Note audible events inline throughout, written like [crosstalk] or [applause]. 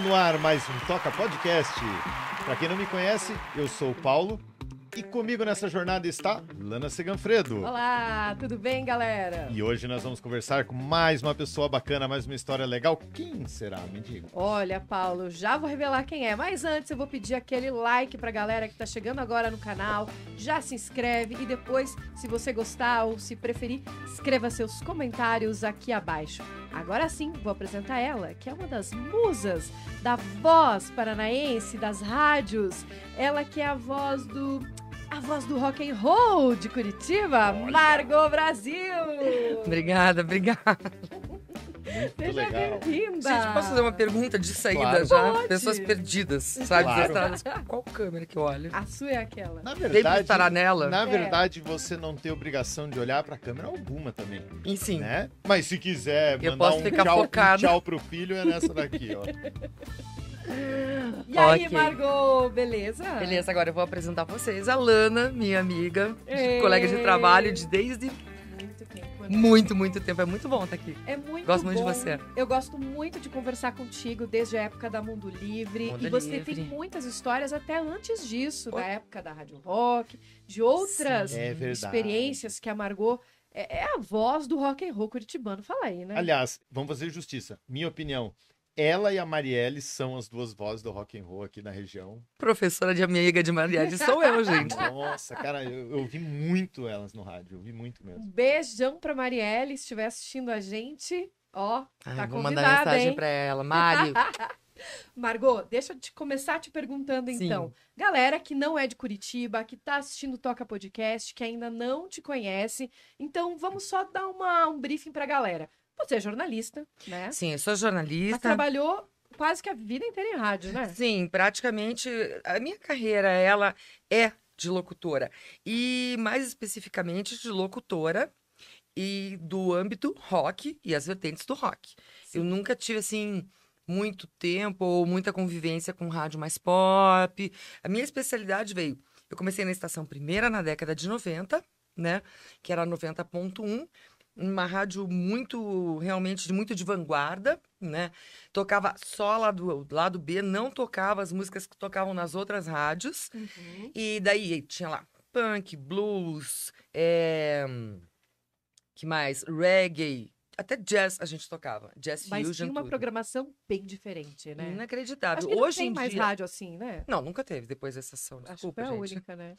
no ar mais um Toca Podcast. Para quem não me conhece, eu sou o Paulo e comigo nessa jornada está Lana Seganfredo. Olá, tudo bem, galera? E hoje nós vamos conversar com mais uma pessoa bacana, mais uma história legal. Quem será? Me diga. Olha, Paulo, já vou revelar quem é, mas antes eu vou pedir aquele like pra galera que tá chegando agora no canal. Já se inscreve e depois, se você gostar ou se preferir, escreva seus comentários aqui abaixo. Agora sim, vou apresentar ela, que é uma das musas da voz paranaense das rádios. Ela que é a voz do a voz do rock and roll de Curitiba, Olha. Margot Brasil. obrigada, obrigada. Muito Seja legal. bem-vinda. Gente, posso fazer uma pergunta de saída claro. já? Pode. Pessoas perdidas, sabe? Claro. Qual câmera que eu olho? A sua é aquela. Na verdade, estará nela. Na é. verdade, é. você não tem obrigação de olhar para câmera alguma também. E sim. Né? Mas se quiser eu mandar um tchau, um tchau pro filho, é nessa daqui, ó. E aí, Margot, beleza? Beleza, agora eu vou apresentar pra vocês a Lana, minha amiga, Ei. colega de trabalho de desde muito, muito tempo. É muito bom estar tá aqui. É muito Gosto bom. muito de você. Eu gosto muito de conversar contigo desde a época da Mundo Livre. Mundo e você Livre. tem muitas histórias até antes disso, Pô. da época da Rádio Rock, de outras Sim, é experiências que a Margot é, é, a voz do rock and roll curitibano. Fala aí, né? Aliás, vamos fazer justiça. Minha opinião. Ela e a Marielle são as duas vozes do rock and roll aqui na região. Professora de amiga de Marielle sou eu, gente. Nossa, cara, eu, ouvi vi muito elas no rádio, eu vi muito mesmo. Um beijão pra Marielle, se estiver assistindo a gente, ó, Ai, tá vou mandar mensagem hein? pra ela. Mário! [laughs] Margot, deixa eu te começar te perguntando Sim. então. Galera que não é de Curitiba, que tá assistindo Toca Podcast, que ainda não te conhece, então vamos só dar uma, um briefing pra galera. Você é jornalista, né? Sim, eu sou jornalista. Mas trabalhou quase que a vida inteira em rádio, né? Sim, praticamente. A minha carreira, ela é de locutora. E mais especificamente de locutora e do âmbito rock e as vertentes do rock. Sim. Eu nunca tive, assim, muito tempo ou muita convivência com rádio mais pop. A minha especialidade veio. Eu comecei na estação primeira na década de 90, né? Que era 90.1 uma rádio muito, realmente, muito de vanguarda, né? Tocava só lá do lado B, não tocava as músicas que tocavam nas outras rádios. Uhum. E daí tinha lá punk, blues, é... que mais? Reggae, até jazz a gente tocava. Jazz Mas fusion, tinha uma tudo. programação bem diferente, né? Inacreditável. Hoje não tem mais dia... rádio assim, né? Não, nunca teve depois dessa ação. Desculpa, Acho que é a única, né?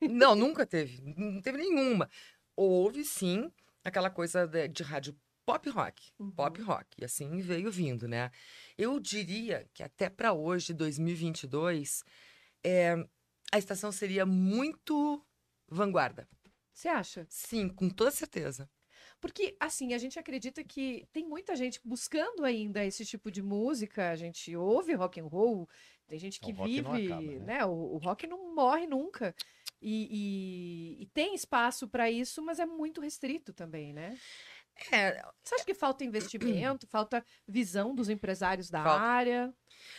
Não, nunca teve. Não teve nenhuma. Houve sim, aquela coisa de, de rádio pop rock, uhum. pop rock, e assim veio vindo, né? Eu diria que até para hoje, 2022, é, eh, a estação seria muito vanguarda. Você acha? Sim, com toda certeza. Porque, assim, a gente acredita que tem muita gente buscando ainda esse tipo de música, a gente ouve rock and roll, tem gente que vive, acaba, né? né? O, o rock não morre nunca. E, e, e tem espaço para isso, mas é muito restrito também, né? É, Você acha que falta investimento, falta visão dos empresários da falta. área?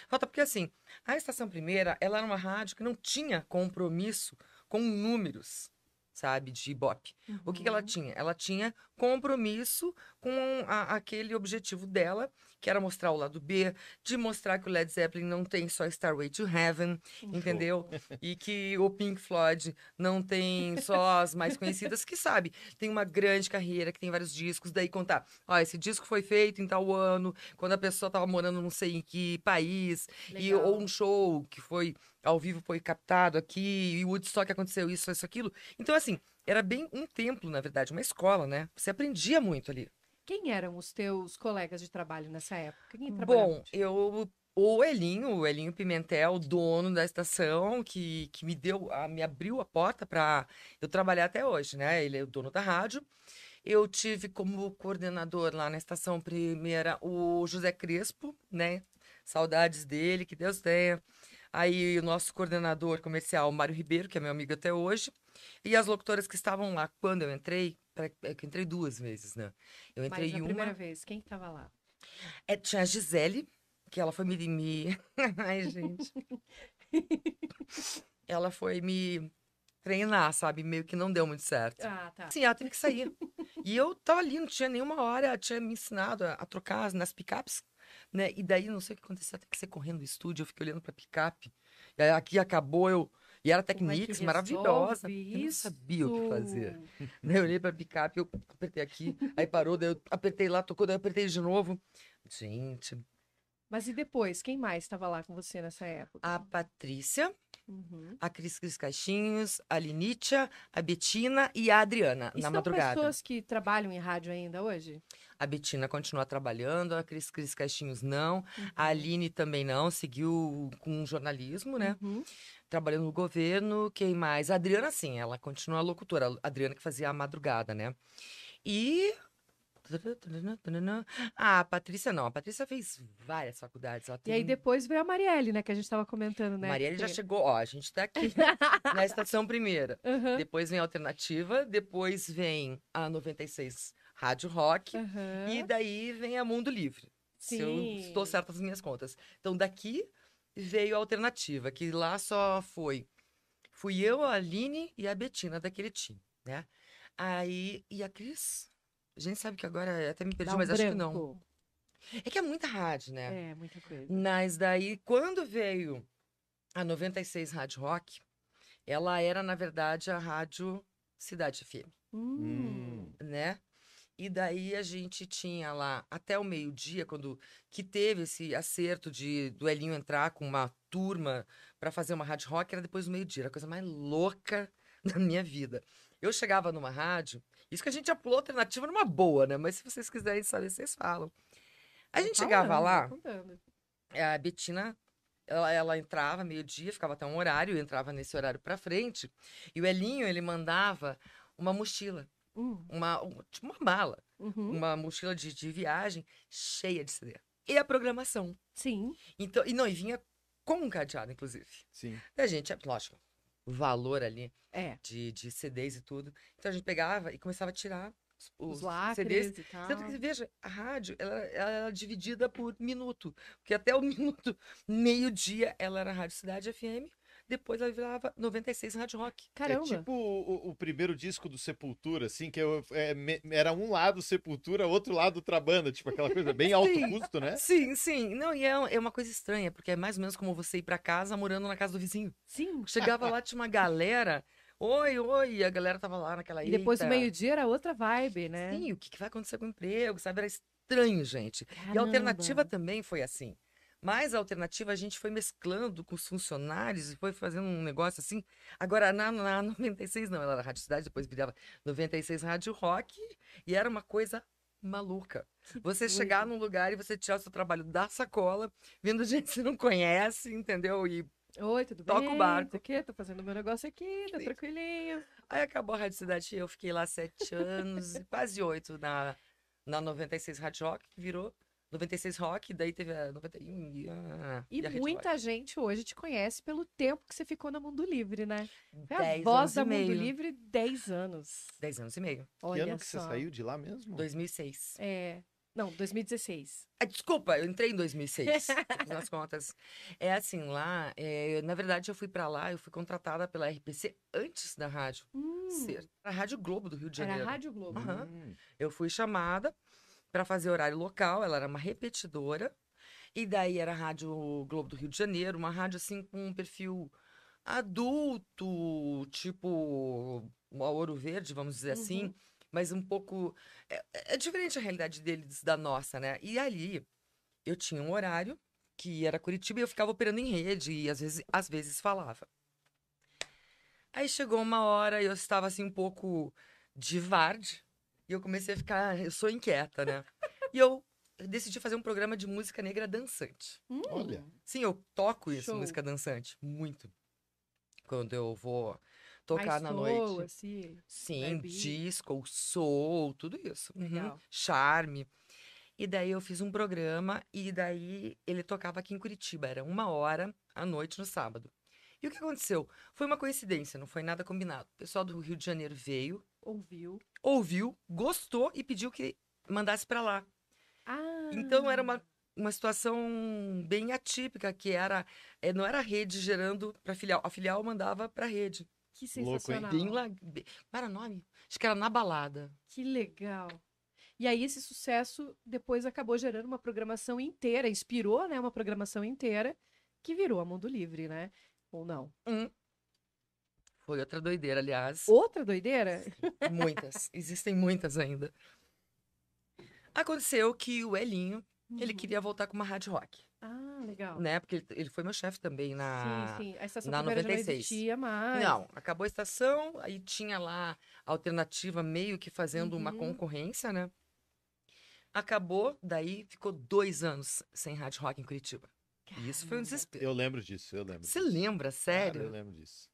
Falta porque, assim, a Estação Primeira, ela era uma rádio que não tinha compromisso com números, sabe, de Ibope. Uhum. O que, que ela uhum. tinha? Ela tinha compromisso com a, aquele objetivo dela, que era mostrar o lado B, de mostrar que o Led Zeppelin não tem só Starway to Heaven, entendeu? E que o Pink Floyd não tem só as mais conhecidas, que sabe, tem uma grande carreira, que tem vários discos, daí contar, ó, esse disco foi feito em tal ano, quando a pessoa tava morando não sei em que país, e ou um show que foi ao vivo foi captado aqui, e o Woodstock aconteceu isso, isso, aquilo. Então, assim, era bem um templo, na verdade, uma escola, né? Você aprendia muito ali. Quem eram os teus colegas de trabalho nessa época? Bom, eu o Elinho, o Elinho Pimentel, dono da estação, que, que me deu, a, me abriu a porta para eu trabalhar até hoje, né? Ele é o dono da rádio. Eu tive como coordenador lá na estação primeira o José Crespo, né? Saudades dele, que Deus tenha. Aí o nosso coordenador comercial, Mário Ribeiro, que é meu amigo até hoje. E as locutoras que estavam lá quando eu entrei, pra, é eu entrei duas vezes, né? Eu entrei Mas a uma. primeira vez, quem estava lá? É, tinha a Gisele, que ela foi me. me... [laughs] Ai, gente. [laughs] ela foi me treinar, sabe? Meio que não deu muito certo. Ah, tá. Sim, ela teve que sair. e eu tava ali, não tinha nenhuma hora, ela tinha me ensinado a, a trocar nas picapes, né? E daí, não sei o que aconteceu, até que você correndo do estúdio, eu fiquei olhando pra picape. E aí, aqui acabou, eu e era Technics maravilhosa. Eu não sabia o que fazer. Daí né? eu olhei pra picape, eu apertei aqui, aí parou, daí eu apertei lá, tocou, daí eu apertei de novo. Gente. Mas e depois, quem mais estava lá com você nessa época? A Patrícia, Uhum. A Cris Cris Caixinhos, a Linitia, a Betina e a Adriana, e na são madrugada. são pessoas que trabalham em rádio ainda hoje? A Betina continua trabalhando, a Cris Cris Caixinhos não, uhum. a Aline também não, seguiu com jornalismo, né? Uhum. Trabalhando no governo, quem mais? A Adriana, sim, ela continua a locutora, a Adriana que fazia a madrugada, né? E ah, a Patrícia não. A Patrícia fez várias faculdades. Ela tem... E aí depois veio a Marielle, né? Que a gente tava comentando, né? Marielle já chegou, ó, a gente tá aqui na estação primeira. Uhum. Depois vem a Alternativa, depois vem a 96 Rádio Rock. Uhum. E daí vem a Mundo Livre. Sim. Se eu estou certa das minhas contas. Então daqui veio a Alternativa, que lá só foi... Fui eu, a Aline e a Betina daquele time, né? Aí, e a Cris? A gente sabe que agora até me perdi, um mas branco. acho que não. É que é muita rádio, né? É, muita coisa. Mas daí, quando veio a 96 Rádio Rock, ela era, na verdade, a rádio Cidade FM. Hum. hum. Né? E daí a gente tinha lá até o meio-dia, quando que teve esse acerto de do Elinho entrar com uma turma para fazer uma rádio rock, era depois do meio-dia, era a coisa mais louca [laughs] da minha vida. Eu chegava numa rádio isso que a gente já pulou alternativa numa boa, né? Mas se vocês quiserem saber, vocês falam. A gente falando, chegava lá, eh, a Betina ela, ela, entrava meio-dia, ficava até um horário, entrava nesse horário para frente. E o Elinho, ele mandava uma mochila, uhum. uma, tipo uma mala, uhum. uma mochila de, de, viagem cheia de CD. E a programação. Sim. Então, e não, e vinha com um cadeado, inclusive. Sim. E a gente, é, lógico, valor ali é. de, de CDs e tudo. Então a gente pegava e começava a tirar os, os, CDs. e tal. Tanto que, veja, a rádio, ela, ela era é dividida por minuto. Porque até o [laughs] minuto, meio-dia, ela era Rádio Cidade FM depois ela virava 96 hard Rock. Caramba. É tipo o, o primeiro disco do Sepultura, assim, que eu, é, me, era um lado Sepultura, outro lado Trabanda, tipo aquela coisa bem [laughs] alto custo, né? Sim, sim. Não, e é, é uma coisa estranha, porque é mais ou menos como você ir para casa morando na casa do vizinho. Sim. Chegava lá, tinha uma galera. Oi, oi, a galera tava lá naquela E depois do meio-dia era outra vibe, né? Sim, o que, que vai acontecer com o emprego, sabe? Era estranho, gente. Caramba. E a alternativa também foi assim. Mas a alternativa a gente foi mesclando com os funcionários e foi fazendo um negócio assim. Agora, na, na 96 [laughs] não, ela era Rádio Cidade, depois virava 96 Rádio Rock e era uma coisa maluca. Você chegar num lugar e você tirar o seu trabalho da sacola, vindo [laughs] gente que você não conhece, entendeu? E Oi, tudo Toca bem? o barco. Aqui, tô fazendo meu negócio aqui, tá tranquilinho. Aí acabou a Rádio Cidade, eu fiquei lá sete anos, quase oito na, na 96 Rádio Rock, que virou 96 Rock, daí teve a 91 e, a, e, e a muita gente hoje te conhece pelo tempo que você ficou no Mundo Livre, né? Foi a voz da Mundo Livre, 10 anos. 10 anos e meio. Olha que ano que você saiu de lá mesmo? 2006. É. Não, 2016. Ah, desculpa, eu entrei em 2006, [laughs] nas contas. É assim, lá, é, na verdade eu fui para lá, eu fui contratada pela RPC antes da rádio hum. ser. A Rádio Globo do Rio de Janeiro. Era a Rádio Globo. Uhum. Hum. Eu fui chamada, para fazer horário local, ela era uma repetidora. E daí era a Rádio Globo do Rio de Janeiro, uma rádio assim com um perfil adulto, tipo Ouro Verde, vamos dizer assim, uhum. assim, mas um pouco. É, é diferente a realidade deles da nossa, né? E ali eu tinha um horário que era Curitiba e eu ficava operando em rede e às vezes, às vezes falava. Aí chegou uma hora, eu estava assim um pouco de varde, e eu comecei a ficar. Ah, eu sou inquieta, né? e eu decidi fazer um programa de música negra dançante. Hum. Olha. Sim, eu toco isso, Show. música dançante, muito. Quando eu vou tocar I na soul, noite. Assim, Sim, baby. disco, soul, tudo isso. Uhum. Legal. Uhum. Charme. E daí eu fiz um programa e daí ele tocava aqui em Curitiba. Era uma hora à noite no sábado. E o que aconteceu? Foi uma coincidência, não foi nada combinado. O pessoal do Rio de Janeiro veio Ouviu. Ouviu, gostou e pediu que mandasse para lá. Ah. Então era uma, uma situação bem atípica, que era eh, não era a rede gerando para filial, a filial mandava para rede. Que sensacional. Para era o nome? Acho que era Na Balada. Que legal. E aí esse sucesso depois acabou gerando uma programação inteira, inspirou, né, uma programação inteira que virou a Mundo Livre, né? Ou não? Hum. Foi outra doideira, aliás. Outra doideira? Muitas. [laughs] Existem muitas ainda. Aconteceu que o Elinho, uhum. ele queria voltar com uma rádio rock. Ah, legal. Né? Porque ele, ele foi meu chefe também na Sim, sim. A estação na 96. não mais. Não, acabou a estação, aí tinha lá a alternativa meio que fazendo uhum. uma concorrência, né? Acabou, daí ficou dois anos sem rádio rock em Curitiba. Caramba. E isso foi um desespero. Eu lembro disso, eu lembro. Você lembra, sério? Cara, eu lembro disso.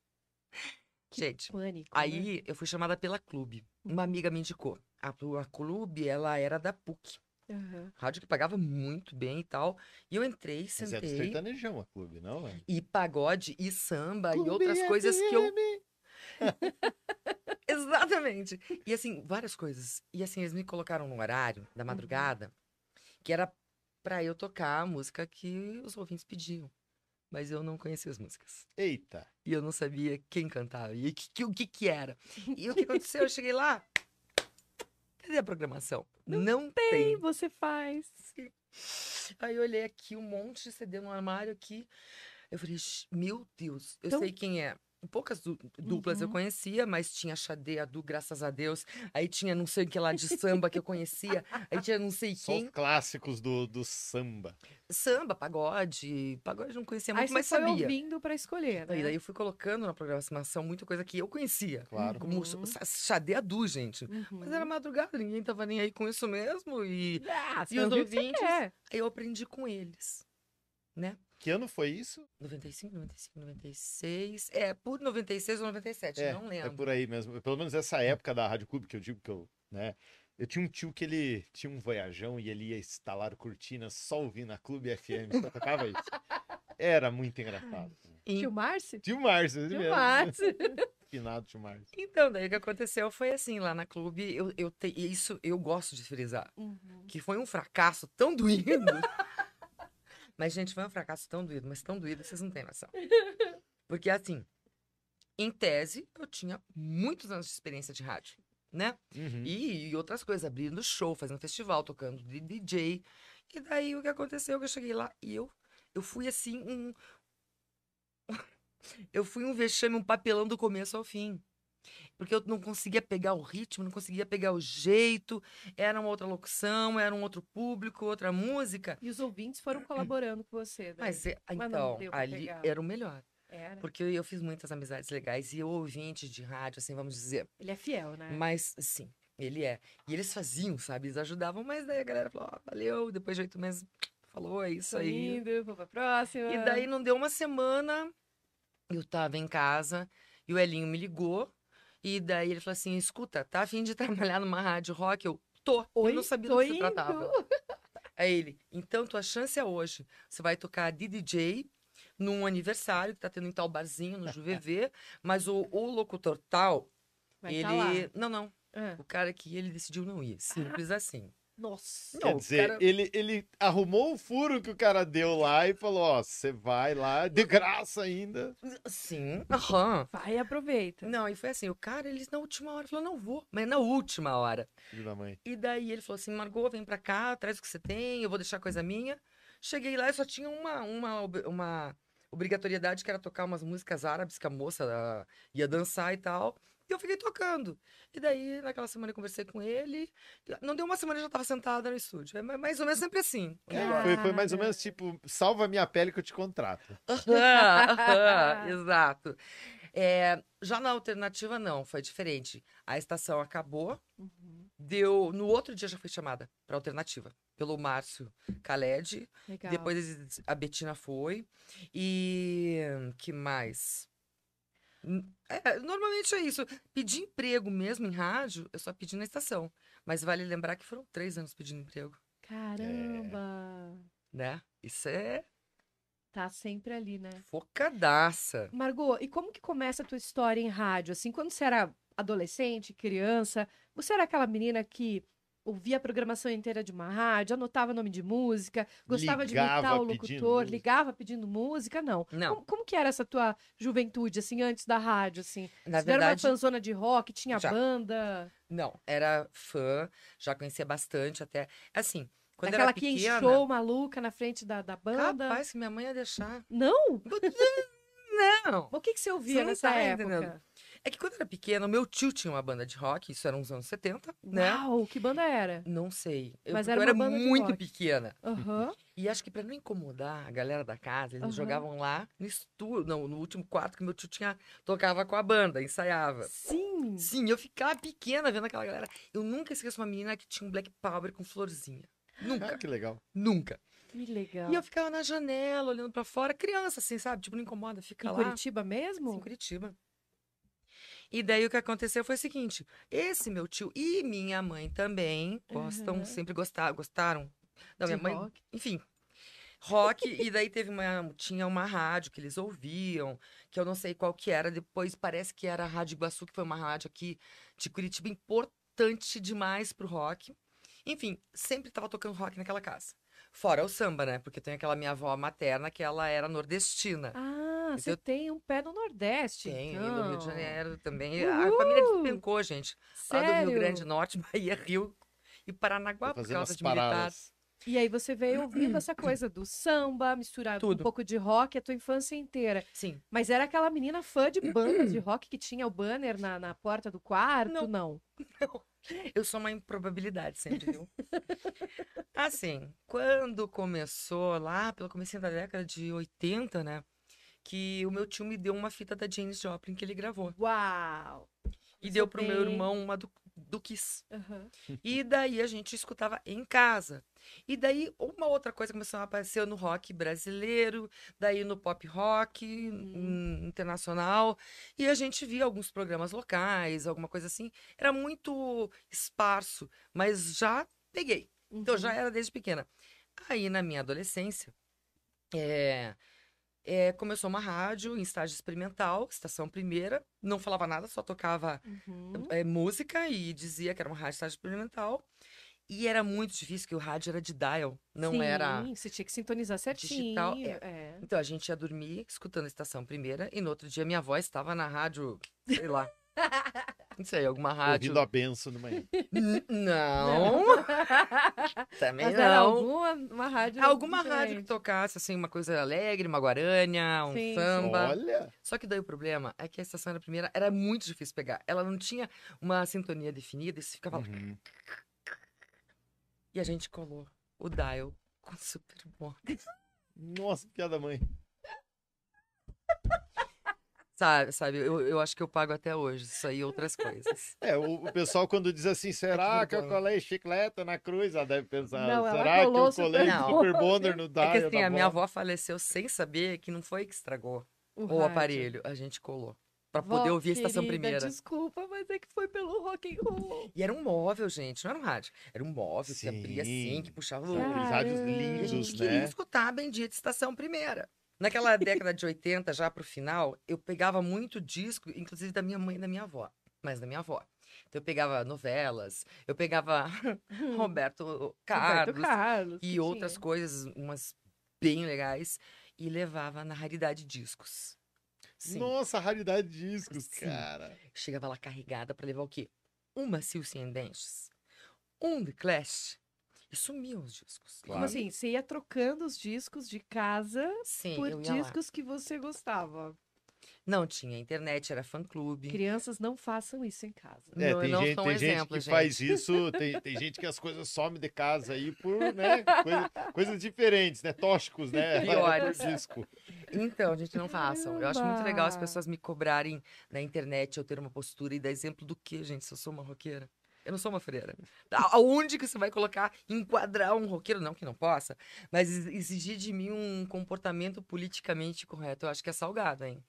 Que Gente, pânico, aí né? eu fui chamada pela Clube. Hum. Uma amiga me indicou. A, a Clube, ela era da PUC. Uhum. Rádio que pagava muito bem e tal. E eu entrei, sentei. Mas é sertanejão a clube, não velho? E pagode, e samba, clube e outras FM. coisas que eu... [laughs] Exatamente. E assim, várias coisas. E assim, eles me colocaram num horário da uhum. madrugada uhum. que era para eu tocar a música que os ouvintes pediam mas eu não conhecia as músicas. Eita! E eu não sabia quem cantava e que, que, o que que era. [laughs] E o que aconteceu? Eu cheguei lá, cadê a programação? Não, não tem, tem, você faz. Aí eu olhei aqui um monte de CD no armário aqui. Eu falei, meu Deus, eu então, sei quem é poucas duplas uhum. eu conhecia, mas tinha Xadê, a Du, graças a Deus. Aí tinha não sei o que lá de samba que eu conhecia. Aí tinha não sei quem. Só clássicos do, do samba. Samba, pagode. Pagode não conhecia muito, Aí mas foi sabia. ouvindo para escolher, né? E daí eu fui colocando na programação muita coisa que eu conhecia. Claro. Como uhum. Xadê, a Du, gente. Uhum. Mas era madrugada, ninguém tava nem aí com isso mesmo. E, ah, e os ouvintes, eu aprendi com eles, né? Que ano foi isso? 95, 95, 96. É, por 96 ou 97, é, não é lembro. É por aí mesmo. Pelo menos essa época da Rádio Clube que eu digo que eu, né? Eu tinha um tio que ele tinha um viajão e ele ia instalar cortinas só ouvindo a Clube FM. Só tocava isso. Era muito engraçado. E... Tio Márcio? Tio Márcio, tio mesmo. Márcio. [laughs] Finado tio Márcio. Então, daí o que aconteceu foi assim, lá na Clube, eu, eu te... isso eu gosto de frisar, uhum. que foi um fracasso tão doído. [laughs] Mas, gente, foi um fracasso tão doído, mas tão doído, vocês não têm noção. [laughs] Porque, assim, em tese, eu tinha muitos anos de experiência de rádio, né? Uhum. E, e, outras coisas, abrindo show, fazendo festival, tocando de DJ. E daí o que aconteceu? Que eu cheguei lá e eu, eu fui assim, um. [laughs] eu fui um vexame, um papelão do começo ao fim. Porque eu não conseguia pegar o ritmo, não conseguia pegar o jeito, era uma outra locução, era um outro público, outra música. E os ouvintes foram [clears throat] colaborando com você, né? Mas, é, Mas então, ali pegar. era o melhor. Era. Porque eu, fiz muitas amizades legais e eu ouvinte de rádio, assim, vamos dizer. Ele é fiel, né? Mas, sim, ele é. E eles faziam, sabe? Eles ajudavam, mas daí a galera falou, ó, oh, valeu, depois de oito meses, falou, é isso aí. Lindo, vou pra próxima. E daí não deu uma semana, eu tava em casa e o Elinho me ligou e daí ele falou assim: escuta, tá afim de [laughs] trabalhar numa rádio rock? Eu tô. Oi, eu não sabia do que indo. se tratava. [laughs] Aí ele, então tua chance é hoje. Você vai tocar de DJ num aniversário que tá tendo em tal barzinho, no Juvevê, [laughs] mas o, o locutor tal, vai tá ele. Tá não, não. É. O cara que ele decidiu não ir. Simples assim. Nossa. Quer não, dizer, cara... ele, ele arrumou o furo que o cara deu lá e falou: Ó, você vai lá de graça ainda. Sim. Aham. Vai e aproveita. Não, e foi assim: o cara, ele na última hora falou: Não vou, mas na última hora. Filho da mãe. E daí ele falou assim: Margot, vem pra cá, traz o que você tem, eu vou deixar coisa minha. Cheguei lá e só tinha uma, uma, uma obrigatoriedade que era tocar umas músicas árabes que a moça ia dançar e tal. E eu fiquei tocando. E daí, naquela semana, eu conversei com ele. Não deu uma semana, eu já tava sentada no estúdio. É mais ou menos sempre assim. foi, foi, mais ou menos tipo, salva minha pele que eu te contrato. [laughs] Exato. É, já na alternativa, não, foi diferente. A estação acabou, uhum. deu. No outro dia já fui chamada para alternativa, pelo Márcio Kaled. Legal. Depois a Betina foi. E que mais? É, é, normalmente é isso. Pedir emprego mesmo em rádio, eu só pedi na estação. Mas vale lembrar que foram três anos pedindo emprego. Caramba! É, né? Isso é. Tá sempre ali, né? Focadaça. Margot, e como que começa a tua história em rádio? Assim, quando você era adolescente, criança, você era aquela menina que ouvia a programação inteira de uma rádio, anotava nome de música, gostava ligava de imitar o locutor, pedindo ligava pedindo música, não. não. Como, como, que era essa tua juventude, assim, antes da rádio, assim? Na Você verdade, era uma fanzona de rock, tinha já. banda? Não, era fã, já conhecia bastante até. Assim, quando Aquela que encheu maluca na frente da, da banda. Rapaz, que minha mãe ia deixar. Não? [laughs] não! O que, que você ouvia você nessa tá época? Entendendo. É que quando eu era pequena, meu tio tinha uma banda de rock, isso era uns anos 70, né? Uau, que banda era? Não sei. Mas eu, era, muito pequena. Uhum. E acho que para não incomodar a galera da casa, eles uhum. jogavam lá no estúdio, não, no último quarto que meu tio tinha tocava com a banda, ensaiava. Sim. Sim, eu ficava pequena vendo aquela galera. Eu nunca esqueço uma menina que tinha um black power com florzinha. Nunca. Ah, que legal. Nunca. Que legal. E eu ficava na janela, olhando para fora, criança, assim, sabe? Tipo, não incomoda, fica em lá. Em Curitiba mesmo? Sim, Curitiba. E daí o que aconteceu foi o seguinte: esse meu tio e minha mãe também gostam, uhum. sempre gostaram, gostaram. Não, minha mãe, rock. enfim. Rock, e daí teve uma. Tinha uma rádio que eles ouviam, que eu não sei qual que era. Depois parece que era a Rádio Iguaçu, que foi uma rádio aqui de Curitiba importante demais pro rock. Enfim, sempre tava tocando rock naquela casa. Fora o samba, né? Porque tem aquela minha avó materna que ela era nordestina. Ah, então, você tem um pé no Nordeste. Tem, então. do Rio de então. Janeiro também. Uhul! A família despencou, gente. Sério? Lá do Rio Grande Norte, [laughs] Bahia, Rio e Paranaguá, por causa de militares. E aí você veio ouvindo essa [clears throat] coisa do samba, misturar um pouco de rock a tua infância inteira. Sim. Mas era aquela menina fã de bandas de [clears throat] rock que tinha o banner na, na porta do quarto? Não. não. [laughs] Eu sou uma improbabilidade sempre, viu? assim, quando começou lá, pelo começo da década de 80, né? Que o meu tio me deu uma fita da James Joplin que ele gravou. Uau! E deu pro bem. meu irmão uma do, do Kiss. Uhum. E daí a gente escutava em casa. E daí uma outra coisa começou a aparecer no rock brasileiro, daí no pop rock uhum. internacional, e a gente via alguns programas locais, alguma coisa assim. Era muito esparso, mas já peguei. Uhum. Então já uhum. era desde pequena. Aí na minha adolescência, é, é, começou uma rádio em estágio experimental, estação primeira, não falava nada, só tocava uhum. é, música e dizia que era uma rádio estágio experimental. E era muito difícil, que o rádio era de dial, não Sim, era. Você tinha que sintonizar certinho. Digital. É. É. Então a gente ia dormir escutando a estação primeira, e no outro dia minha voz estava na rádio, sei lá. [laughs] Não sei, alguma rádio. Ouvindo a benção de manhã. N não. não. [laughs] Também Mas não. alguma uma rádio. Alguma diferente. rádio que tocasse, assim, uma coisa alegre, uma guarânia, um Sim. samba. Olha. Só que daí o problema é que a estação era primeira, era muito difícil pegar. Ela não tinha uma sintonia definida e você ficava uhum. lá. E a gente colou o dial com super morte. Nossa, piada mãe. Sabe, sabe eu, eu acho que eu pago até hoje, isso aí e outras coisas. [laughs] É, o, o pessoal quando diz assim, é será é que, que eu colei chicleta na cruz? Ela ah, deve pensar, não, será que eu colei super, super bonder no dial? [laughs] É que assim, a minha avó faleceu sem saber que não foi que estragou o, o aparelho, a gente colou para poder Vó, ouvir a Estação querida, Primeira. Desculpa, mas é que foi pelo rock and roll. E era um móvel, gente, não era um rádio. Era um móvel Sim. que abria assim, que puxava o... rádios lindos, né? a gente né? queria escutar a bendita Estação Primeira. Naquela década de 80, já pro final, eu pegava muito disco, inclusive da minha mãe e da minha avó. Mas da minha avó. Então eu pegava novelas, eu pegava hum. Roberto Carlos, Roberto Carlos e outras tinha. coisas, umas bem legais, e levava na raridade discos. Sim. Nossa, raridade de discos, Sim. cara. Chegava lá carregada para levar o quê? Uma Silce and Benches, um The Clash, e sumiam os discos. Claro. Como assim? Você ia trocando os discos de casa Sim, por discos lá. que você gostava. Não tinha internet, era fã-clube. Crianças não façam isso em casa. É, não, tem não gente, são tem exemplo, gente que gente. faz isso, tem, tem gente que as coisas somem de casa aí por né, coisa, coisas diferentes, né? Tóxicos, né? [laughs] Piores. Disco. Então, gente, não façam. Eu acho muito legal as pessoas me cobrarem na internet eu ter uma postura e dar exemplo do que, gente, se eu sou uma roqueira. Eu não sou uma freira. Aonde que você vai colocar, enquadrar um roqueiro? Não que não possa, mas exigir de mim um comportamento politicamente correto, eu acho que é salgado, hein?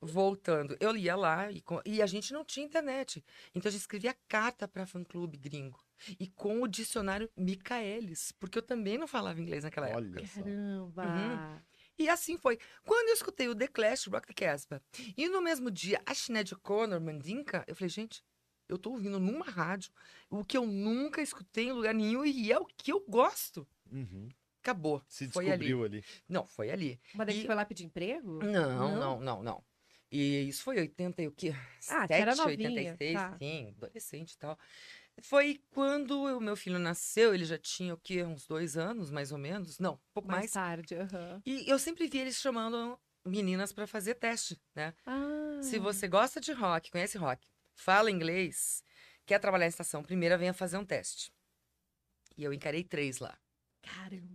Voltando, eu ia lá e, e, a gente não tinha internet. Então a gente escrevia carta para fã-clube gringo. E com o dicionário Micaelis, porque eu também não falava inglês naquela Olha época. Caramba! Uhum. E assim foi. Quando eu escutei o The Clash, Rock the Casbah, e no mesmo dia a Sinead O'Connor, Mandinka, eu falei, gente, eu tô ouvindo numa rádio o que eu nunca escutei em lugar nenhum e é o que eu gosto. Uhum acabou. Se descobriu ali. ali. Não, foi ali. Mas daí e... foi lá pedir emprego? Não, não, não, não. não. E isso foi 80 e o quê? Ah, 7, era novinha, 86, tá. sim, adolescente e tal. Foi quando o meu filho nasceu, ele já tinha o quê? Uns dois anos, mais ou menos? Não, um pouco mais. Mais tarde, uhum. E eu sempre vi eles chamando meninas para fazer teste, né? Ah. Se você gosta de rock, conhece rock, fala inglês, quer trabalhar em estação primeira, venha fazer um teste. E eu encarei três lá. Caramba!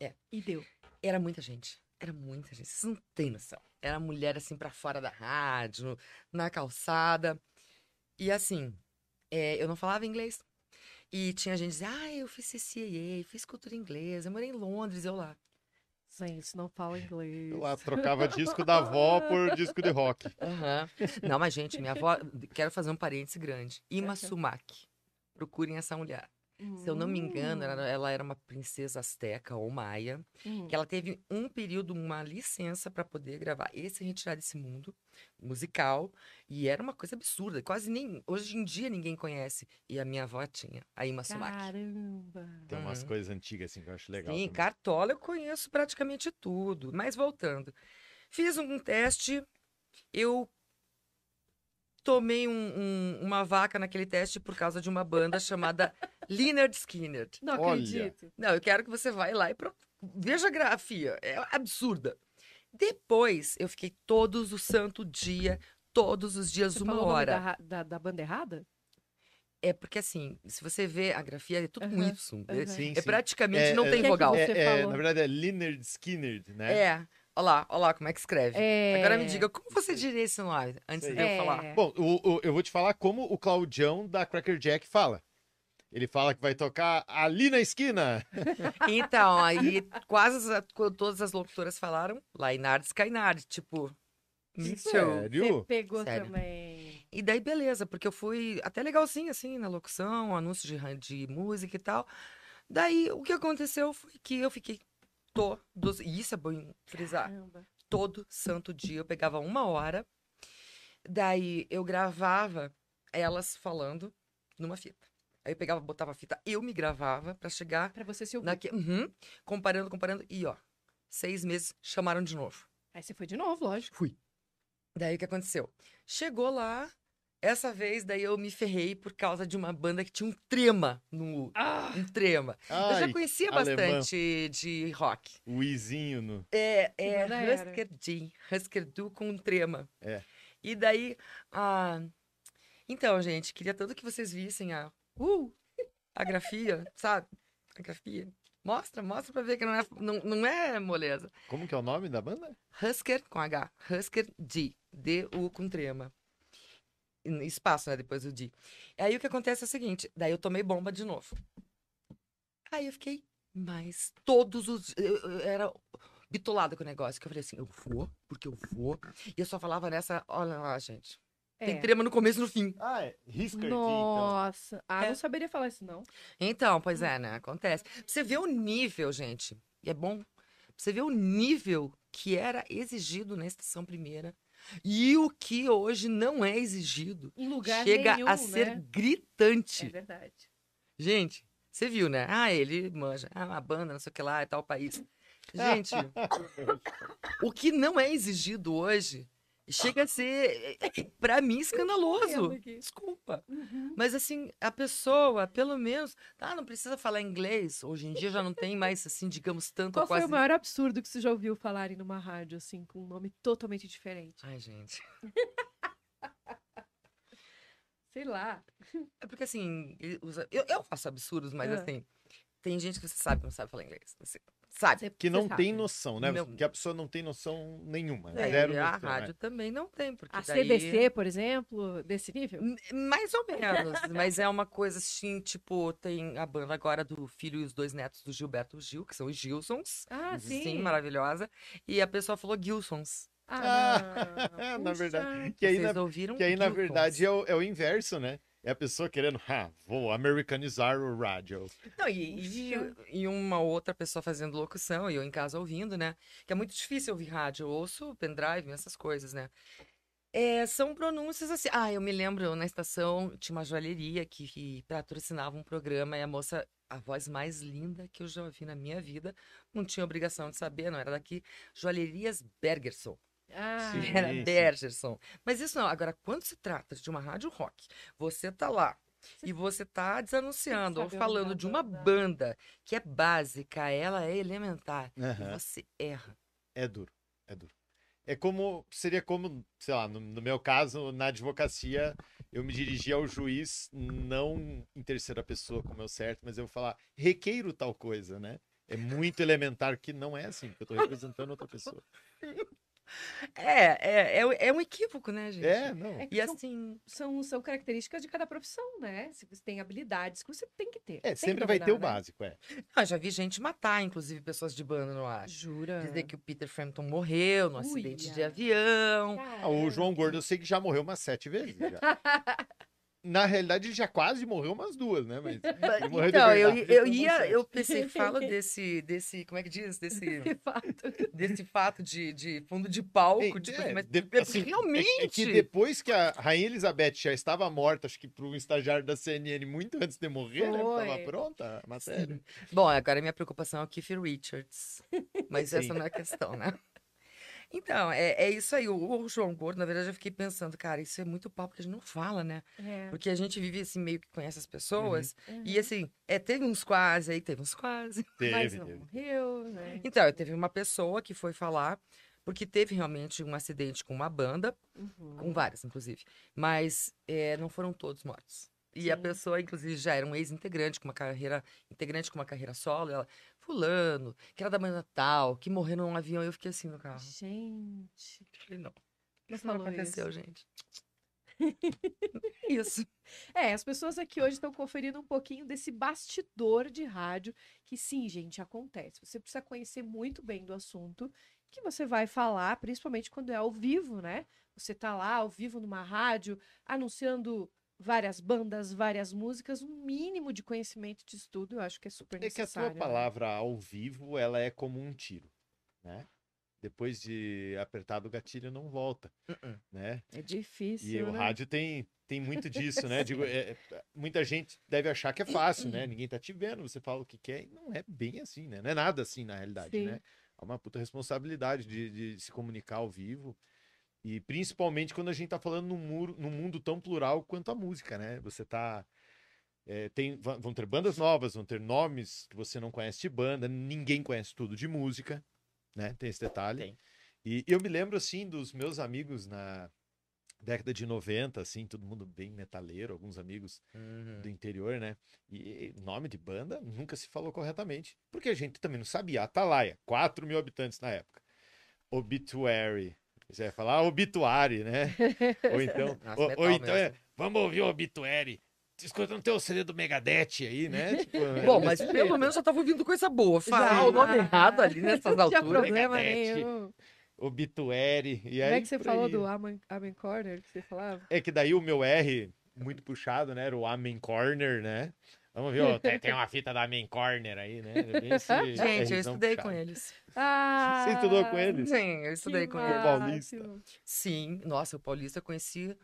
É. E deu. Era muita gente. Era muita gente. Vocês não têm noção. Era mulher assim para fora da rádio, na calçada. E assim, é, eu não falava inglês. E tinha gente dizendo, ah, eu fiz CCA, fiz cultura inglesa, eu morei em Londres, eu lá. Gente, não fala inglês. Eu lá trocava disco da avó por disco de rock. Uhum. Não, mas gente, minha avó, quero fazer um parênteses grande. Ima Sumac. Procurem essa mulher. Se eu não me engano, ela, hum. ela, era uma princesa asteca ou maia, uhum. que hum. ela teve um período, uma licença para poder gravar esse Retirar desse Mundo musical. E era uma coisa absurda, quase nem. Hoje em dia ninguém conhece. E a minha avó tinha, a Ima Sumac. Caramba! Tem uhum. umas coisas antigas assim que eu acho legal. Sim, também. Cartola eu conheço praticamente tudo. Mas voltando, fiz um teste, eu tomei um, um, uma vaca naquele teste por causa de uma banda chamada [laughs] Leonard Skinner. Não Olha. acredito. Não, eu quero que você vá lá e pro... veja a grafia. É absurda. Depois, eu fiquei todos o santo dia, todos os dias, você uma hora. Da, da, da, banda errada? É porque assim, se você vê a grafia, é tudo uhum, com Y. Uhum. Sim, é, sim. praticamente é, não é, tem é vogal. É, é na verdade, é Leonard Skinner, né? É. Olá, olá, como é que escreve? É... Agora me diga, como você diria isso no ar, antes Sei. de eu é. falar? Bom, o, o, eu vou te falar como o Claudião da Cracker Jack fala. Ele fala que vai tocar ali na esquina. [laughs] Então, aí quase todas as locutoras falaram Lainard Skynard, tipo... Sério? Você pegou Sério. também. E daí, beleza, porque eu fui até legalzinho, assim, na locução, anúncio de, de música e tal. Daí, o que aconteceu foi que eu fiquei todos, e isso é bom frisar, Caramba. todo santo dia eu pegava uma hora, daí eu gravava elas falando numa fita. Aí eu pegava, botava a fita, eu me gravava para chegar. Pra você se ouvir. Naque... Uhum, comparando, comparando. E ó, seis meses, chamaram de novo. Aí você foi de novo, lógico. Fui. Daí o que aconteceu? Chegou lá, essa vez, daí eu me ferrei por causa de uma banda que tinha um trema no. Ah, um trema. Ai, eu já conhecia bastante de rock. O Izinho no. É, é Husker Jean, Husker Du com um trema. É. E daí. Ah, então, gente, queria tanto que vocês vissem a. Uh, a grafia, sabe? A grafia. Mostra, mostra pra ver que não é, não, não é moleza. Como que é o nome da banda? Husker com H. Husker D. D-U com trema espaço, né? Depois do dia. Aí o que acontece é o seguinte: daí eu tomei bomba de novo. Aí eu fiquei, mas todos os. Eu, eu era bitolada com o negócio, que eu falei assim: eu vou, porque eu vou. E eu só falava nessa, olha lá, gente. É. Tem trema no começo e no fim. Ah, é. Risca então. Nossa. Então. Ah, é. não saberia falar isso, não. Então, pois é, né? Acontece. você vê o nível, gente. E é bom. você vê o nível que era exigido na estação primeira e o que hoje não é exigido chega nenhum, a ser né? gritante. É verdade. Gente, você viu, né? Ah, ele manja. Ah, uma banda, não sei o que lá, é tal país. Gente, [laughs] o que não é exigido hoje Chega a ser, eh, eh, para mim, [laughs] escandaloso. Desculpa. Uhum. Mas assim, a pessoa, pelo menos, ah, não precisa falar inglês. Hoje em dia já não tem mais, assim, digamos, tanto Qual quase... foi o maior absurdo que você já ouviu falarem numa rádio, assim, com um nome totalmente diferente? Ai, gente. [laughs] Sei lá. É porque assim, eu, eu faço absurdos, mas uhum. assim, tem gente que você sabe não sabe falar inglês. Assim, sabe? Cê, que não sabe. tem noção, né? Não. Que a pessoa não tem noção nenhuma. É, zero a noção, é. rádio né? também não tem. Porque a daí... CDC, por exemplo, desse nível? Mais ou menos. [laughs] mas é uma coisa assim, tipo, tem a banda agora do filho e os dois netos do Gilberto Gil, que são os Gilsons. Ah, uhum. sim. Sim, maravilhosa. E a pessoa falou Gilsons. Ah, ah [laughs] na verdade. Que aí, na, que aí na, verdade, é o, é o inverso, né? é a pessoa querendo, ah, vou americanizar o rádio. Não, e, e, e, uma outra pessoa fazendo locução, e eu em casa ouvindo, né? Que é muito difícil ouvir rádio, eu ouço pendrive, essas coisas, né? É, são pronúncias assim. Ah, eu me lembro na estação tinha uma joalheria que, que patrocinava um programa e a moça, a voz mais linda que eu já ouvi na minha vida, não tinha obrigação de saber, não era daqui. Joalherias Bergerson. Ah, era sim. Bergerson. Mas isso não. Agora, quando se trata de uma rádio rock, você tá lá e você tá desanunciando ou falando de uma banda que é básica, ela é elementar, uhum. e você erra. É duro, é duro. É como, seria como, sei lá, no, no meu caso, na advocacia, eu me dirigi ao juiz, não em terceira pessoa, como é o certo, mas eu vou falar, requeiro tal coisa, né? É muito elementar que não é assim, que eu tô representando outra pessoa. [laughs] É, é, é, é, um equívoco, né, gente? É, não. É e são, assim. São, são características de cada profissão, né? Se você tem habilidades que você tem que ter. É, sempre vai ter o né? básico, é. Não, ah, já vi gente matar, inclusive, pessoas de banda no ar. Jura? Dizer que o Peter Frampton morreu no acidente de avião. ah, o João Gordo eu sei que já morreu umas sete vezes. Já. [laughs] na realidade, ele já quase morreu umas duas, né? Mas [laughs] então, eu, eu ia, é eu pensei, fala desse, desse, como é que diz? [laughs] Desse fato. Desse fato de, de fundo de palco. É, de, tipo, é, mas de, é assim, realmente. É, é que depois que a Rainha Elizabeth já estava morta, acho que para um estagiário da CNN muito antes de morrer, né? Foi. né? Estava pronta a matéria. Sim. Bom, agora minha preocupação é o Keith Richards. Mas Sim. essa não é a questão, né? Então, é, é isso aí. O, o, João Gordo, na verdade, eu fiquei pensando, cara, isso é muito papo que a gente não fala, né? É. Porque a gente vive assim, meio que conhece as uhum. pessoas. Uhum. E assim, é, teve uns quase aí, teve uns quase. [laughs] Teve, mas não morreu, né? É. Então, teve uma pessoa que foi falar porque teve realmente um acidente com uma banda, uhum. com várias, inclusive, mas é, não foram todos mortos. E Sim. a pessoa, inclusive, já era um ex-integrante, com uma carreira integrante com uma carreira solo. Ela fulano, que era da banda tal, que morreu num avião. Eu fiquei assim no carro. Gente. Eu falei, não. Não aconteceu, isso. gente. [laughs] Isso. É, as pessoas aqui hoje estão conferindo um pouquinho desse bastidor de rádio, que sim, gente, acontece. Você precisa conhecer muito bem do assunto que você vai falar, principalmente quando é ao vivo, né? Você tá lá ao vivo numa rádio anunciando várias bandas, várias músicas, um mínimo de conhecimento de estudo, eu acho que é super necessário. É que a sua né? palavra ao vivo, ela é como um tiro, né? Depois de apertar o gatilho, não volta, uh -uh. né? É difícil, E né? o rádio tem, tem muito disso, né? [laughs] Digo, é, é, muita gente deve achar que é fácil, né? Ninguém tá te vendo, você fala o que quer e não é bem assim, né? Não é nada assim, na realidade, Sim. né? É uma puta responsabilidade de, de se comunicar ao vivo, e principalmente quando a gente está falando num, muro, num mundo tão plural quanto a música, né? Você tá. É, tem, vão ter bandas novas, vão ter nomes que você não conhece de banda, ninguém conhece tudo de música, né? Tem esse detalhe. Tem. E eu me lembro, assim, dos meus amigos na década de 90, assim, todo mundo bem metaleiro, alguns amigos uhum. do interior, né? E nome de banda nunca se falou corretamente, porque a gente também não sabia. Atalaia, 4 mil habitantes na época. Obituary, você vai falar obituário, né? [laughs] ou então, Nossa, ou, ou, então é, vamos ouvir o obituário. Escuta, não tem o CD do Megadeth aí, né? [laughs] Tipo, é. Bom, mas pelo [laughs] menos eu tava ouvindo coisa boa. Falar o nome errado ali nessas não alturas. Não tinha problema Megadeth. nenhum. Obituary. E Como é que você falou aí... do Amen, Amen Corner que você falava? É que daí o meu R, muito puxado, né? Era o Amen Corner, né? Vamos ver, tem, tem, uma fita da Main Corner aí, né? É esse, [laughs] é ah, Gente, eu estudei puxado. com eles. Ah, Você estudou com eles? Sim, eu estudei com eles. O Paulista? Sim, nossa, o Paulista eu conheci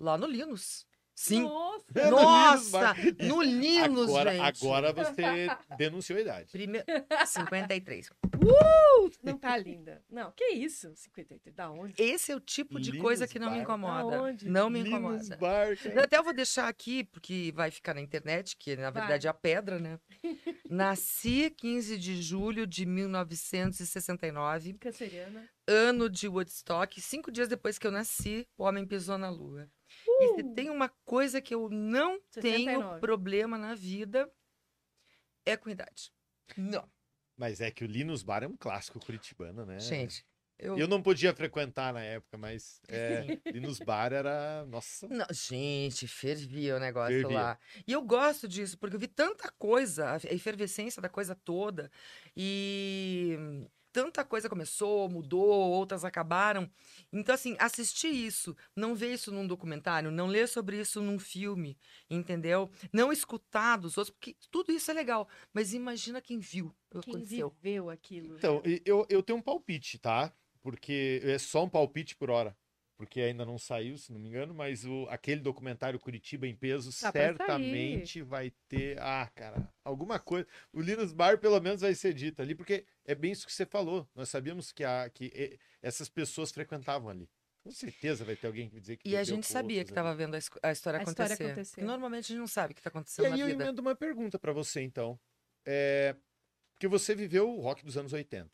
lá no Linus. Sim. Nossa! É Nossa! [laughs] No Linus, agora, gente. Agora você [laughs] denunciou a idade. Primeiro, 53. Uh! [laughs] Não tá linda. Não, que isso? 53, da onde? Esse é o tipo de Linus coisa que não Bar. me incomoda. Da onde? Não me Linus incomoda. Bar, eu até vou deixar aqui, porque vai ficar na internet, que na verdade vai. é a pedra, né? Nasci 15 de julho de 1969. Canceriana. Ano de Woodstock. Cinco dias depois que eu nasci, o homem pisou na lua. E se uhum. tem uma coisa que eu não tenho problema na vida, é com idade. Não. Mas é que o Linus Bar é um clássico curitibano, né? Gente, eu... eu, não podia frequentar na época, mas é, [laughs] Linus Bar era. Nossa. Não, gente, fervia o negócio fervia. lá. E eu gosto disso, porque eu vi tanta coisa, a efervescência da coisa toda. E tanta coisa começou, mudou, outras acabaram. Então, assim, assistir isso, não ver isso num documentário, não ler sobre isso num filme, entendeu? Não escutar dos outros, porque tudo isso é legal. Mas imagina quem viu quem aconteceu. viveu aquilo. Então, né? eu, eu tenho um palpite, tá? Porque é só um palpite por hora porque ainda não saiu, se não me engano, mas o, aquele documentário Curitiba em Peso tá certamente vai ter. Ah, cara, alguma coisa. O Linus Bar, pelo menos, vai ser dito ali, porque é bem isso que você falou. Nós sabíamos que, a, que essas pessoas frequentavam ali. Com certeza vai ter alguém que dizer que. E a gente sabia que estava vendo a, a, história, a acontecer. história Normalmente a gente não sabe o que está acontecendo. E aí eu vida. emendo uma pergunta para você, então. É... Porque você viveu o rock dos anos 80.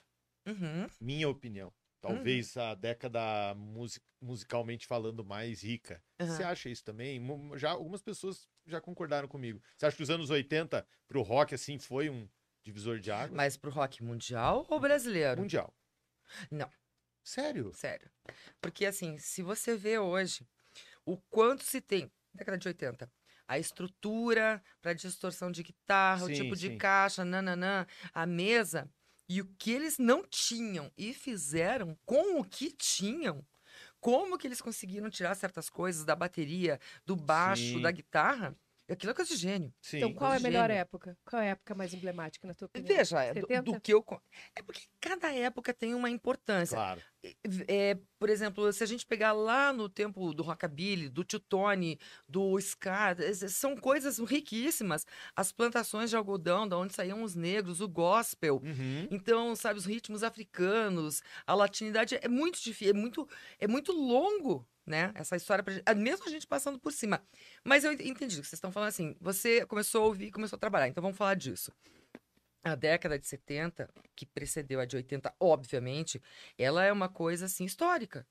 Uhum. Minha opinião. Talvez uhum. a década music, musicalmente falando mais rica. Uhum. Você acha isso também? Já algumas pessoas já concordaram comigo. Você acha que os anos 80 pro rock assim foi um divisor de água? Mas pro rock mundial ou brasileiro? Mundial. Não. Sério? Sério. Porque assim, se você vê hoje o quanto se tem década de 80, a estrutura para distorção de guitarra, sim, o tipo de caixa, nananã, a mesa, e o que eles não tinham e fizeram com o que tinham, como que eles conseguiram tirar certas coisas da bateria, do baixo, Sim. da guitarra, Aquilo é coisa de gênio. Sim. Então, qual é a melhor gênio. época? Qual é a época mais emblemática na tua opinião? Veja, é do, do, que eu. É porque cada época tem uma importância. Claro. É, por exemplo, se a gente pegar lá no tempo do rockabilly, do Tutone, do Ska, é, é, são coisas riquíssimas. As plantações de algodão, da onde saíam os negros, o gospel. Uhum. Então, sabe, os ritmos africanos, a latinidade é muito difícil, é muito, é muito longo né? Essa história, pra gente, mesmo a gente passando por cima. Mas eu entendi o que vocês estão falando assim. Você começou a ouvir começou a trabalhar, então vamos falar disso. A década de 70, que precedeu a de 80, obviamente, ela é uma coisa assim histórica.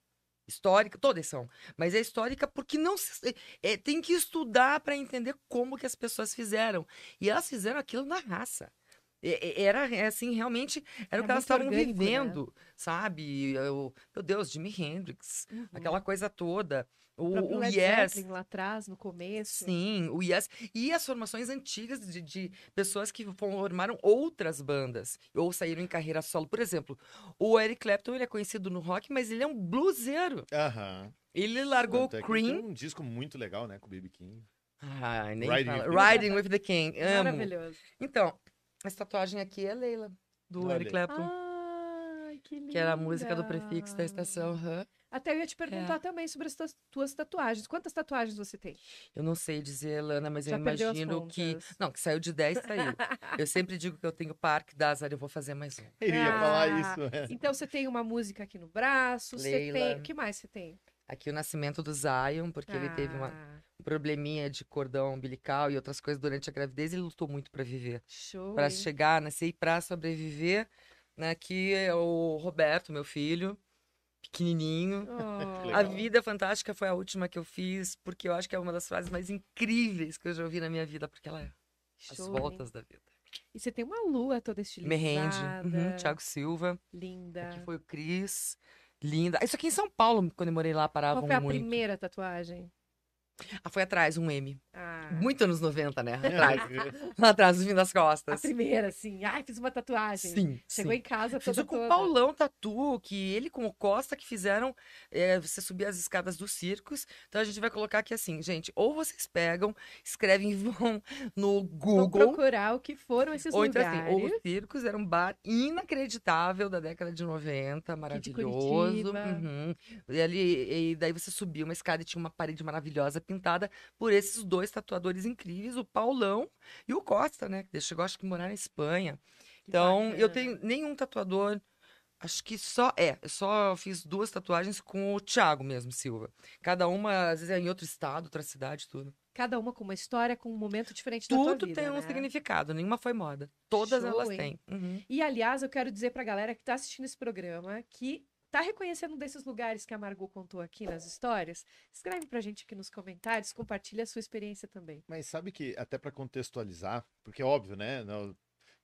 Histórica, todas são, mas é histórica porque não se, é, é tem que estudar para entender como que as pessoas fizeram. E elas fizeram aquilo na raça. Era é, assim, realmente era é o que elas estavam orgânico, né? vivendo, né? sabe? Eu, meu Deus, Jimi Hendrix, uhum. aquela coisa toda. O, o, o Yes. lá atrás, no começo. Sim, o Yes. E as formações antigas de, de, pessoas que formaram outras bandas ou saíram em carreira solo. Por exemplo, o Eric Clapton ele é conhecido no rock, mas ele é um bluseiro. Aham. Ele largou o é Cream. Tem um disco muito legal, né, com o B.B. King. Ah, nem Riding, fala. With Riding [laughs] with the King. Amo. Maravilhoso. Então, essa tatuagem aqui é Leila, do Eric Clapton. Ai, que linda. Que era a música do prefixo da estação. Uhum. Até eu ia te perguntar é. também sobre as tuas tatuagens. Quantas tatuagens você tem? Eu não sei dizer, Lana, mas Já eu imagino que. Não, que saiu de 10, saiu. eu [laughs] sempre digo que eu tenho parque da Azar, eu vou fazer mais um. Eu ia ah, falar isso. É. Então você tem uma música aqui no braço, Leila. você tem. O que mais você tem? Aqui o nascimento do Zion, porque ah. ele teve uma ah probleminha de cordão umbilical e outras coisas durante a gravidez, ele lutou muito para viver. Show. Para chegar, nascer né, e para sobreviver, né, que é o Roberto, meu filho, pequenininho. Oh. [laughs] A vida fantástica foi a última que eu fiz, porque eu acho que é uma das frases mais incríveis que eu já ouvi na minha vida, porque ela é Show, as voltas hein? da vida. E você tem uma lua toda estilizada. me uhum, Thiago Silva. Linda. Aqui foi o Cris. Linda. Isso aqui em São Paulo, quando eu morei lá, paravam muito. Qual foi a muito. primeira tatuagem? Ah, foi atrás, um M. Ah. Muito anos 90, né? É. Atrás. Lá atrás, no fim das costas. A primeira, sim. Ai, fiz uma tatuagem. Sim. Chegou sim. em casa toda, Fiz com o Paulão Tatu, que ele com o Costa que fizeram é, você subir as escadas dos circos. Então a gente vai colocar aqui assim, gente, ou vocês pegam, escrevem vão no Google. Vou procurar o que foram esses ou, lugares. Então, assim, ou os circos, era um bar inacreditável da década de 90, maravilhoso. De uhum. E, ali, e daí você subia uma escada e tinha uma parede maravilhosa pintada por esses dois tatuadores incríveis, o Paulão e o Costa, né? Que chegou, acho que morar na Espanha. Então, eu tenho nenhum tatuador. Acho que só é, eu só fiz duas tatuagens com o Thiago mesmo, Silva. Cada uma, às vezes, é em outro estado, outra cidade, tudo. Cada uma com uma história, com um momento diferente tudo da Tudo tem um né? significado, nenhuma foi moda. Todas Show, elas hein? têm. Uhum. E, aliás, eu quero dizer pra galera que tá assistindo esse programa que Tá reconhecendo desses lugares que a Margot contou aqui nas histórias? Escreve pra gente aqui nos comentários, compartilha a sua experiência também. Mas sabe que, até para contextualizar, porque é óbvio, né?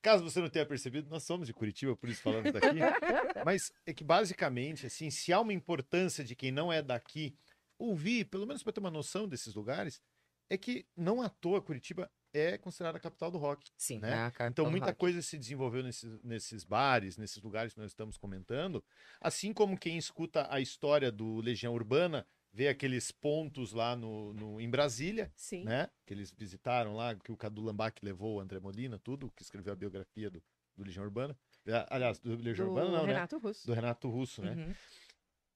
caso você não tenha percebido, nós somos de Curitiba, por isso falamos daqui. [laughs] Mas é que basicamente, assim, se há uma importância de quem não é daqui ouvir, pelo menos para ter uma noção desses lugares, é que não à toa Curitiba é considerada a capital do rock. Sim, né? É então muita coisa se desenvolveu nesses, nesses bares, nesses lugares que nós estamos comentando. Assim como quem escuta a história do Legião Urbana vê aqueles pontos lá no, no em Brasília, Sim. né? Que eles visitaram lá, que o Cadu Lambac levou o André Molina, tudo, que escreveu a biografia do, do Legião Urbana. Aliás, do Legião do Urbana não, né? Renato né? Russo. Do Renato Russo, né? Uhum.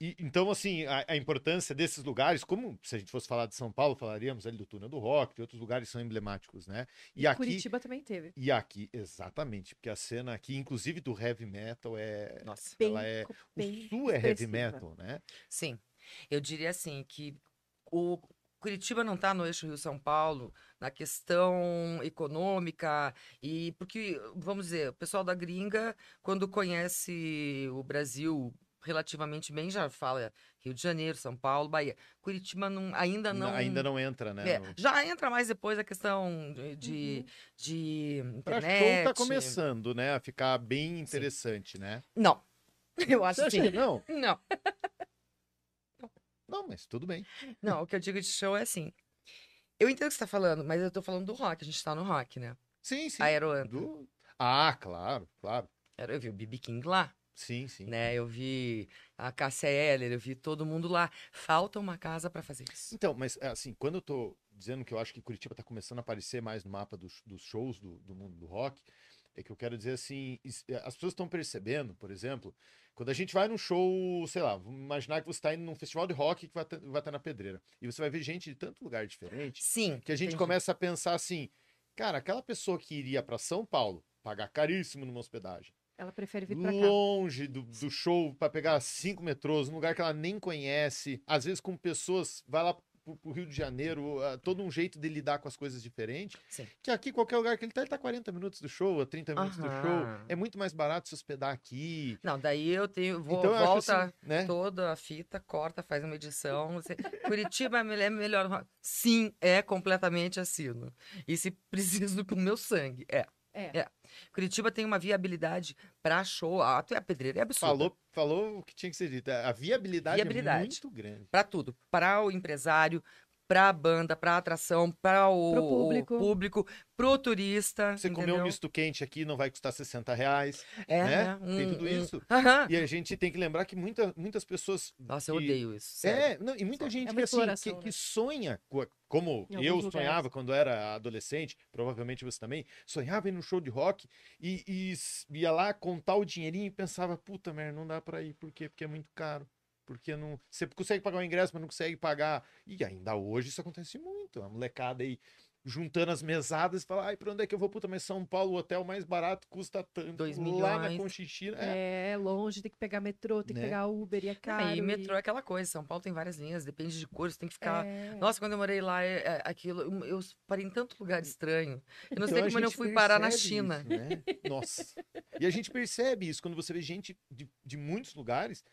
E, então, assim, a, a, importância desses lugares, como se a gente fosse falar de São Paulo, falaríamos ali do Túnel do Rock, de outros lugares são emblemáticos, né? E, e aqui, Curitiba também teve. E aqui, exatamente, porque a cena aqui, inclusive do heavy metal, é. Nossa, bem, ela é. Bem o sul é heavy metal, né? Sim. Eu diria assim que o Curitiba não está no eixo Rio-São Paulo na questão econômica e porque, vamos dizer, o pessoal da gringa, quando conhece o Brasil relativamente bem, já fala Rio de Janeiro, São Paulo, Bahia. Curitiba não, ainda não. Ainda não entra, né? É, já entra mais depois a questão de, de, uhum. Tá internet. show está começando, né? A ficar bem interessante, Sim. né? Não. [laughs] Eu acho Você que... não? [laughs] Não. Não, mas tudo bem. Não, o que eu digo de show é assim. Eu entendo o que você está falando, mas eu estou falando do rock, a gente está no rock, né? Sim, sim. A Do... Ah, claro, claro. Eu vi o BB King lá. Sim, sim. Né? Eu vi a Cássia Heller, eu vi todo mundo lá. Falta uma casa para fazer isso. Então, mas é, assim, quando eu tô dizendo que eu acho que Curitiba tá começando a aparecer mais no mapa dos, dos shows do, do mundo do rock, é que eu quero dizer assim, é, as pessoas estão percebendo, por exemplo, quando a gente vai num show, sei lá, vamos imaginar que você está indo num festival de rock que vai estar tá, tá na pedreira. E você vai ver gente de tanto lugar diferente. Sim. Que a gente entendi. começa a pensar assim, cara, aquela pessoa que iria para São Paulo pagar caríssimo numa hospedagem ela prefere vir pra longe do, do, show para pegar cinco metrôs, num lugar que ela nem conhece, às vezes com pessoas, vai lá pro, pro Rio de Janeiro, uh, todo um jeito de lidar com as coisas diferente. Sim. Que aqui, qualquer lugar que ele tá, ele tá 40 minutos do show, 30 minutos Aham. do show. É muito mais barato se hospedar aqui. Não, daí eu tenho. Vou, então, volta assim, né? toda a fita, corta, faz uma edição. Você... Curitiba é, é melhor. Sim, é completamente assino. E se [laughs] preciso o meu sangue. É. É. é. Curitiba tem uma viabilidade para show. A Atuia é Pedreira é absurda. Falou, falou o que tinha que ser dito. A viabilidade, é viabilidade. é muito grande. Para tudo. Para o empresário, para a banda, para a atração, para o pro público. para o turista. Você entendeu? comer um misto quente aqui não vai custar 60 reais. É, né? né? Um, tem tudo um... isso. Aham. E a gente tem que lembrar que muita, muitas pessoas. Nossa, que... eu odeio isso. É, sério. É, não, e muita Só. gente é que, assim, que, né? que, sonha, como eu sonhava quando era adolescente, provavelmente você também, sonhava em um show de rock e, e ia lá contar o dinheirinho e pensava, puta merda, não dá para ir, por quê? Porque é muito caro porque não, você consegue pagar o ingresso, mas não consegue pagar. E ainda hoje isso acontece muito. A molecada aí juntando as mesadas e falar, ai, para onde é que eu vou? Puta, mas São Paulo, o hotel mais barato custa tanto. mil milhões. Lá na né? É. é, longe, tem que pegar metrô, tem né? que pegar Uber e é caro. e, e metrô é aquela coisa, São Paulo tem várias linhas, depende de cores, tem que ficar... É. Nossa, quando eu morei lá, é, é, aquilo, eu, eu parei em tanto lugar estranho. Eu não então, sei como eu fui parar na China. Isso, né? Nossa. E a gente percebe isso, quando você vê gente de, de muitos lugares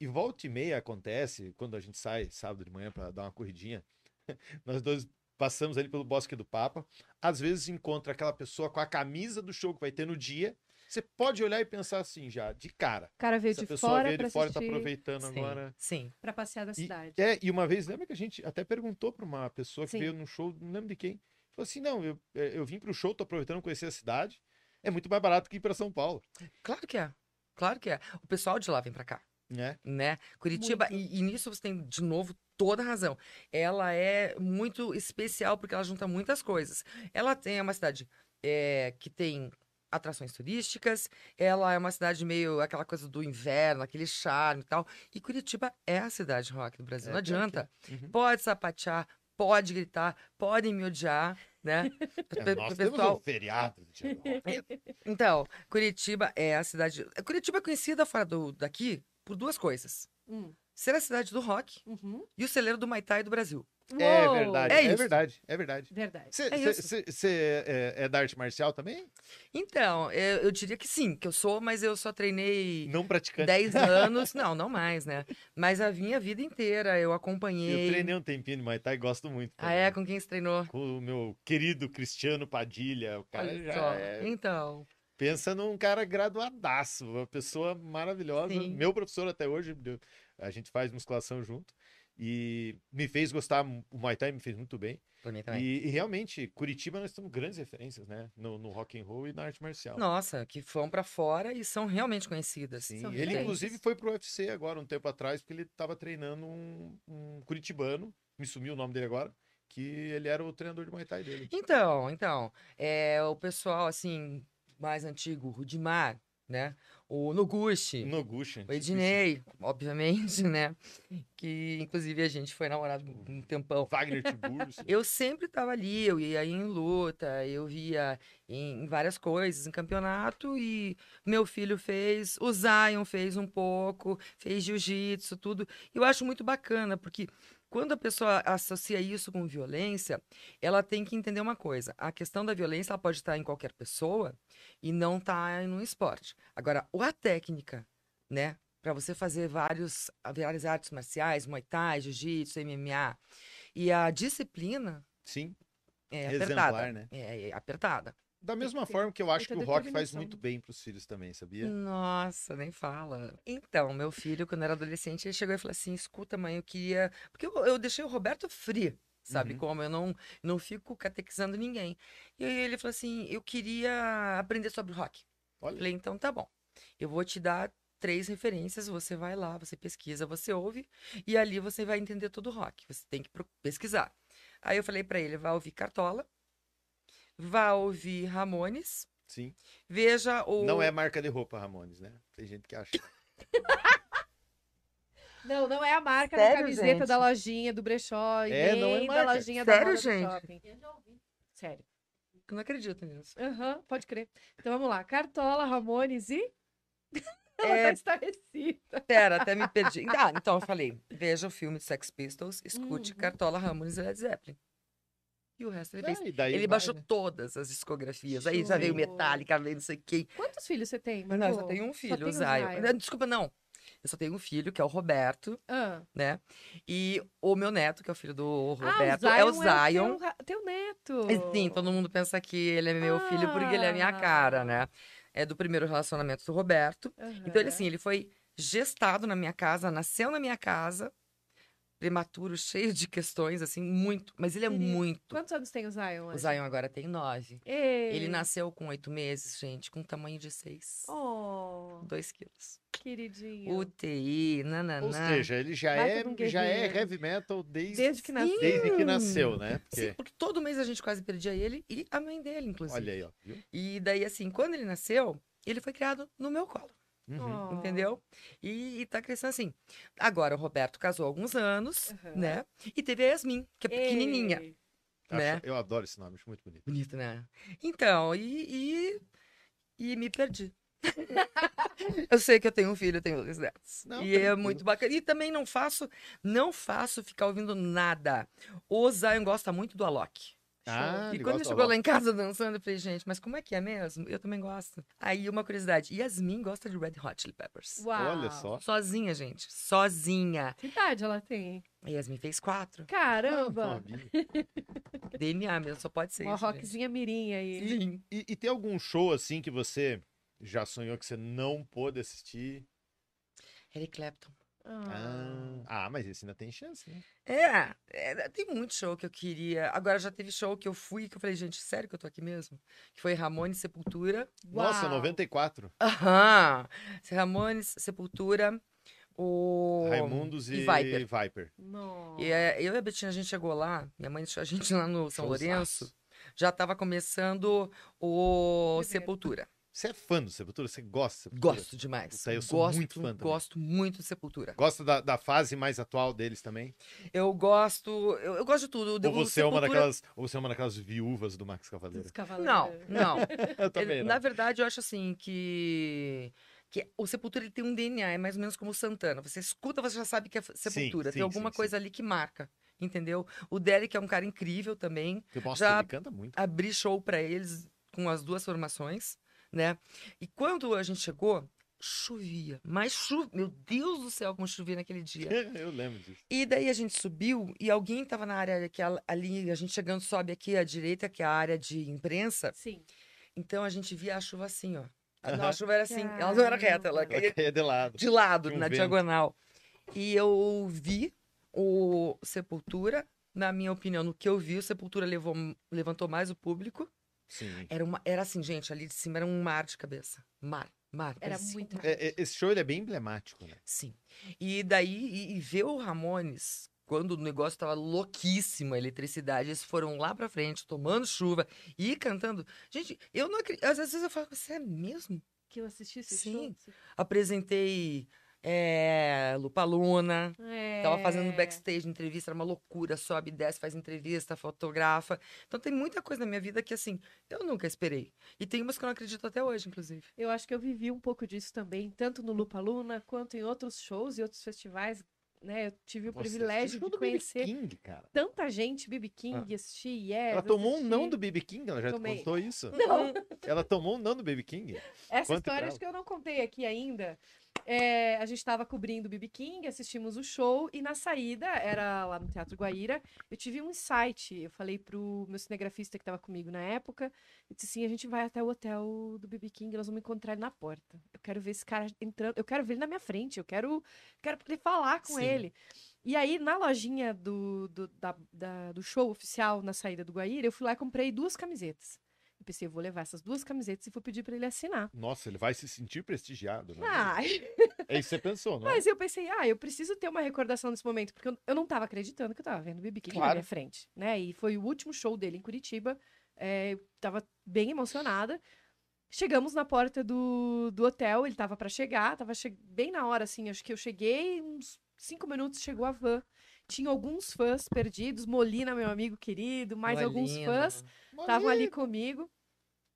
e volta e meia acontece, quando a gente sai sábado de manhã para dar uma corridinha, [laughs] nós dois passamos ali pelo Bosque do Papa, às vezes encontra aquela pessoa com a camisa do show que vai ter no dia, você pode olhar e pensar assim já, de cara. O cara veio de pessoa fora. Veio de fora e tá aproveitando sim, agora. Sim. Para passear da cidade. E, é, e uma vez, lembra que a gente até perguntou para uma pessoa que sim. veio num show, não lembro de quem. Falou assim: não, eu, é, eu vim pro show, tô aproveitando conhecer a cidade. É muito mais barato que ir para São Paulo. Claro que é. Claro que é. O pessoal de lá vem para cá né, Né? Curitiba, e, e, nisso você tem, de novo, toda razão. Ela é muito especial porque ela junta muitas coisas. Ela tem é uma cidade é, que tem atrações turísticas, ela é uma cidade meio aquela coisa do inverno, aquele charme e tal. E Curitiba é a cidade rock do Brasil, é, não adianta. É. Uhum. Pode sapatear, pode gritar, podem me odiar, né? [laughs] É, nós pessoal... um feriado [laughs] Então, Curitiba é a cidade. Curitiba é conhecida fora do, daqui por duas coisas. Hum. Ser a cidade do rock uhum. e o celeiro do Maitai do Brasil. É verdade, é, é verdade, é verdade. Verdade. Você é, é, é, da arte marcial também? Então, eu, é, eu, diria que sim, que eu sou, mas eu só treinei. Não praticante. 10 [laughs] anos, não, não mais, né? Mas a minha vida inteira, eu acompanhei. Eu treinei um tempinho no maitai, e gosto muito. Ah, também. Ah, é? Com quem você treinou? Com o meu querido Cristiano Padilha, o cara Olha é Então. Pensa num cara graduadaço, uma pessoa maravilhosa. Sim. Meu professor até hoje, a gente faz musculação junto. E me fez gostar, o Muay Thai me fez muito bem. E, e realmente, Curitiba nós temos grandes referências, né? No, no rock and roll e na arte marcial. Nossa, que foram para fora e são realmente conhecidas. Sim, são ele inclusive foi pro UFC agora, um tempo atrás, porque ele estava treinando um, um curitibano, me sumiu o nome dele agora que ele era o treinador de Muay Thai dele. Então, então, é, o pessoal, assim, mais antigo, Rudimar, né? O Noguchi. Noguchi. O Ednei, obviamente, né? Que, inclusive, a gente foi namorado um tempão. Wagner [laughs] Tiburcio. eu sempre estava ali, eu ia em luta, eu via em, em, várias coisas, em campeonato, e meu filho fez, o Zion fez um pouco, fez jiu-jitsu, tudo. Eu acho muito bacana, porque quando a pessoa associa isso com violência, ela tem que entender uma coisa: a questão da violência ela pode estar em qualquer pessoa e não estar tá em um esporte. Agora, a técnica, né? Para você fazer vários, várias artes marciais, muay thai, jiu-jitsu, MMA. E a disciplina. Sim. É apertada. Exemplar, né? é, é apertada. Da mesma forma que eu acho que o rock faz muito bem para os filhos também, sabia? Nossa, nem fala. Então, meu filho, quando era adolescente, ele chegou e falou assim: escuta, mãe, eu queria. Porque eu, eu deixei o Roberto free, sabe uhum. como? Eu não, não fico catequizando ninguém. E aí ele falou assim: eu queria aprender sobre rock. Olha. Falei, então tá bom. Eu vou te dar três referências, você vai lá, você pesquisa, você ouve, e ali você vai entender todo o rock. Você tem que pesquisar. Aí eu falei para ele: vai ouvir Cartola vá ouvir Ramones. Sim. Veja o. Não é marca de roupa, Ramones, né? Tem gente que acha. [laughs] não, não é a marca Sério, da camiseta gente? da lojinha do brechó é, não é marca. da lojinha Sério, da gente? Shopping. Sério. Eu não acredito nisso. Aham, uhum, pode crer. Então vamos lá. Cartola, Ramones e. [laughs] É, Ela é... tá Pera, até me perdi. Ah, então eu falei. Veja o filme de Sex Pistols, escute uhum. Cartola, Ramones e Led Zeppelin. E o resto ele fez. É, daí ele vai, baixou né? todas as discografias. Aí já veio Metallica, veio não sei quem. Quantos filhos você tem? Mas não, eu só tenho um filho, o Zion. Desculpa, não. Eu só tenho um filho, que é o Roberto, ah. né? E o meu neto, que é o filho do ah, Roberto, ah, o é o Zion. É teu, teu neto. É, sim, todo mundo pensa que ele é meu ah. filho porque ele é minha cara, né? É do primeiro relacionamento do Roberto. Uhum. Então, ele assim, ele foi gestado na minha casa, nasceu na minha casa, prematuro, cheio de questões, assim, muito. Mas ele é muito. Quantos anos tem o Zion? Hoje? O Zion agora tem nove. Ei. Ele nasceu com oito meses, gente, com tamanho de seis. Oh. Dois quilos. Queridinho. UTI, nananã. Ou seja, ele já, é, já é heavy metal desde, desde, que nasceu. desde que nasceu, né? Porque... Sim, porque todo mês a gente quase perdia ele e a mãe dele, inclusive. Olha aí, ó. Viu? E daí, assim, quando ele nasceu, ele foi criado no meu colo. Uhum. Entendeu? E, e tá crescendo assim. Agora, o Roberto casou há alguns anos, uhum. né? E teve a Yasmin, que é pequenininha. Né? Acho, eu adoro esse nome, acho muito bonito. Bonito, né? Então, e, e, e me perdi. [laughs] eu sei que eu tenho um filho, eu tenho dois netos. Não, e é muito bacana. E também não faço, não faço ficar ouvindo nada. O Zion gosta muito do Alok. Ah, e quando chegou lá em casa dançando, eu falei, gente, mas como é que é mesmo? Eu também gosto. Aí, uma curiosidade, Yasmin gosta de Red Hot Chili Peppers. Uau. Olha só. Sozinha, gente, sozinha. Que idade ela tem? A Yasmin fez quatro. Caramba! Ah, tá DNA [laughs] mesmo, só pode ser Uma né? rockzinha mirinha aí. Sim. E, e tem algum show, assim, que você já sonhou que você não pôde assistir? Eric Clapton. Ah. ah, mas esse ainda tem chance, né? É, é, tem muito show que eu queria. Agora já teve show que eu fui que eu falei, gente, sério que eu tô aqui mesmo? Que foi Ramone Sepultura. Nossa, 94. Aham. Ramone Sepultura. O... Raimundos e, e Viper. Viper. E é, eu e a Betinha, a gente chegou lá, minha mãe deixou a [laughs] gente lá no São Lourenço. Já tava começando o Sepultura. Você é fã do Sepultura? Você gosta Sepultura? Gosto demais. Puta, eu sou gosto, muito fã também. Gosto muito do Sepultura. Gosta da, da fase mais atual deles também? Eu gosto... Eu, eu gosto de tudo. ou você, é Sepultura... é uma daquelas, ou você é uma daquelas viúvas do Max Cavaleiro? Cavaleiro. Não, não. [laughs] eu também, não. Na verdade, eu acho assim que que o Sepultura ele tem um DNA, é mais ou menos como o Santana. Você escuta, você já sabe que é Sepultura. Sim, tem sim, alguma sim, coisa ali que marca, entendeu? O Derek é um cara incrível também. Eu posso, já ele canta muito. Abri show para eles com as duas formações né? E quando a gente chegou, chovia, mas chuva, meu Deus do céu, como chovia naquele dia. [laughs] Eu lembro disso. E daí a gente subiu e alguém estava na área que ali, a gente chegando sobe aqui à direita, que é a área de imprensa. Sim. Então a gente via a chuva assim, ó. A chuva era assim, ela não era reta, ela era ela caía de lado. De lado, na vento. diagonal. E eu vi o Sepultura, na minha opinião, no que eu vi, o Sepultura levou, levantou mais o público. Sim. Era, uma, era assim, gente, ali de cima era um mar de cabeça. Mar, mar. Era assim, muito mar. É, é, esse show ele é bem emblemático, né? Sim. E daí, e, e ver o Ramones, quando o negócio estava louquíssimo, a eletricidade, eles foram lá pra frente, tomando chuva e cantando. Gente, eu não acredito. Às vezes eu falo, você é mesmo? Que eu assisti esse Sim. show? Sim. Apresentei. É, Lupa Luna. É. Tava fazendo backstage, entrevista, era uma loucura. Sobe, desce, faz entrevista, fotografa. Então tem muita coisa na minha vida que, assim, eu nunca esperei. E tem umas que eu não acredito até hoje, inclusive. Eu acho que eu vivi um pouco disso também, tanto no Lupa Luna, quanto em outros shows e outros festivais. Né, eu tive o Nossa, privilégio de conhecer King, cara. tanta gente, BB King, ah. assisti Yes. É, ela tomou assisti... um não do BB King, ela já Tomei. te contou isso? Não. Ela tomou um não do BB King? Essa Quanto história acho que eu não contei aqui ainda, é, a gente estava cobrindo o BB King, assistimos o show e na saída, era lá no Teatro Guaíra, eu tive um insight. Eu falei pro meu cinegrafista que estava comigo na época, eu disse assim, a gente vai até o hotel do BB King, nós vamos encontrar ele na porta. Eu quero ver esse cara entrando, eu quero ver ele na minha frente, eu quero, quero poder falar com Sim. ele. E aí, na lojinha do, do, da, da, do show oficial, na saída do Guaíra, eu fui lá e comprei duas camisetas pensei, eu vou levar essas duas camisetas e vou pedir para ele assinar. Nossa, ele vai se sentir prestigiado, né? Ai. É isso que você pensou, né? Mas eu pensei, ah, eu preciso ter uma recordação desse momento, porque eu, não estava acreditando que eu estava vendo o BB claro. na minha frente, né? E foi o último show dele em Curitiba. É, eu tava bem emocionada. Chegamos na porta do, do hotel, ele tava para chegar, tava che bem na hora, assim, acho que eu cheguei, uns cinco minutos chegou a van. Tinha alguns fãs perdidos, Molina, meu amigo querido, mais Molina. alguns fãs estavam ali comigo.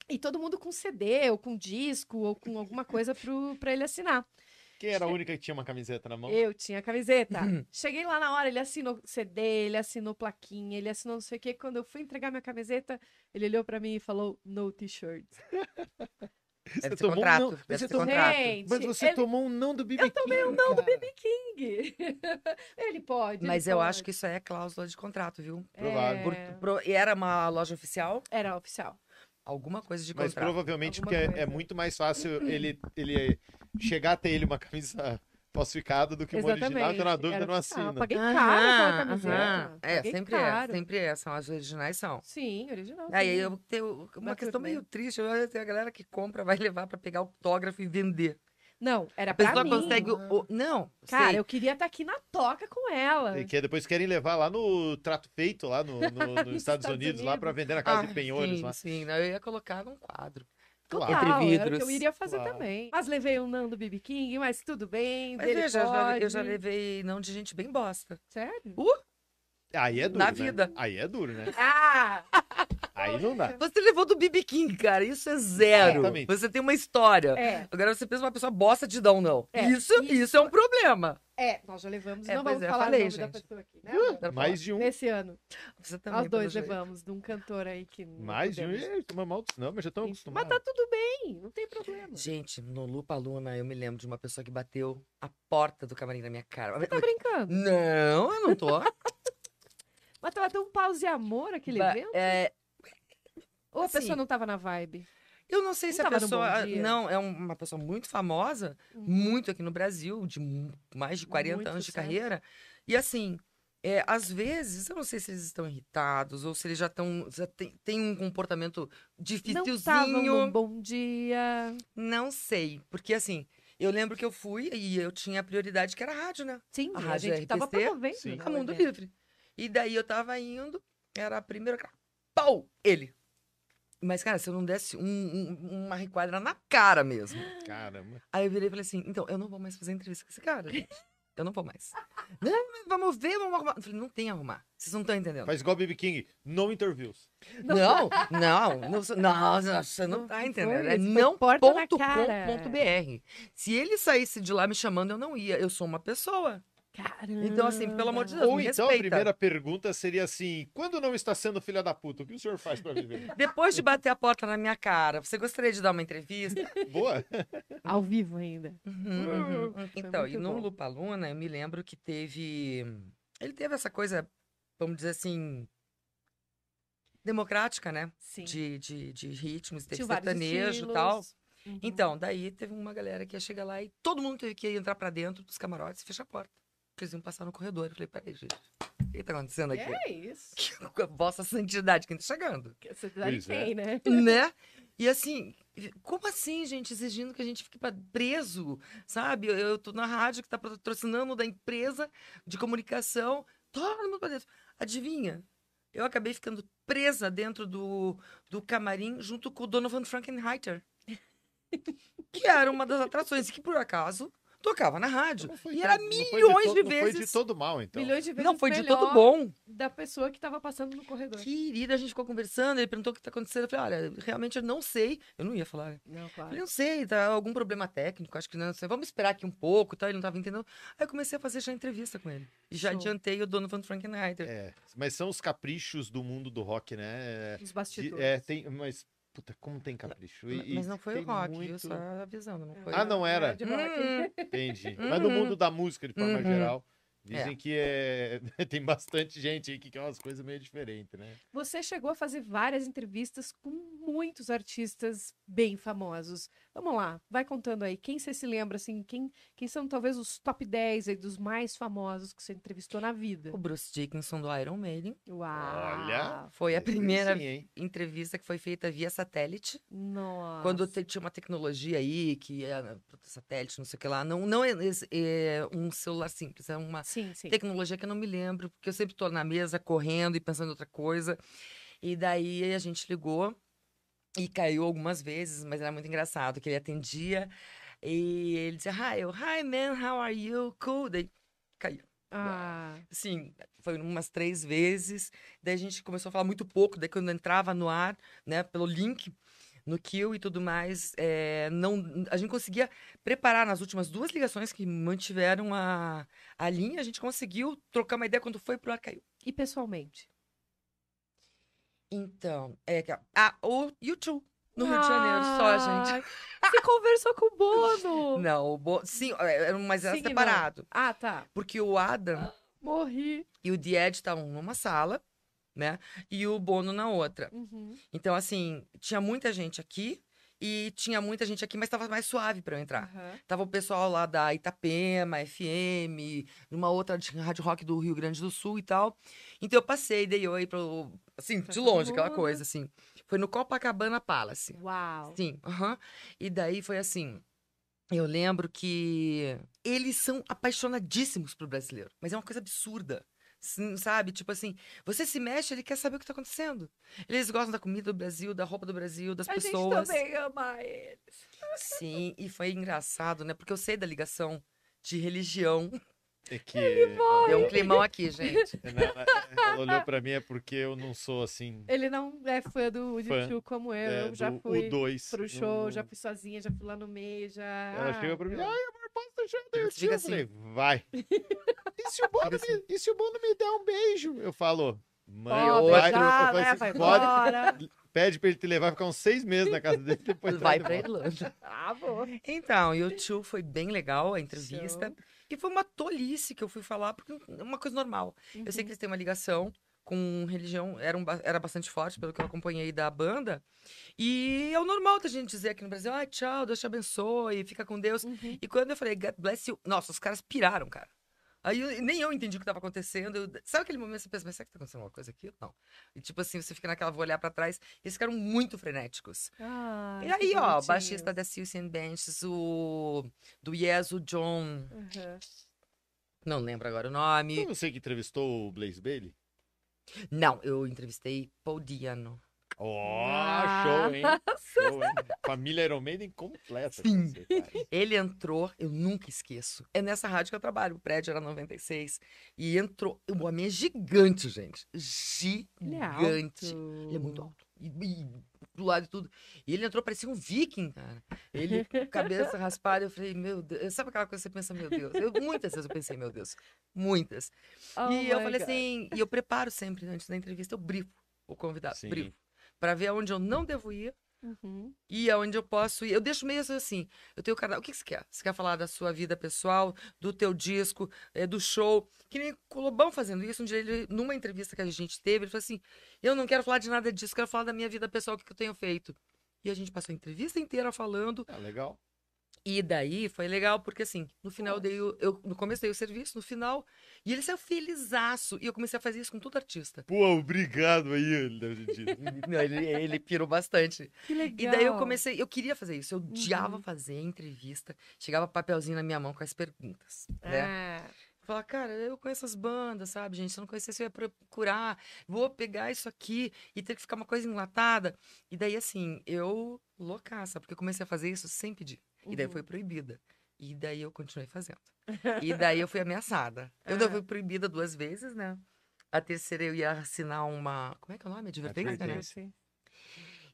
E todo mundo com CD, ou com disco, ou com alguma coisa para pra ele assinar. Quem era a única que tinha uma camiseta na mão? Eu tinha a camiseta. Uhum. Cheguei lá na hora, ele assinou CD, ele assinou plaquinha, ele assinou não sei o quê. Quando eu fui entregar minha camiseta, ele olhou para mim e falou: No t-shirt. [laughs] Você deve tomou contrato, um não, você tomou... contrato. Gente, mas você ele... tomou um não do BB King. Eu tomei um não cara. do BB King. [laughs] ele pode. Mas ele eu pode. acho que isso aí é cláusula de contrato, viu? É. Provável. É... Por, por, e era uma loja oficial? Era oficial. Alguma coisa de contrato. Mas provavelmente Alguma porque é, é, muito mais fácil ele, ele chegar a ter ele uma camisa falsificada do que Exatamente. uma original, tá na dúvida, Era... não assina. Ah, paguei caro aham, camiseta. Aham. É, sempre é, caro. é, sempre é, são as originais são. Sim, original. Aí sim. eu tenho uma Mas questão meio triste, eu tenho a galera que compra, vai levar para pegar autógrafo e vender. Não, era pra mim. A pessoa consegue... O... Não, Cara, sei. eu queria estar tá aqui na toca com ela. E é que é, depois querem levar lá no Trato Feito, lá no, no, [laughs] nos Estados, Estados Unidos, Unidos, lá pra vender na casa ah, de penhores. Sim, lá. sim. eu ia colocar num quadro. Claro. Entre vidros. Era o que eu iria fazer claro. também. Mas levei um não do BB King, mas tudo bem. Mas eu já, eu já levei não de gente bem bosta. Sério? Uh! Aí é duro. Na né? vida. Aí é duro, né? Ah! [laughs] Aí não dá. Você levou do BB King, cara. Isso é zero. Exatamente. Você tem uma história. É. Agora você pensa uma pessoa bosta de dar um não. É. Isso, isso, isso, é um problema. É, nós já levamos. É, não vamos é, falar falei, nome gente. da pessoa aqui, né? Uh, mais de um. Nesse ano. Você também, nós dois levamos de um cantor aí que. Mais de um. Ei, toma mal não, mas já estão acostumados. Mas tá tudo bem, não tem problema. Gente, no Lupa Luna, eu me lembro de uma pessoa que bateu a porta do camarim na minha cara. Você tá brincando? Não, eu não tô. [laughs] Mas tava tão um pause e amor aquele ba evento? É, ou assim, a pessoa não estava na vibe? Eu não sei não se a pessoa. Não, é uma pessoa muito famosa, uhum. muito aqui no Brasil, de mais de 40 muito anos de carreira. E assim, é, às vezes, eu não sei se eles estão irritados ou se eles já estão. Já tem, tem um comportamento difícilzinho. Não bom dia. Não sei, porque assim. Eu lembro que eu fui e eu tinha a prioridade que era a rádio, né? Sim, a, rádio a gente RPC, tava promovendo. Sim. A Mundo Livre. E daí eu tava indo, era a primeira. Pau! Ele. Mas, cara, se eu não desse um, um, uma requadra na cara mesmo. Caramba. Aí eu virei e falei assim: então, eu não vou mais fazer entrevista com esse cara. Eu não vou mais. Não, vamos ver, vamos arrumar. Eu falei, não tem a arrumar. Vocês não estão entendendo. Faz igual BB King, não interviews. Não, não, não, não, não você não tá entendendo. É não.com.br. Se ele saísse de lá me chamando, eu não ia. Eu sou uma pessoa. Caramba. Então, assim, pelo amor de Deus, Ou então respeita. a primeira pergunta seria assim: quando não está sendo filha da puta, o que o senhor faz para viver? [laughs] Depois de bater a porta na minha cara, você gostaria de dar uma entrevista? [laughs] Boa! [laughs] Ao vivo ainda. Uhum, uhum. uhum. uhum. Então, e no bom. Lupa Luna, eu me lembro que teve. Ele teve essa coisa, vamos dizer assim. Democrática, né? Sim. De, de, de ritmos, teve sertanejo e tal. Uhum. Então, daí teve uma galera que ia chegar lá e todo mundo teve que entrar para dentro dos camarotes e fechar a porta eles iam passar no corredor. Eu falei, peraí, gente. O que tá acontecendo aqui? É isso. [laughs] Que, vossa santidade, quem tá chegando? Que a santidade é. tem, é. né? Né? [laughs] E assim, como assim, gente, exigindo que a gente fique preso, sabe? Eu, eu tô na rádio que tá patrocinando da empresa de comunicação, todo mundo pra dentro. Adivinha? Eu acabei ficando presa dentro do, do camarim junto com o Donovan Frankenheiter, [laughs] que era uma das atrações, que por acaso Tocava na rádio. foi, e era milhões de, de vezes. foi de todo mal, então. Milhões de vezes. Não, foi de todo bom. Da pessoa que estava passando no corredor. Querida, a gente ficou conversando, ele perguntou o que está acontecendo. Eu falei, olha, realmente eu não sei. Eu não ia falar. Né? Não, claro. Falei, não sei, tá algum problema técnico, acho que não, sei. Vamos esperar aqui um pouco, tá? Ele não estava entendendo. Aí eu comecei a fazer já entrevista com ele. E já Show. adiantei o Donovan Frankenheiter. É, mas são os caprichos do mundo do rock, né? Os bastidores. É, tem, mas Puta, como tem capricho. E, mas não foi o rock, muito... viu? Só avisando. Não é. foi ah, não era? Né? Hum, entendi. Hum, [laughs] mas no mundo da música, de forma hum, geral, Dizem é. que é... [laughs] tem bastante gente aí que quer umas coisas meio diferentes, né? Você chegou a fazer várias entrevistas com muitos artistas bem famosos. Vamos lá, vai contando aí. Quem você se lembra, assim, quem, quem são talvez os top 10 aí dos mais famosos que você entrevistou na vida? O Bruce Dickinson do Iron Maiden. Uau! Olha! Foi a primeira sim, entrevista que foi feita via satélite. Nossa! Quando tinha uma tecnologia aí que era né, satélite, não sei o que lá. Não, não é, é, é um celular simples, é uma Sim, sim. Tecnologia que eu não me lembro, porque eu sempre estou na mesa correndo e pensando em outra coisa. E daí a gente ligou e caiu algumas vezes, mas era muito engraçado que ele atendia e ele dizia: "Hi, eu, oh, hi man, how are you? Cool". Daí caiu. Ah. Sim, foi umas três vezes. Daí a gente começou a falar muito pouco. Daí quando entrava no ar, né, pelo link, no kill e tudo mais. É, não, a gente conseguia preparar nas últimas duas ligações que mantiveram a, a linha, a gente conseguiu trocar uma ideia quando foi pro ar caiu. E pessoalmente? Então, é que. Ah, o YouTube. No Rio ah, de Janeiro, só, ah, gente. Você conversou com o Bono! [laughs] Não, o Bono. Sim, é, mas era Sim, separado. Não. Ah, tá. Porque o Adam. Morri. E o Died estavam numa sala né? E o Bono na outra. Uhum. Então, assim, tinha muita gente aqui, e tinha muita gente aqui, mas estava mais suave para eu entrar. Uhum. Tava o pessoal lá da Itapema, FM, uma outra de rádio rock do Rio Grande do Sul e tal. Então eu passei, dei oi pro. Assim, de longe, aquela coisa, assim. Foi no Copacabana Palace. Uau! Sim, uhum. E daí foi assim. Eu lembro que eles são apaixonadíssimos pro brasileiro, mas é uma coisa absurda sabe? Tipo assim, você se mexe, ele quer saber o que tá acontecendo. Eles gostam da comida do Brasil, da roupa do Brasil, das a pessoas. A gente também ama eles. Sim, e foi engraçado, né? Porque eu sei da ligação de religião é que. Ele Deu um climão aqui, gente. [laughs] É, é, ela olhou pra mim, é porque eu não sou assim. Ele não é fã do Udichu como eu. É, eu já fui o pro show, já fui sozinha, já fui lá no meio, já. Ela chega pra mim, ai, amor, posso deixar eu tio? Diga assim. falei, vai. [laughs] e, se o Bono me, assim. e se o Bono me der um beijo? Eu falo, mãe, oh, vai, vai, pode, embora. Pede pra ele te levar, ficar uns seis meses na casa dele, depois vai pra Irlanda. Ah, bom. Então, e o Tio foi bem legal a entrevista. Show. Que foi uma tolice que eu fui falar, porque é uma coisa normal. Uhum. Eu sei uhum. que eles têm uma ligação com religião, era, um, era bastante forte, pelo que eu acompanhei da banda. E é o normal da gente dizer aqui no Brasil, ah, tchau, Deus te abençoe, fica com Deus. Uhum. E quando eu falei, God bless you, nossa, os caras piraram, cara. Aí eu, nem eu entendi o que estava acontecendo. Eu, sabe aquele momento que você pensa, mas será que está acontecendo alguma coisa aqui? Não. E tipo assim, você fica naquela, vou olhar para trás. Eles ficaram muito frenéticos. Ah, e aí, ó, o baixista da Silicon Benches, o do Yes, o John. Uhum. Não lembro agora o nome. você que entrevistou o Blaze Bailey? Não, eu entrevistei Paul Diano. Ó, oh, show, hein? show, hein? Família Iron Maiden completa. Sim. Você, ele entrou, eu nunca esqueço. É nessa rádio que eu trabalho, o prédio era 96. E entrou. O homem é gigante, gente. Gigante. Ele é, ele é muito alto. E, e, do lado de tudo. E ele entrou, parecia um viking, cara. Ele, cabeça [laughs] raspada, eu falei, meu Deus. Sabe aquela coisa que você pensa, meu Deus? Eu, muitas vezes eu pensei, meu Deus. Muitas. Oh e eu falei God. assim, e eu preparo sempre, antes da entrevista, eu brifo o convidado. Sim. Brifo para ver aonde eu não devo ir uhum. e aonde eu posso ir. Eu deixo mesmo assim, eu tenho o canal O que, você quer? Você quer falar da sua vida pessoal, do teu disco, é, do show? Que nem o Lobão fazendo isso. Um dia ele, numa entrevista que a gente teve, ele falou assim: Eu não quero falar de nada disso, quero falar da minha vida pessoal, o que, eu tenho feito. E a gente passou a entrevista inteira falando. É legal. E daí foi legal, porque assim, no final dei o, eu, no começo dei o serviço, no final, e ele saiu felizaço. E eu comecei a fazer isso com todo artista. Pô, obrigado aí, [laughs] ele Não, ele, ele pirou bastante. Que legal. E daí eu comecei, eu queria fazer isso, eu odiava uhum. fazer entrevista. Chegava papelzinho na minha mão com as perguntas, né? É. Falar, cara, eu conheço as bandas, sabe, gente? Se eu não conhecesse, eu ia procurar. Vou pegar isso aqui e ter que ficar uma coisa enlatada. E daí, assim, eu loucaça, porque eu comecei a fazer isso sem pedir. Uhum. E daí uhum. foi proibida. E daí eu continuei fazendo. [laughs] E daí eu fui ameaçada. Eu uhum. fui proibida duas vezes, né? A terceira eu ia assinar uma. Como é que é o nome? Advertência, né? Sim.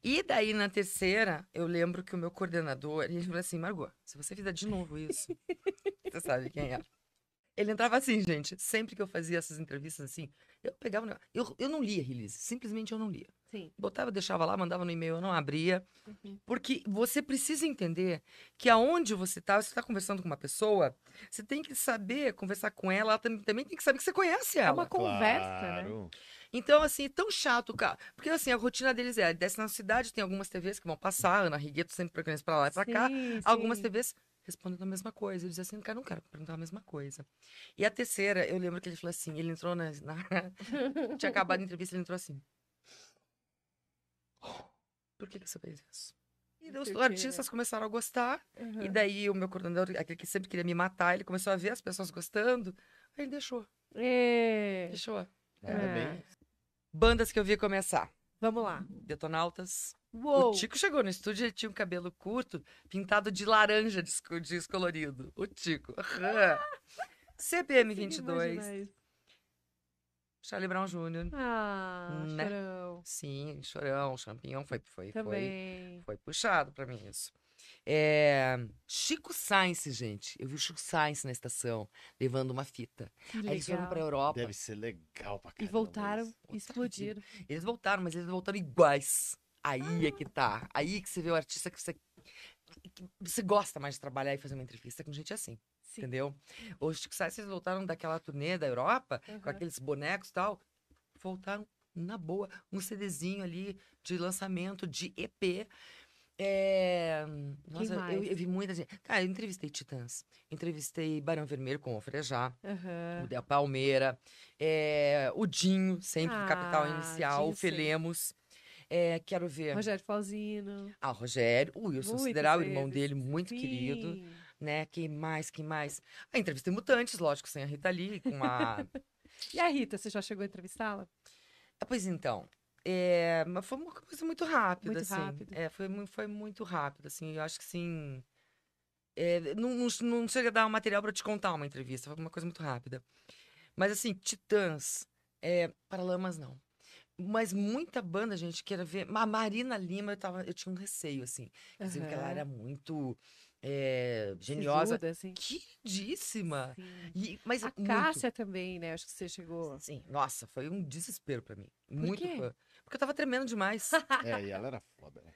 E daí, na terceira, eu lembro que o meu coordenador, ele falou assim, Margot, se você fizer de novo isso, [laughs] você sabe quem é. Ele entrava assim, gente, sempre que eu fazia essas entrevistas assim, eu pegava, eu, eu não lia release, simplesmente eu não lia. Sim. Botava, deixava lá, mandava no e-mail, eu não abria. Uhum. Porque você precisa entender que aonde você está, você está conversando com uma pessoa, você tem que saber conversar com ela, ela também, também tem que saber que você conhece ela. É uma conversa, né? claro. né? Então, assim, é tão chato, cara. Porque, assim, a rotina deles é, desce na cidade, tem algumas TVs que vão passar, Ana Rigueto sempre pergunta pra lá e pra sim, cá. Sim. Algumas TVs respondendo a mesma coisa. Ele dizia assim, cara, não quero perguntar a mesma coisa. E a terceira, eu lembro que ele falou assim, ele entrou na... na... [laughs] Tinha acabado a entrevista, ele entrou assim... Por que, você fez isso? E os artistas começaram a gostar. Uhum. E daí o meu coordenador, aquele que sempre queria me matar, ele começou a ver as pessoas gostando. Aí ele deixou. É. Deixou. É, é. Bem... Bandas que eu vi começar. Vamos lá. Detonautas. Uou. O Tico chegou no estúdio, ele tinha um cabelo curto, pintado de laranja descolorido. O Tico. CPM 22. [laughs] Charlie Brown Jr. Ah, né? chorão. Sim, chorão, champignon, foi, foi, foi, foi puxado para mim isso. É... Chico Sainz, gente. Eu vi o Chico Sainz na estação, levando uma fita. Aí eles foram pra Europa. Deve ser legal pra caramba. E voltaram e explodiram. Eles voltaram, mas eles voltaram iguais. Aí ah. é que tá. Aí que você vê o artista que você... que você gosta mais de trabalhar e fazer uma entrevista com gente assim. Sim. entendeu? Os Chico voltaram daquela turnê da Europa, uhum. com aqueles bonecos e tal, voltaram na boa, um CDzinho ali de lançamento de EP. É... Nossa, eu, eu, vi muita gente. Cara, eu entrevistei Titãs, entrevistei Barão Vermelho com o Frejá, uhum. o Del Palmeira, é... o Dinho, sempre ah, Capital Inicial, Dinho, o Felemos. É, quero ver. Rogério Flauzino. Ah, Rogério. O Wilson Sideral, irmão dele, muito Sim. querido né? Que mais, que mais? A entrevista em Mutantes, lógico, sem a Rita ali com a... [laughs] e a Rita, você já chegou a entrevistá-la? Ah, pois então, é, mas foi uma coisa muito rápida, muito assim. Rápido. É, foi, foi muito rápido, assim. Eu acho que, assim... É, não, não, não chega a dar um material para te contar uma entrevista. Foi uma coisa muito rápida. Mas, assim, Titãs... É, Paralamas, não. Mas muita banda, gente, que era ver... A Marina Lima, eu, tava, eu tinha um receio, assim. Uhum. que ela era muito é, geniosa, Sisuda, assim. queridíssima. Sim. E, mas a muito... Cássia também, né? Acho que você chegou. Sim, nossa, foi um desespero para mim. Por muito quê? Fã. Porque eu tava tremendo demais. [laughs] é, e ela era foda, né?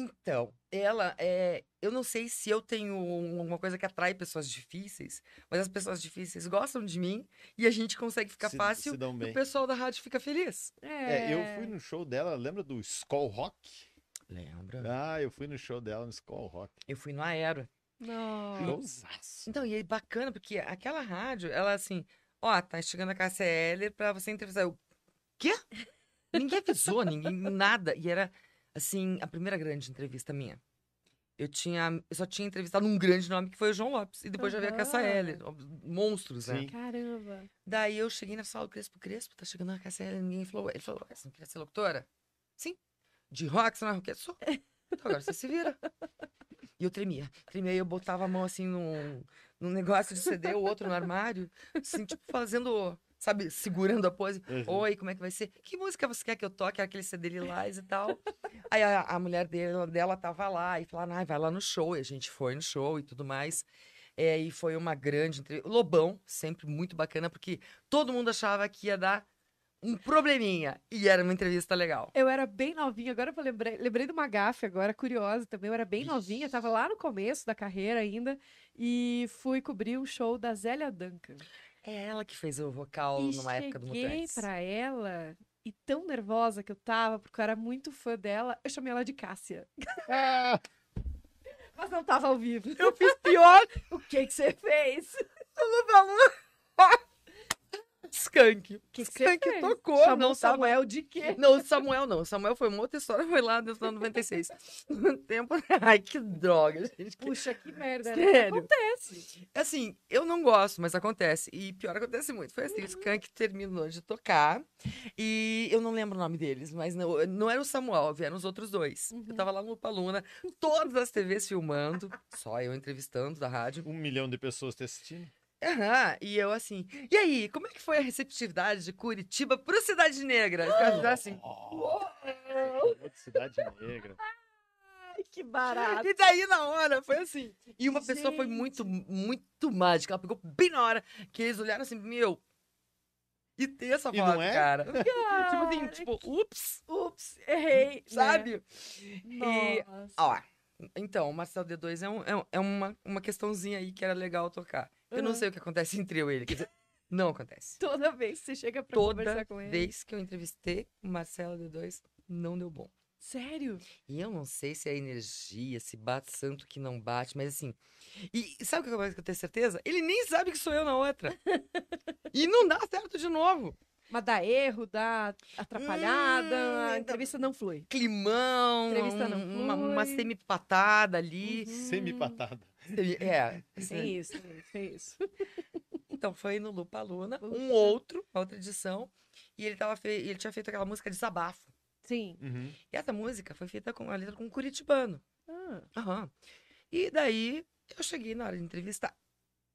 Então, ela é. Eu não sei se eu tenho alguma coisa que atrai pessoas difíceis, mas as pessoas difíceis gostam de mim e a gente consegue ficar se, fácil se e o pessoal da rádio fica feliz. É... é... eu fui no show dela, lembra do Skull Rock? Lembra? Ah, eu fui no show dela no School Rock. Eu fui no Aero. Nossa. E, então, e aí, é bacana, porque aquela rádio, ela assim, ó, tá chegando a KCL pra você entrevistar. Eu, quê? Ninguém avisou, ninguém, nada. E era, assim, a primeira grande entrevista minha. Eu tinha, eu só tinha entrevistado um grande nome que foi o João Lopes. E depois uhum. já veio a KCL. Monstros, né? Sim. né? Caramba. Daí eu cheguei na sala do Crespo, Crespo, tá chegando a KCL, ninguém falou. Ele falou, você não queria ser locutora? Sim de rock, na roquete, sou. Então agora você se vira. E eu tremia. Tremia e eu botava a mão assim num, num negócio de CD, o outro no armário, assim, tipo, fazendo, sabe, segurando a pose. Uhum. Oi, como é que vai ser? Que música você quer que eu toque? Aquele CD lilás e tal. Aí a, a mulher dele, dela tava lá e falando, ah, vai lá no show. E a gente foi no show e tudo mais. É, e foi uma grande entrevista. Lobão, sempre muito bacana, porque todo mundo achava que ia dar um probleminha. E era uma entrevista legal. Eu era bem novinha, agora eu lembrei, lembrei de uma gafe agora, curiosa também. Eu era bem novinha, tava lá no começo da carreira ainda. E fui cobrir um show da Zélia Duncan. É ela que fez o vocal e numa época do Mutantes. Eu pra ela e tão nervosa que eu tava, porque eu era muito fã dela, eu chamei ela de Cássia. Ah! [laughs] Mas não tava ao vivo. Eu fiz pior. [laughs] o que que você fez? Eu não falou. Skank. Que Skank que tocou. Chamou não, Samuel de quê? [laughs] Não, Samuel não. Samuel foi uma outra história, foi lá no 96. no [laughs] tempo. [laughs] Ai, que droga, gente. Puxa, que merda. Né? Sério. Né? Acontece. Assim, eu não gosto, mas acontece. E pior, acontece muito. Foi assim: uhum. o Skank terminou de tocar. E eu não lembro o nome deles, mas não, não era o Samuel, vieram os outros dois. Uhum. Eu tava lá no Paluna, todas as TVs filmando, só eu entrevistando da rádio. Um milhão de pessoas te assistindo. Aham, e eu assim. E aí, como é que foi a receptividade de Curitiba pro Cidade Negra? Eu oh, assim. Uou! Cidade Negra. Ai, que barato. E daí na hora foi assim. E uma Gente. pessoa foi muito, muito mágica. Ela pegou bem na hora que eles olharam assim, meu. E ter essa foto, é? cara. Ah, tipo assim, tipo, ups, ups, errei, hum, né? sabe? Nossa. E, ó, então, o Marcelo D2 é, um, é, uma, uma questãozinha aí que era legal tocar. Eu não sei o que acontece [laughs] entre eu e ele. Quer dizer, não acontece. [laughs] Toda vez que você chega pra Toda conversar com ele. Toda vez que eu entrevistei o Marcelo D2, não deu bom. Sério? E eu não sei se é energia, se bate santo que não bate, mas assim. E sabe o que eu tenho certeza? Ele nem sabe que sou eu na outra. [laughs] e não dá certo de novo. Mas dá erro, dá atrapalhada, hum, a entrevista não flui. Climão, entrevista não flui. Uma, uma semipatada ali. Uhum. Semipatada. É. é isso, é isso. Então foi no Lupa Luna, um outro, uma outra edição, e ele, tava fe... ele tinha feito aquela música Desabafo. Sim. Uhum. E essa música foi feita com a letra com um curitibano. Ah. Uhum. E daí eu cheguei na hora de entrevistar.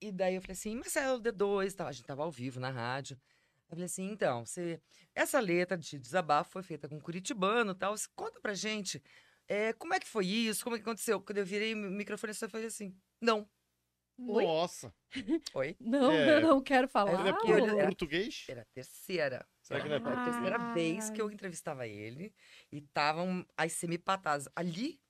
E daí eu falei assim, Marcelo D2, tá? a gente tava ao vivo na rádio. Eu falei assim, então, você... essa letra de desabafo foi feita com um curitibano e tal. conta pra gente é, como é que foi isso? Como é que aconteceu? Quando eu virei o microfone, você fez assim. Não. Oi? Nossa. Oi? Não, é, eu não quero falar. É ele por, era, português? Era a terceira. Será que não é Era a terceira ah. vez que eu entrevistava ele e estavam as semipatadas. Ali,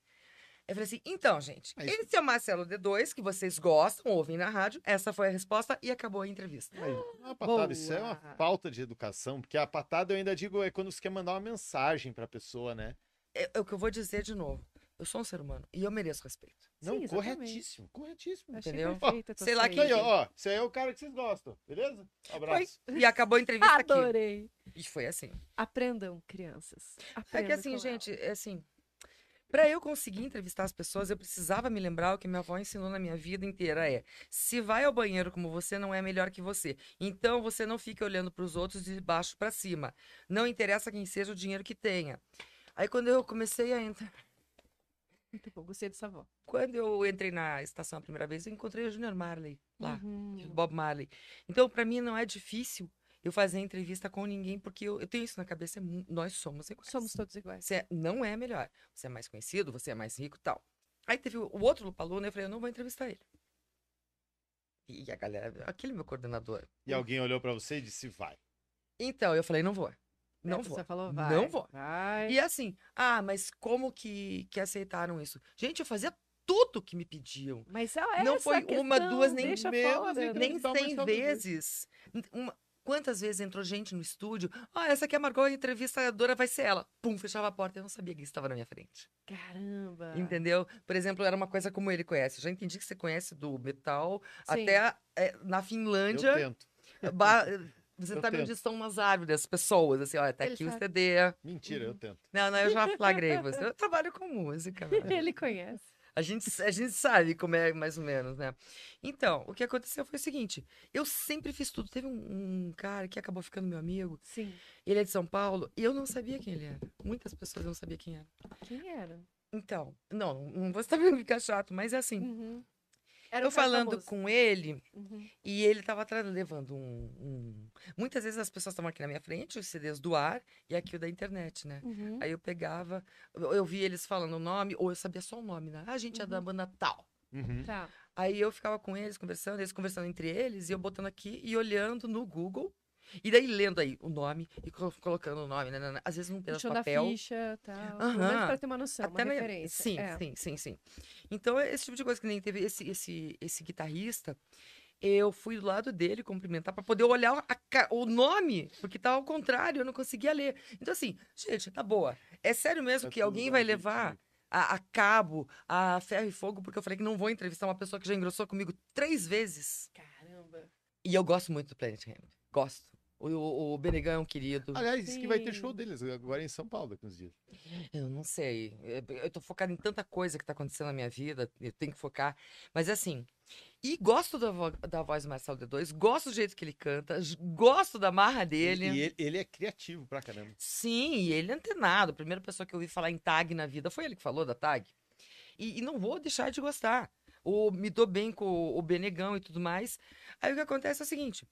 eu falei assim, então, gente, Mas... esse é o Marcelo D2, que vocês gostam, ouvem na rádio. Essa foi a resposta e acabou a entrevista. Aí, uma patada, Boa. isso é uma falta de educação, porque a patada eu ainda digo é quando você quer mandar uma mensagem pra pessoa, né? É, é, o que eu vou dizer de novo. Eu sou um ser humano e eu mereço respeito. Não, Sim, corretíssimo, corretíssimo. Achei entendeu? Perfeito, sei lá que. Aí, é, ó, você é o cara que vocês gostam, beleza? Abraço. Foi. E acabou a entrevista Adorei. aqui. Adorei. E foi assim. Aprendam, crianças. Aprendam é que assim, gente, é assim. Para eu conseguir entrevistar as pessoas, eu precisava me lembrar o que minha avó ensinou na minha vida inteira é: se vai ao banheiro como você, não é melhor que você. Então você não fique olhando para os outros de baixo para cima. Não interessa quem seja o dinheiro que tenha. Aí quando eu comecei a entrar. Muito bom, gostei dessa avó. Quando eu entrei na estação a primeira vez, eu encontrei o Junior Marley lá, uhum. Bob Marley. Então, para mim, não é difícil eu fazer entrevista com ninguém, porque eu, eu tenho isso na cabeça, é nós somos iguais. Somos todos iguais. Você é, não é melhor. Você é mais conhecido, você é mais rico tal. Aí teve o, o outro Lupaluna, eu falei, eu não vou entrevistar ele. E a galera, aquele meu coordenador. E alguém olhou para você e disse, vai. Então, eu falei, não vou. Não vou. Você falou, vai, não vou. Vai. E assim, ah, mas como que, que aceitaram isso? Gente, eu fazia tudo que me pediam. Mas é Não foi questão, uma, duas, nem meu, nem cem vezes. Uma, quantas vezes entrou gente no estúdio? Ah, essa aqui é a Margot, a entrevistadora vai ser ela. Pum, fechava a porta. Eu não sabia que estava na minha frente. Caramba! Entendeu? Por exemplo, era uma coisa como ele conhece. Eu já entendi que você conhece do metal Sim. até é, na Finlândia. Eu tento. Você eu tá tento. me estão umas árvores, as pessoas, assim, olha, tá Ele aqui sabe. o CD. Mentira, eu tento. Não, não, eu já flagrei [laughs] você. Eu trabalho com música. Velho. Né? Ele conhece. A gente, a gente sabe como é, mais ou menos, né? Então, o que aconteceu foi o seguinte: eu sempre fiz tudo. Teve um, um cara que acabou ficando meu amigo. Sim. Ele é de São Paulo e eu não sabia quem ele era. Muitas pessoas não sabiam quem era. Quem era? Então, não, não vou saber [laughs] ficar chato, mas é assim. Uhum. Era eu falando famoso. com ele uhum. e ele estava levando um, um, Muitas vezes as pessoas estavam aqui na minha frente, os CDs do ar e aqui o da internet, né? Uhum. Aí eu pegava, eu via eles falando o nome, ou eu sabia só o nome, né? a ah, gente uhum. é da uhum. banda tal. Uhum. Tá. Aí eu ficava com eles conversando, eles conversando entre eles, e eu botando aqui e olhando no Google e daí lendo aí o nome e colocando o nome, né, né, né? Às vezes não tem de papel. Da ficha, tal. Uhum. Pra ter uma noção, Até uma referência. Sim, é. sim, sim, sim. Então, é esse tipo de coisa que nem teve esse, esse, esse guitarrista eu fui do lado dele cumprimentar para poder olhar a, o nome, porque tava ao contrário, eu não conseguia ler. Então, assim, gente, tá boa. É sério mesmo tá que alguém vai levar a, a, cabo, a ferro e fogo, porque eu falei que não vou entrevistar uma pessoa que já engrossou comigo três vezes. Caramba. E eu gosto muito do Planet Hemp. Gosto. O, o Benegão é um querido. Aliás, disse que vai ter show deles agora em São Paulo daqui uns dias. Eu não sei. Eu tô focado em tanta coisa que tá acontecendo na minha vida. Eu tenho que focar. Mas assim. E gosto da, vo da voz do Marcelo D2, gosto do jeito que ele canta, gosto da marra dele. E, ele, ele, é criativo pra caramba. Sim, e ele é antenado. A primeira pessoa que eu ouvi falar em tag na vida foi ele que falou da tag. e, e não vou deixar de gostar ou me dou bem com o Benegão e tudo mais. Aí o que acontece é o seguinte: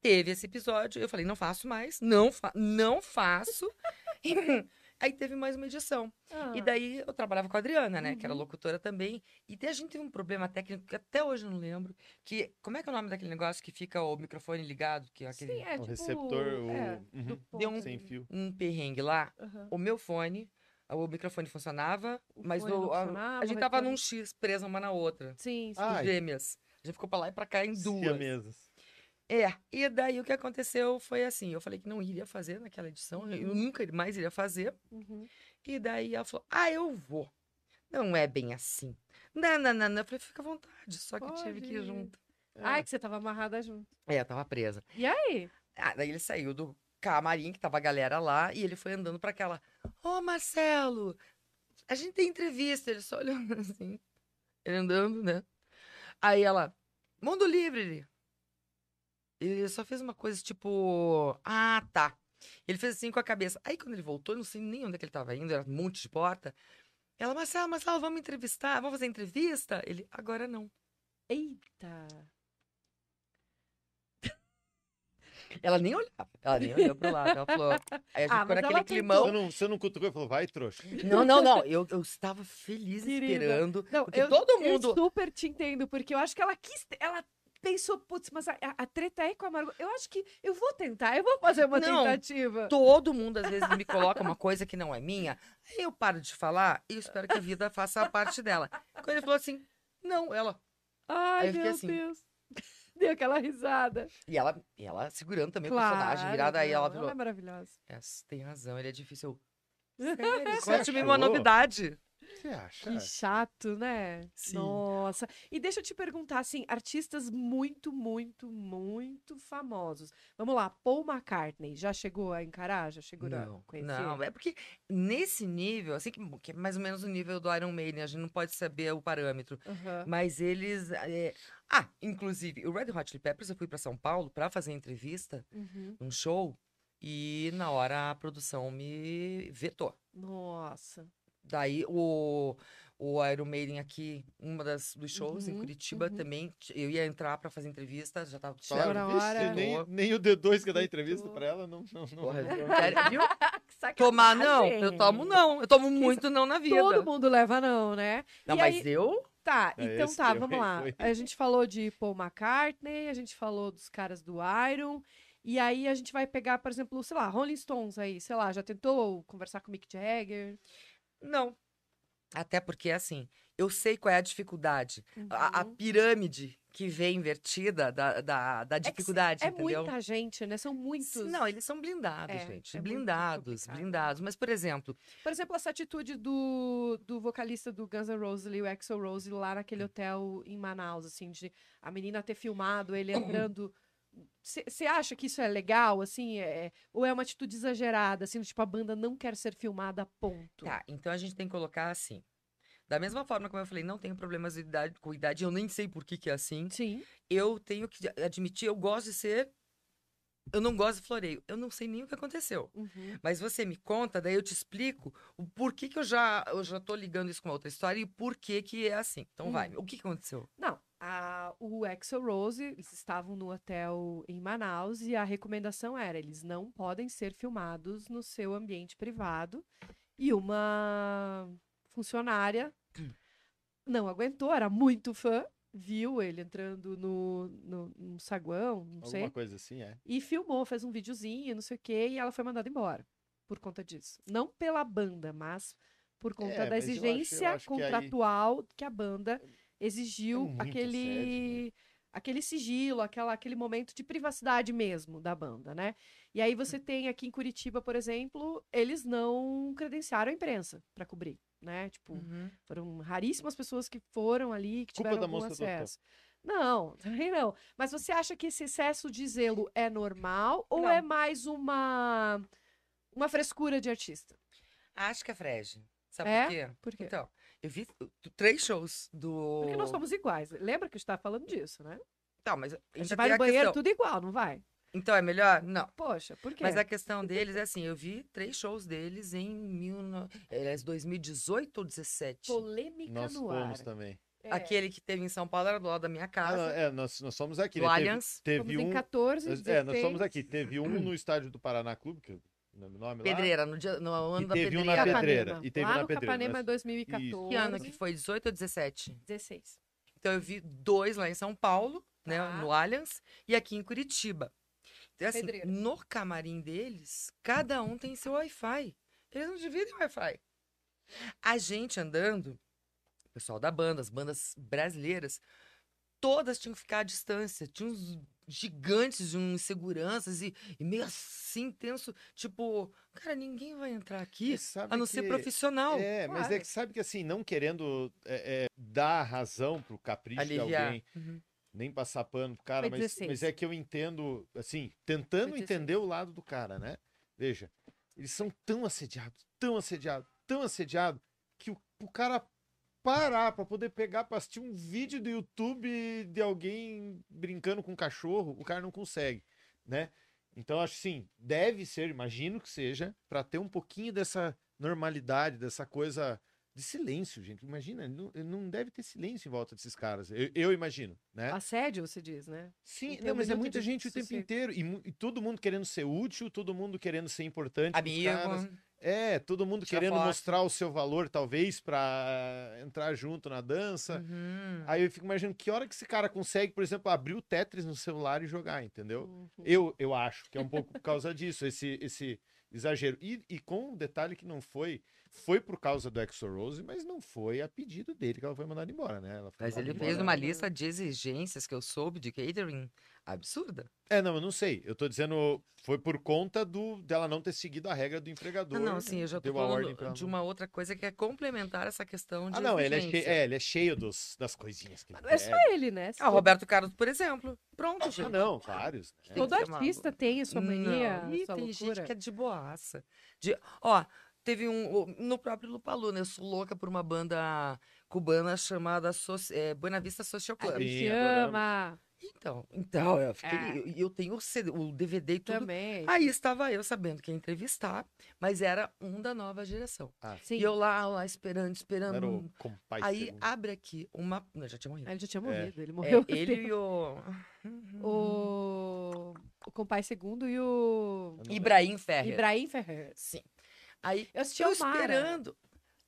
Teve esse episódio, eu falei, não faço mais, não, fa não faço. [laughs] [laughs] Aí teve mais uma edição. Ah. E daí eu trabalhava com a Adriana, né? Uhum. Que era uhum. locutora também. E a gente teve um problema técnico que até hoje eu não lembro. Que. Como é que é o nome daquele negócio que fica o microfone ligado? Que é aquele... Sim, é, tipo, é, o receptor, o... É, uhum. Deu um, sem fio. um perrengue lá. Uhum. O meu fone. O microfone funcionava, o mas fone a, funcionava, a, gente tava num X presa uma na outra. Sim, sim. Gêmeas. A gente ficou pra lá e pra cá em duas. Siamesas. É, e daí o que aconteceu foi assim, eu falei que não iria fazer naquela edição, eu nunca mais iria fazer. Uhum. E daí ela falou, ah, eu vou. Não é bem assim. Não, não, não, não. Eu falei, fica à vontade, só que Pode. tive que ir junto. É. Ai, que você tava amarrada junto. É, eu tava presa. E aí? Ah, daí ele saiu do camarim, que tava a galera lá, e ele foi andando para aquela, ô oh, Marcelo, a gente tem entrevista, ele só [laughs] olhando assim, ele andando, né? Aí ela, mundo livre, ele. Ele só fez uma coisa tipo. Ah, tá. Ele fez assim com a cabeça. Aí quando ele voltou, eu não sei nem onde é que ele tava indo, era um monte de porta. Ela, Marcelo, Marcelo, vamos entrevistar, vamos fazer entrevista? Ele, agora não. Eita! [laughs] Ela nem olhava, ela nem olhou pro lado. Ela falou. Aí a gente ah, ficou naquele climão. Você não, você não cutucou e falou, vai, trouxa. Não, não, não. Eu, eu estava feliz Querida. esperando. Não, eu, todo mundo. Eu super te entendo, porque eu acho que ela quis. Ela pensou, putz, mas a, a, treta é com a Margot. Eu acho que eu vou tentar, eu vou fazer uma não, tentativa. Todo mundo às vezes me coloca uma coisa que não é minha, aí eu paro de falar e espero que a vida faça a parte dela. Quando ele falou assim, não, ela. Ai, meu assim, Deus. [laughs] Deu aquela risada. E ela, e ela segurando também claro, o personagem, virada aí, ela falou. Ela é maravilhosa. tem razão, ele é difícil. Eu, Sério, [laughs] conte-me uma novidade. Você acha? Que é. chato, né? Sim. Nossa. E deixa eu te perguntar, assim, artistas muito, muito, muito famosos. Vamos lá, Paul McCartney, já chegou a encarar? Já chegou não, a conhecer? Não, é porque nesse nível, assim, que é mais ou menos o nível do Iron Maiden, a gente não pode saber o parâmetro. Uhum. Mas eles... É... Ah, inclusive, o Red Hot Chili Peppers, eu fui para São Paulo para fazer entrevista, uhum. um show, e na hora a produção me vetou. Nossa. Daí o, o Iron Maiden aqui, uma das dos shows uhum, em Curitiba uhum. também. Eu ia entrar para fazer entrevista, já tava só hora. hora. Nem, nem o D2 que dá entrevista para ela, não, não, não. Porra, [laughs] viu? [laughs] É Tomar não, eu tomo não. Eu tomo muito não na vida. Todo mundo leva não, né? Não, e mas aí... eu Tá, é então tá, vamos lá. Foi. A gente falou de Paul McCartney, a gente falou dos caras do Iron. E aí a gente vai pegar, por exemplo, sei lá, Rolling Stones aí, sei lá, já tentou conversar com o Mick Jagger? Não. Até porque, assim, eu sei qual é a dificuldade. Uhum. A, a, uhum. pirâmide que vem invertida da, da, da é dificuldade, é, entendeu? É muita gente, né? São muitos. Não, eles são blindados, é, gente. É blindados, blindados. Mas, por exemplo... Por exemplo, essa atitude do, do vocalista do Guns N' Roses, o Axel Rose, lá naquele hum. hotel em Manaus, assim, de a menina ter filmado ele entrando... [coughs] Você acha que isso é legal, assim? É, é ou é uma atitude exagerada, assim, tipo, a banda não quer ser filmada, ponto? Tá, então a gente tem que colocar assim. Da mesma forma como eu falei, não tenho problemas de idade, com idade, eu nem sei por que, que é assim. Sim. Eu tenho que admitir, eu gosto de ser. Eu não gosto de floreio. Eu não sei nem o que aconteceu. Uhum. Mas você me conta, daí eu te explico o porquê que eu já, eu já tô ligando isso com outra história e por que que é assim. Então uhum. vai, o que aconteceu? Não, a, o Axel Rose, eles estavam no hotel em Manaus e a recomendação era: eles não podem ser filmados no seu ambiente privado. E uma funcionária [clears throat] não aguentou, era muito fã, viu ele entrando no, no, no saguão, não Alguma sei. Alguma coisa assim, é. E filmou, fez um videozinho, não sei o quê, e ela foi mandada embora por conta disso. Não pela banda, mas por conta é, da exigência eu acho, eu acho contratual que, aí... que a banda exigiu é aquele. né? Aquele sigilo, aquela, aquele momento de privacidade mesmo da banda, né? E aí você tem aqui em Curitiba, por exemplo, eles não credenciaram a imprensa para cobrir, né? Tipo, uhum. foram raríssimas pessoas que foram ali, que tiveram Culpa algum acesso. Não, [laughs] também não. Mas você acha que esse excesso de zelo é normal ou não. é mais uma uma frescura de artista? Acho que é frege. Sabe é? por quê? Por quê? Então, eu vi uh, três shows do. Porque nós somos iguais. Lembra que eu estava tá falando disso, né? Tá, mas. A gente vai no banheiro tudo igual, não vai? Então é melhor? Não. Poxa, por quê? Mas a questão deles é assim: eu vi três shows deles em mil, 2018 eh, ou 2017. Polêmica nós no ar. Nós também. É. Aquele que teve em São Paulo era do lado da minha ah, casa. Ah, é, nós, nós somos aqui. Do né? Allianz. Teve, teve um... em 14, 16. É, nós somos aqui. Teve um no estádio do Paraná Clube, que nome, pedreira, lá? no, dia, no ano e da teve pedreira. Um na pedreira. E teve lá um na no pedreira. Capanema mas... 2014. É que ano que foi? 18 ou 17? 16. Então eu vi dois lá em São Paulo, né, tá. né, no Allianz, e aqui em Curitiba. Então, assim, pedreira. no camarim deles, cada um tem seu Wi-Fi. Eles não dividem Wi-Fi. A gente andando, o pessoal da banda, as bandas brasileiras, todas tinham que ficar à distância. Tinha uns gigantes, um, seguranças e, e, meio assim tenso, tipo, cara, ninguém vai entrar aqui a não que... ser profissional. É, claro. mas é que sabe que assim, não querendo é, é, dar razão pro capricho Aliviar. de alguém, uhum. nem passar pano pro cara, mas, mas, é que eu entendo, assim, tentando entender o lado do cara, né? Veja, eles são tão assediados, tão assediados, tão assediados, que o, o cara parar para poder pegar para assistir um vídeo do YouTube de alguém brincando com um cachorro, o cara não consegue, né? Então acho sim, deve ser, imagino que seja, para ter um pouquinho dessa normalidade, dessa coisa de silêncio, gente. Imagina, não, não deve ter silêncio em volta desses caras. Eu, eu imagino, né? Assédio, você diz, né? Sim, então, não, mas é muita gente o tempo inteiro. E, e, todo mundo querendo ser útil, todo mundo querendo ser importante. Amigo. É, todo mundo querendo mostrar o seu valor, talvez, para entrar junto na dança. Uhum. Aí eu fico imaginando que hora que esse cara consegue, por exemplo, abrir o Tetris no celular e jogar, entendeu? Uhum. Eu, eu acho que é um pouco por causa disso, esse, esse exagero. E, e com o um detalhe que não foi foi por causa do Exo Rose, mas não foi a pedido dele que ela foi mandada embora, né? mas ele fez uma lista de exigências que eu soube de catering absurda. É, não, eu não sei. Eu tô dizendo, foi por conta do dela não ter seguido a regra do ah, empregador. Não, não sim, eu já tô falando de uma outra coisa que é complementar essa questão ah, de Ah, não, ele é, cheio, é, ele é cheio dos, das coisinhas que ele é só ele, né? Ah, Roberto Carlos, por exemplo. Pronto, ah, gente. Ah, não, vários. Né? Todo é artista uma... tem a sua mania, não, sua tem loucura. gente que é de boaça. De... Ó, Teve um. No próprio Lupaluna, eu sou louca por uma banda cubana chamada so é, Buena Vista Social Club. A gente ama! Então, então, eu, fiquei, é. eu, eu, tenho o, CD, o DVD e tudo. Também. Aí estava eu sabendo que ia entrevistar, mas era um da nova geração. Ah, e eu lá, lá, esperando, esperando. Era o compai, aí abre aqui uma. Não, já tinha morrido. Ele já tinha é. morrido, é. ele morreu. É, ele e o. [laughs] o. [laughs] O Compai Segundo e o. Ibrahim Ferrer. Ibrahim Ferrer. Sim. Aí eu assisti eu esperando.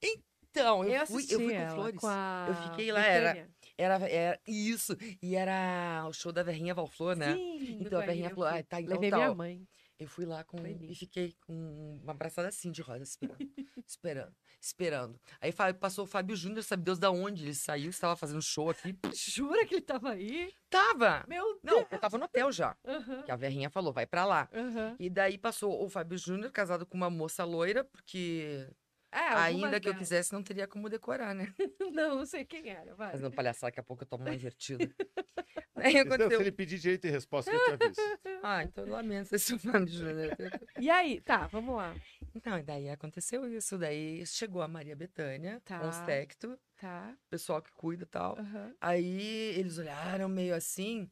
Então, eu, eu fui, eu fui com Flores. Com a... Eu fiquei lá, era, era, era, isso. E era o show da Verrinha Valflor, né? Sim, então a Verrinha falou, ah, tá, então Levei tá, minha ó. mãe. Eu fui lá com, e fiquei com uma abraçada assim de rosa, esperando. [laughs] esperando esperando. Aí passou o Fábio Júnior, sabe Deus da onde ele saiu, estava fazendo show aqui. [laughs] Jura que ele estava aí? Tava! Meu Deus! Não, eu tava no hotel já. Uhum. Que a Verrinha falou, vai para lá. Uhum. E daí passou o Fábio Júnior, casado com uma moça loira, porque é, Ainda que delas. eu quisesse, não teria como decorar, né? [laughs] [laughs] não, não sei quem era, vai. Mas não palhaçada, daqui a pouco eu tomo uma invertida. [laughs] Aí aconteceu... Então, se ele pedir direito e resposta, eu te ah, então eu lamento esse humano de janeiro. Né? e aí, tá, vamos lá. Então, daí aconteceu isso. Daí chegou a Maria Betânia, tá. com os tecto, tá. pessoal que cuida e tal. Uhum. Aí eles olharam meio assim,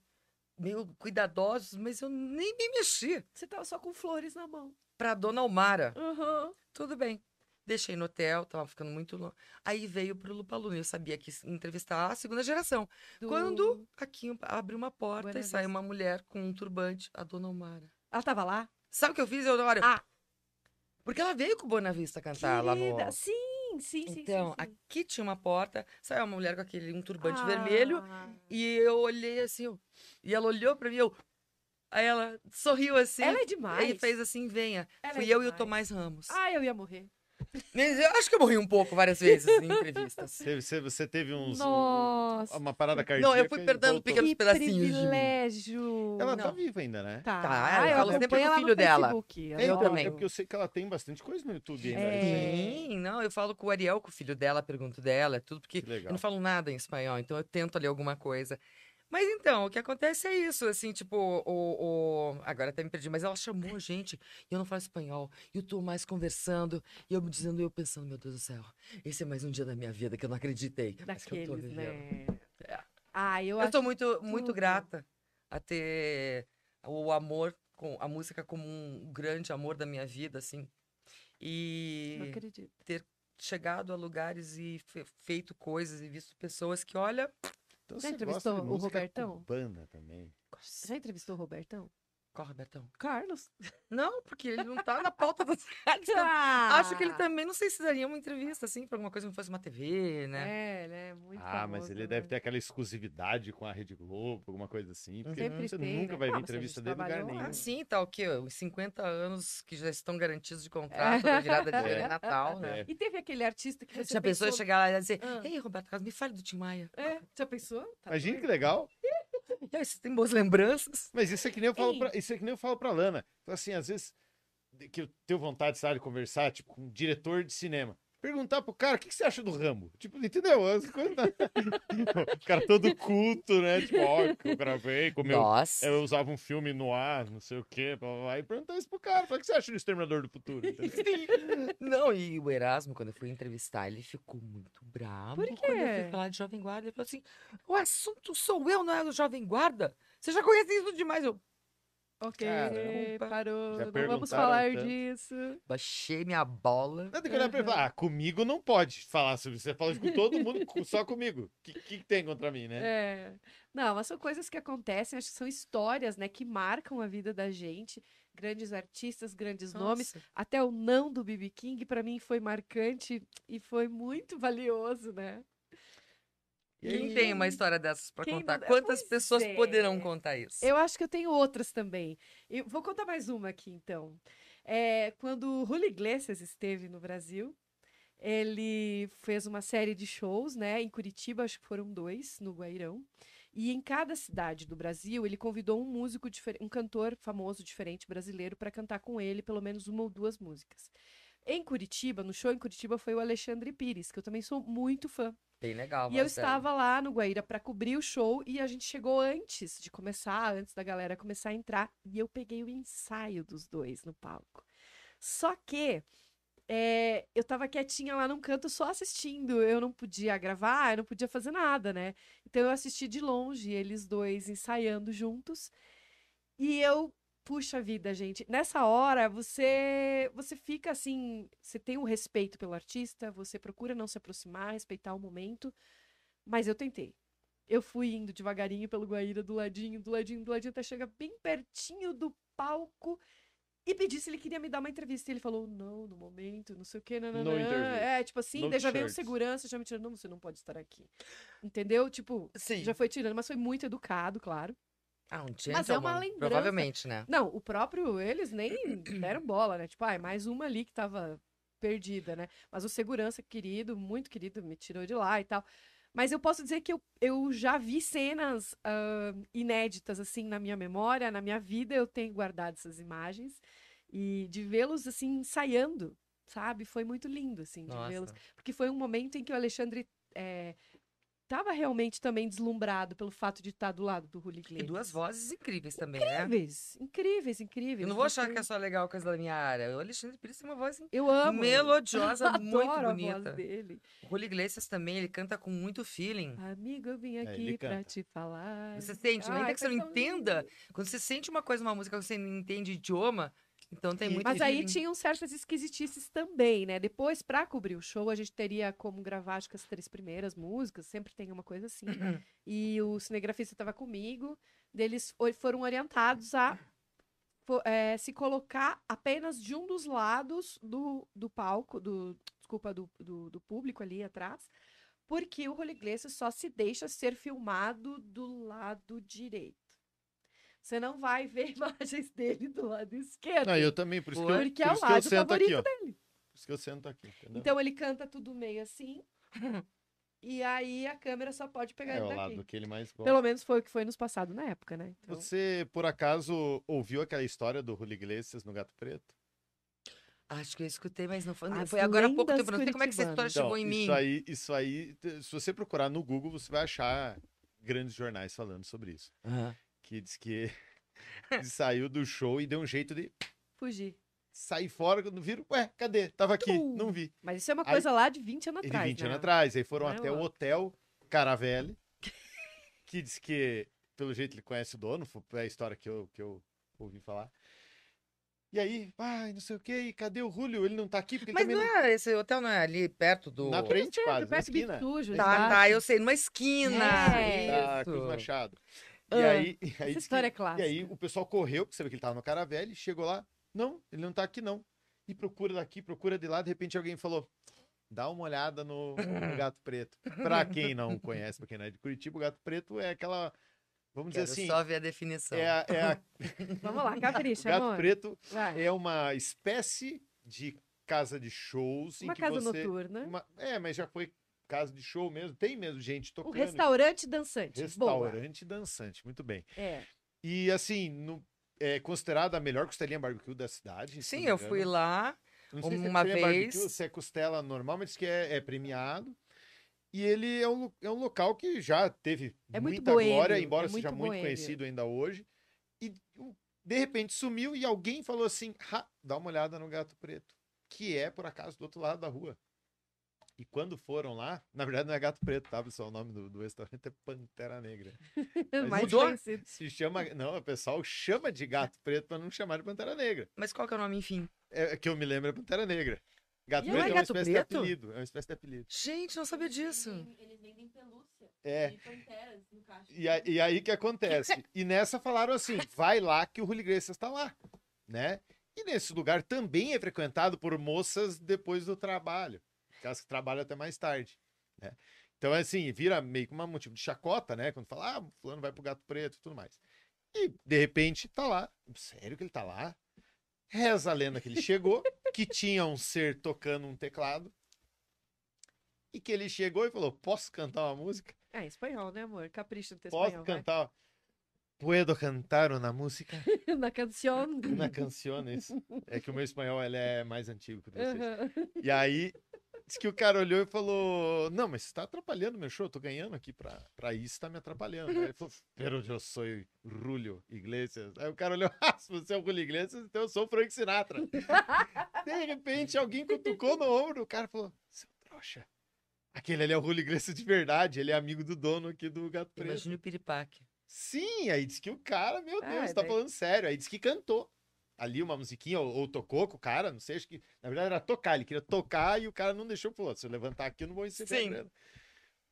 meio cuidadosos, mas eu nem me mexi. Você tava só com flores na mão. Pra Dona Almara. Uhum. Tudo bem. Deixei no hotel, tava ficando muito longe. Aí veio pro Lupa Luna. Eu sabia que entrevistar a segunda geração. Do... Quando aqui abriu uma porta Buenas e sai uma mulher com um turbante, a dona Omara. Ela tava lá? Sabe o que eu fiz, Eudora? Ah! Porque ela veio com o Bonavista cantar Querida, lá no. Sim! Sim, sim, então, sim, aqui tinha uma porta, saiu uma mulher com aquele um turbante ah. vermelho, e eu olhei assim, eu, e ela olhou para mim, eu Aí ela sorriu assim. Ela é demais. E fez assim, venha. Ela Fui é eu demais. e o Tomás Ramos. Ah, eu ia morrer. Eu acho que eu morri um pouco várias vezes em entrevistas. Você, você teve uns. Nossa. Um, uma parada cardíaca. Não, eu fui perdendo pequenos que pedacinhos. privilégio. Ela tá não. tá viva ainda, né? Tá. tá ah, ela ah, falou sempre filho dela. Facebook. Eu, eu então, também. É porque eu sei que ela tem bastante coisa no YouTube ainda. É. Né? Sim, não. Eu falo com o Ariel, com o filho dela, pergunto dela, é tudo, porque eu não falo nada em espanhol, então eu tento ali alguma coisa. Mas então, o que acontece é isso, assim, tipo, o, o... agora até me perdi, mas ela chamou a gente e eu não falo espanhol, e eu tô mais conversando, e eu me dizendo, eu pensando, meu Deus do céu, esse é mais um dia da minha vida que eu não acreditei, Daqueles, que eu tô né? vivendo. Né? É. Ah, eu eu tô muito, muito grata a ter o amor, com a música como um grande amor da minha vida, assim, e ter chegado a lugares e feito coisas e visto pessoas que, olha, então, Já você entrevistou gosta de o Robertão? Cubana também. Você já entrevistou o Robertão? Corre, Betão. Carlos? [laughs] Não, porque ele não tá na pauta da série. Então, acho que ele também, não sei se daria uma entrevista, assim, pra alguma coisa que fosse uma TV, né? É, né? Muito Ah, famoso, mas ele né? deve ter aquela exclusividade com a Rede Globo, alguma coisa assim. Porque Sempre você tem, nunca né? vai ver entrevista dele em lugar nenhum. Ah, sim, tá o quê? Os 50 anos que já estão garantidos de contrato, é. virada de [laughs] é. Natal, né? É. E teve aquele artista que você Já pensou, em chegar lá e dizer, ah. ei, Roberto Carlos, me fale do Tim Maia. É, já pensou? Tá Imagina bem. que legal. Ih! É. [laughs] E aí, você tem boas lembranças. Mas isso é que nem eu falo, pra, isso é que nem eu falo pra Lana. Então, assim, às vezes que eu tenho vontade, sabe, de conversar, tipo, com um diretor de cinema perguntar pro cara o que, que, você acha do Rambo. Tipo, entendeu? As coisas... [laughs] o cara todo culto, né? Tipo, ó, eu gravei, comeu. Nossa. eu, usava um filme no ar, não sei o quê. Aí blá, e perguntar isso pro cara. O que você acha do Exterminador do Futuro? [laughs] não, e o Erasmo, quando eu fui entrevistar, ele ficou muito bravo. Por quê? Quando eu fui falar de Jovem Guarda, ele falou assim, o assunto sou eu, não é do Jovem Guarda? Você já conhece isso demais. Eu, Ok, Caramba. parou. Já não vamos falar tanto. disso. Baixei minha bola. Nada que eu ah, comigo não pode falar sobre isso. Você fala com todo mundo, só comigo. O que, que tem contra mim, né? É. Não, mas são coisas que acontecem, acho que são histórias, né, que marcam a vida da gente. Grandes artistas, grandes Nossa. nomes. Até o não do BB King, para mim, foi marcante e foi muito valioso, né? Quem tem uma história dessas para contar? Não... Quantas pois pessoas é. poderão contar isso? Eu acho que eu tenho outras também. Eu vou contar mais uma aqui, então. É, quando o Julio Iglesias esteve no Brasil, ele fez uma série de shows, né? Em Curitiba, acho que foram dois, no Guairão. E em cada cidade do Brasil, ele convidou um músico, um cantor famoso diferente brasileiro para cantar com ele pelo menos uma ou duas músicas. Em Curitiba, no show em Curitiba, foi o Alexandre Pires, que eu também sou muito fã. Bem legal, E eu é. estava lá no Guaíra para cobrir o show e a gente chegou antes de começar, antes da galera começar a entrar, e eu peguei o ensaio dos dois no palco. Só que é, eu tava quietinha lá num canto só assistindo. Eu não podia gravar, eu não podia fazer nada, né? Então eu assisti de longe eles dois ensaiando juntos. E eu puxa vida, gente, nessa hora você você fica assim, você tem um respeito pelo artista, você procura não se aproximar, respeitar o momento, mas eu tentei. Eu fui indo devagarinho pelo Guaíra, do ladinho, do ladinho, do ladinho, até chegar bem pertinho do palco e pedi se ele queria me dar uma entrevista. E ele falou, não, no momento, não sei o quê, não é, tipo assim, no já veio segurança, já me tirou, não, você não pode estar aqui. Entendeu? Tipo, Sim. já foi tirando, mas foi muito educado, claro. Ah, um gentleman. Mas então, é uma lembrança. Provavelmente, né? Não, o próprio, eles nem [clears throat] deram bola, né? Tipo, ai, ah, mais uma ali que tava perdida, né? Mas o segurança querido, muito querido, me tirou de lá e tal. Mas eu posso dizer que eu, eu já vi cenas uh, inéditas, assim, na minha memória, na minha vida, eu tenho guardado essas imagens. E de vê-los, assim, ensaiando, sabe? Foi muito lindo, assim, de vê-los. Porque foi um momento em que o Alexandre é, estava realmente também deslumbrado pelo fato de estar do lado do Julio Iglesias. E duas vozes incríveis também, né? incríveis, né? Incríveis, incríveis, Eu não vou achar que é só legal coisa da minha área. O Alexandre Pires tem uma voz incrível. Eu amo. Melodiosa, [laughs] eu muito bonita. A voz dele. O Julio Iglesias também, ele canta com muito feeling. Amigo, eu vim é, aqui é, para te falar. Você sente, nem é ainda que você não entenda, quando você sente uma coisa, uma música, que você não entende idioma, então tem muito. Mas aí tinham certas esquisitices também, né? Depois, para cobrir o show, a gente teria como gravar acho que as três primeiras músicas, sempre tem uma coisa assim. Né? Uhum. e o cinegrafista estava comigo, eles foram orientados a é, se colocar apenas de um dos lados do, do palco, do desculpa, do, do, do público ali atrás, porque o Rolo Iglesias só se deixa ser filmado do lado direito você não vai ver [laughs] imagens dele do lado esquerdo. Não, eu também, por isso que eu, porque é o lado favorito aqui, dele. Por isso que eu sento aqui. Entendeu? Então ele canta tudo meio assim. [laughs] e aí a câmera só pode pegar é, ele daqui. É o lado que ele mais gosta. Pelo menos foi o que foi nos passado na época, né? Então... Você, por acaso, ouviu aquela história do Julio Iglesias no Gato Preto? Acho que eu escutei, mas não foi. As foi agora há pouco tempo. Não sei como é que essa história então, chegou em isso mim. Aí, isso aí, se você procurar no Google, você vai achar grandes jornais falando sobre isso. Uhum que diz que [laughs] saiu do show e deu um jeito de fugir. Sair fora quando viram, ué, cadê? Tava aqui, não vi. Mas isso é uma aí, coisa lá de 20 anos atrás. De 20 né? anos atrás. Aí foram não é até é o hotel Caravelle, [laughs] que diz que, pelo jeito, ele conhece o dono, foi é a história que eu, que eu ouvi falar. E aí, ai, não sei o que, cadê o Julio? Ele não tá aqui porque Mas não, não é, esse hotel não é ali perto do. Na frente, é quase. Perto na esquina. Sujo, tá, tá, eu sei, numa esquina. Tá, é, isso. Cruz Machado. E, ah, aí, [laughs] e aí, Essa história que, é clássica. E aí o pessoal correu, porque sabia que ele tava no cara velho, chegou lá, não, ele não tá aqui não. E procura daqui, procura de lá, de repente alguém falou, dá uma olhada no, no [laughs] Gato Preto. Pra quem não conhece, porque quem não é de Curitiba, o Gato Preto é aquela... Vamos Quero dizer assim. Só ver a definição. É a, é a... [laughs] Vamos lá, capricha, o Gato Preto Vai. é uma espécie de casa de shows. Uma casa você... noturna. Uma... É, mas já foi casa de show mesmo, tem mesmo gente tocando. O restaurante dançante. Restaurante Boa. dançante, muito bem. É. E assim, no, é considerada a melhor costelinha barbecue da cidade. Sim, eu fui lá não sei uma se é vez. Barbecue, se é costela normal, mas diz que é, é, premiado. E ele é um, é um local que já teve é muita boêmio, glória, é embora é muito seja boêmio. muito conhecido ainda hoje. E de repente sumiu e alguém falou assim: dá uma olhada no gato preto, que é por acaso do outro lado da rua. E quando foram lá, na verdade não é gato preto, tá, pessoal? O nome do, do restaurante é Pantera Negra. [laughs] É Mas mudou. Conhecido. Se chama. Não, o pessoal chama de gato é. preto para não chamar de Pantera Negra. Mas qual que é o nome, enfim? É, é que eu me lembro é Pantera Negra. Gato e preto é, é, uma gato espécie preto? de apelido. É uma espécie de apelido. Gente, não sabia disso. Eles, vendem pelúcia. É. E né? E, aí que acontece? [laughs] e nessa falaram assim: vai lá que o Holy Graces está lá, né? E nesse lugar também é frequentado por moças depois do trabalho. Aquelas que trabalham até mais tarde, né? Então, é assim, vira meio que um motivo de chacota, né? Quando fala, ah, fulano vai pro gato preto e tudo mais. E, de repente, tá lá. Sério que ele tá lá? Reza a lenda que ele chegou, [laughs] que tinha um ser tocando um teclado. E que ele chegou e falou: Posso cantar uma música? É, espanhol, né, amor? Capricho no Posso espanhol. Posso cantar? Vai. Puedo cantar [laughs] na música? Na canção. Na canção, isso. É que o meu espanhol ele é mais antigo que o uhum. E aí Diz que o cara olhou e falou: Não, mas você tá atrapalhando meu show, eu tô ganhando aqui pra, pra isso, tá me atrapalhando. Aí ele falou: Pero eu sou Rúlio Iglesias. Aí o cara olhou: [laughs] ah, se você é o Rúlio Iglesias, então eu sou o Frank Sinatra. De repente, alguém cutucou no ombro, o cara falou: Seu trouxa. Aquele ali é o Rúlio Iglesias de verdade, ele é amigo do dono aqui do Gato Preto. Imagina o piripaque. Sim, aí disse que o cara, meu ah, Deus, ah, tá falando sério. Aí disse que cantou ali uma musiquinha, ou, ou tocou com o cara, não sei, acho que, na verdade era tocar, ele queria tocar e o cara não deixou, falou, se eu levantar aqui eu não vou receber Sim.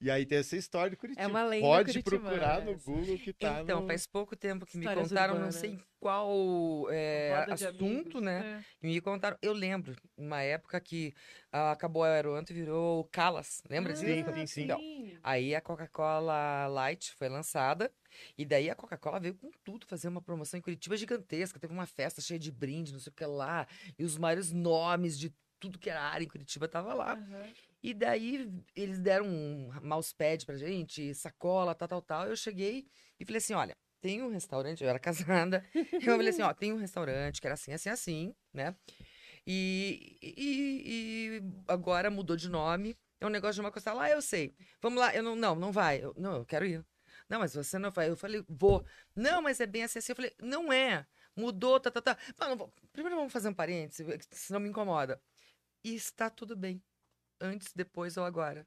E aí tem essa história de é Curitiba. É uma lenda Pode Curitibana, procurar no Google que tá Então, no... faz pouco tempo que Histórias me contaram, urbanas. não sei qual é, assunto, né? É. Me contaram. Eu lembro, uma época que uh, acabou a Aeroanto e virou Calas. Lembra disso? Ah, sim, sim, sim. Então, aí a Coca-Cola Light foi lançada. E daí a Coca-Cola veio com tudo fazer uma promoção em Curitiba gigantesca. Teve uma festa cheia de brinde, não sei o que lá. E os maiores nomes de tudo que era área em Curitiba tava lá. Uhum. E daí eles deram um mousepad pra gente, sacola, tal, tal, tal. Eu cheguei e falei assim: olha, tem um restaurante, eu era [laughs] casada. eu falei assim: ó, tem um restaurante que era assim, assim, assim, né? E, e, e agora mudou de nome. É um negócio de uma coisa lá, ah, eu sei. Vamos lá, eu não, não, não vai. Eu, não, eu quero ir. Não, mas você não vai. Eu falei, vou. Não, mas é bem assim, assim. Eu falei, não é. Mudou, tá, tá, tá. não vou. Primeiro vamos fazer um parênteses, senão me incomoda. E está tudo bem antes, depois ou agora.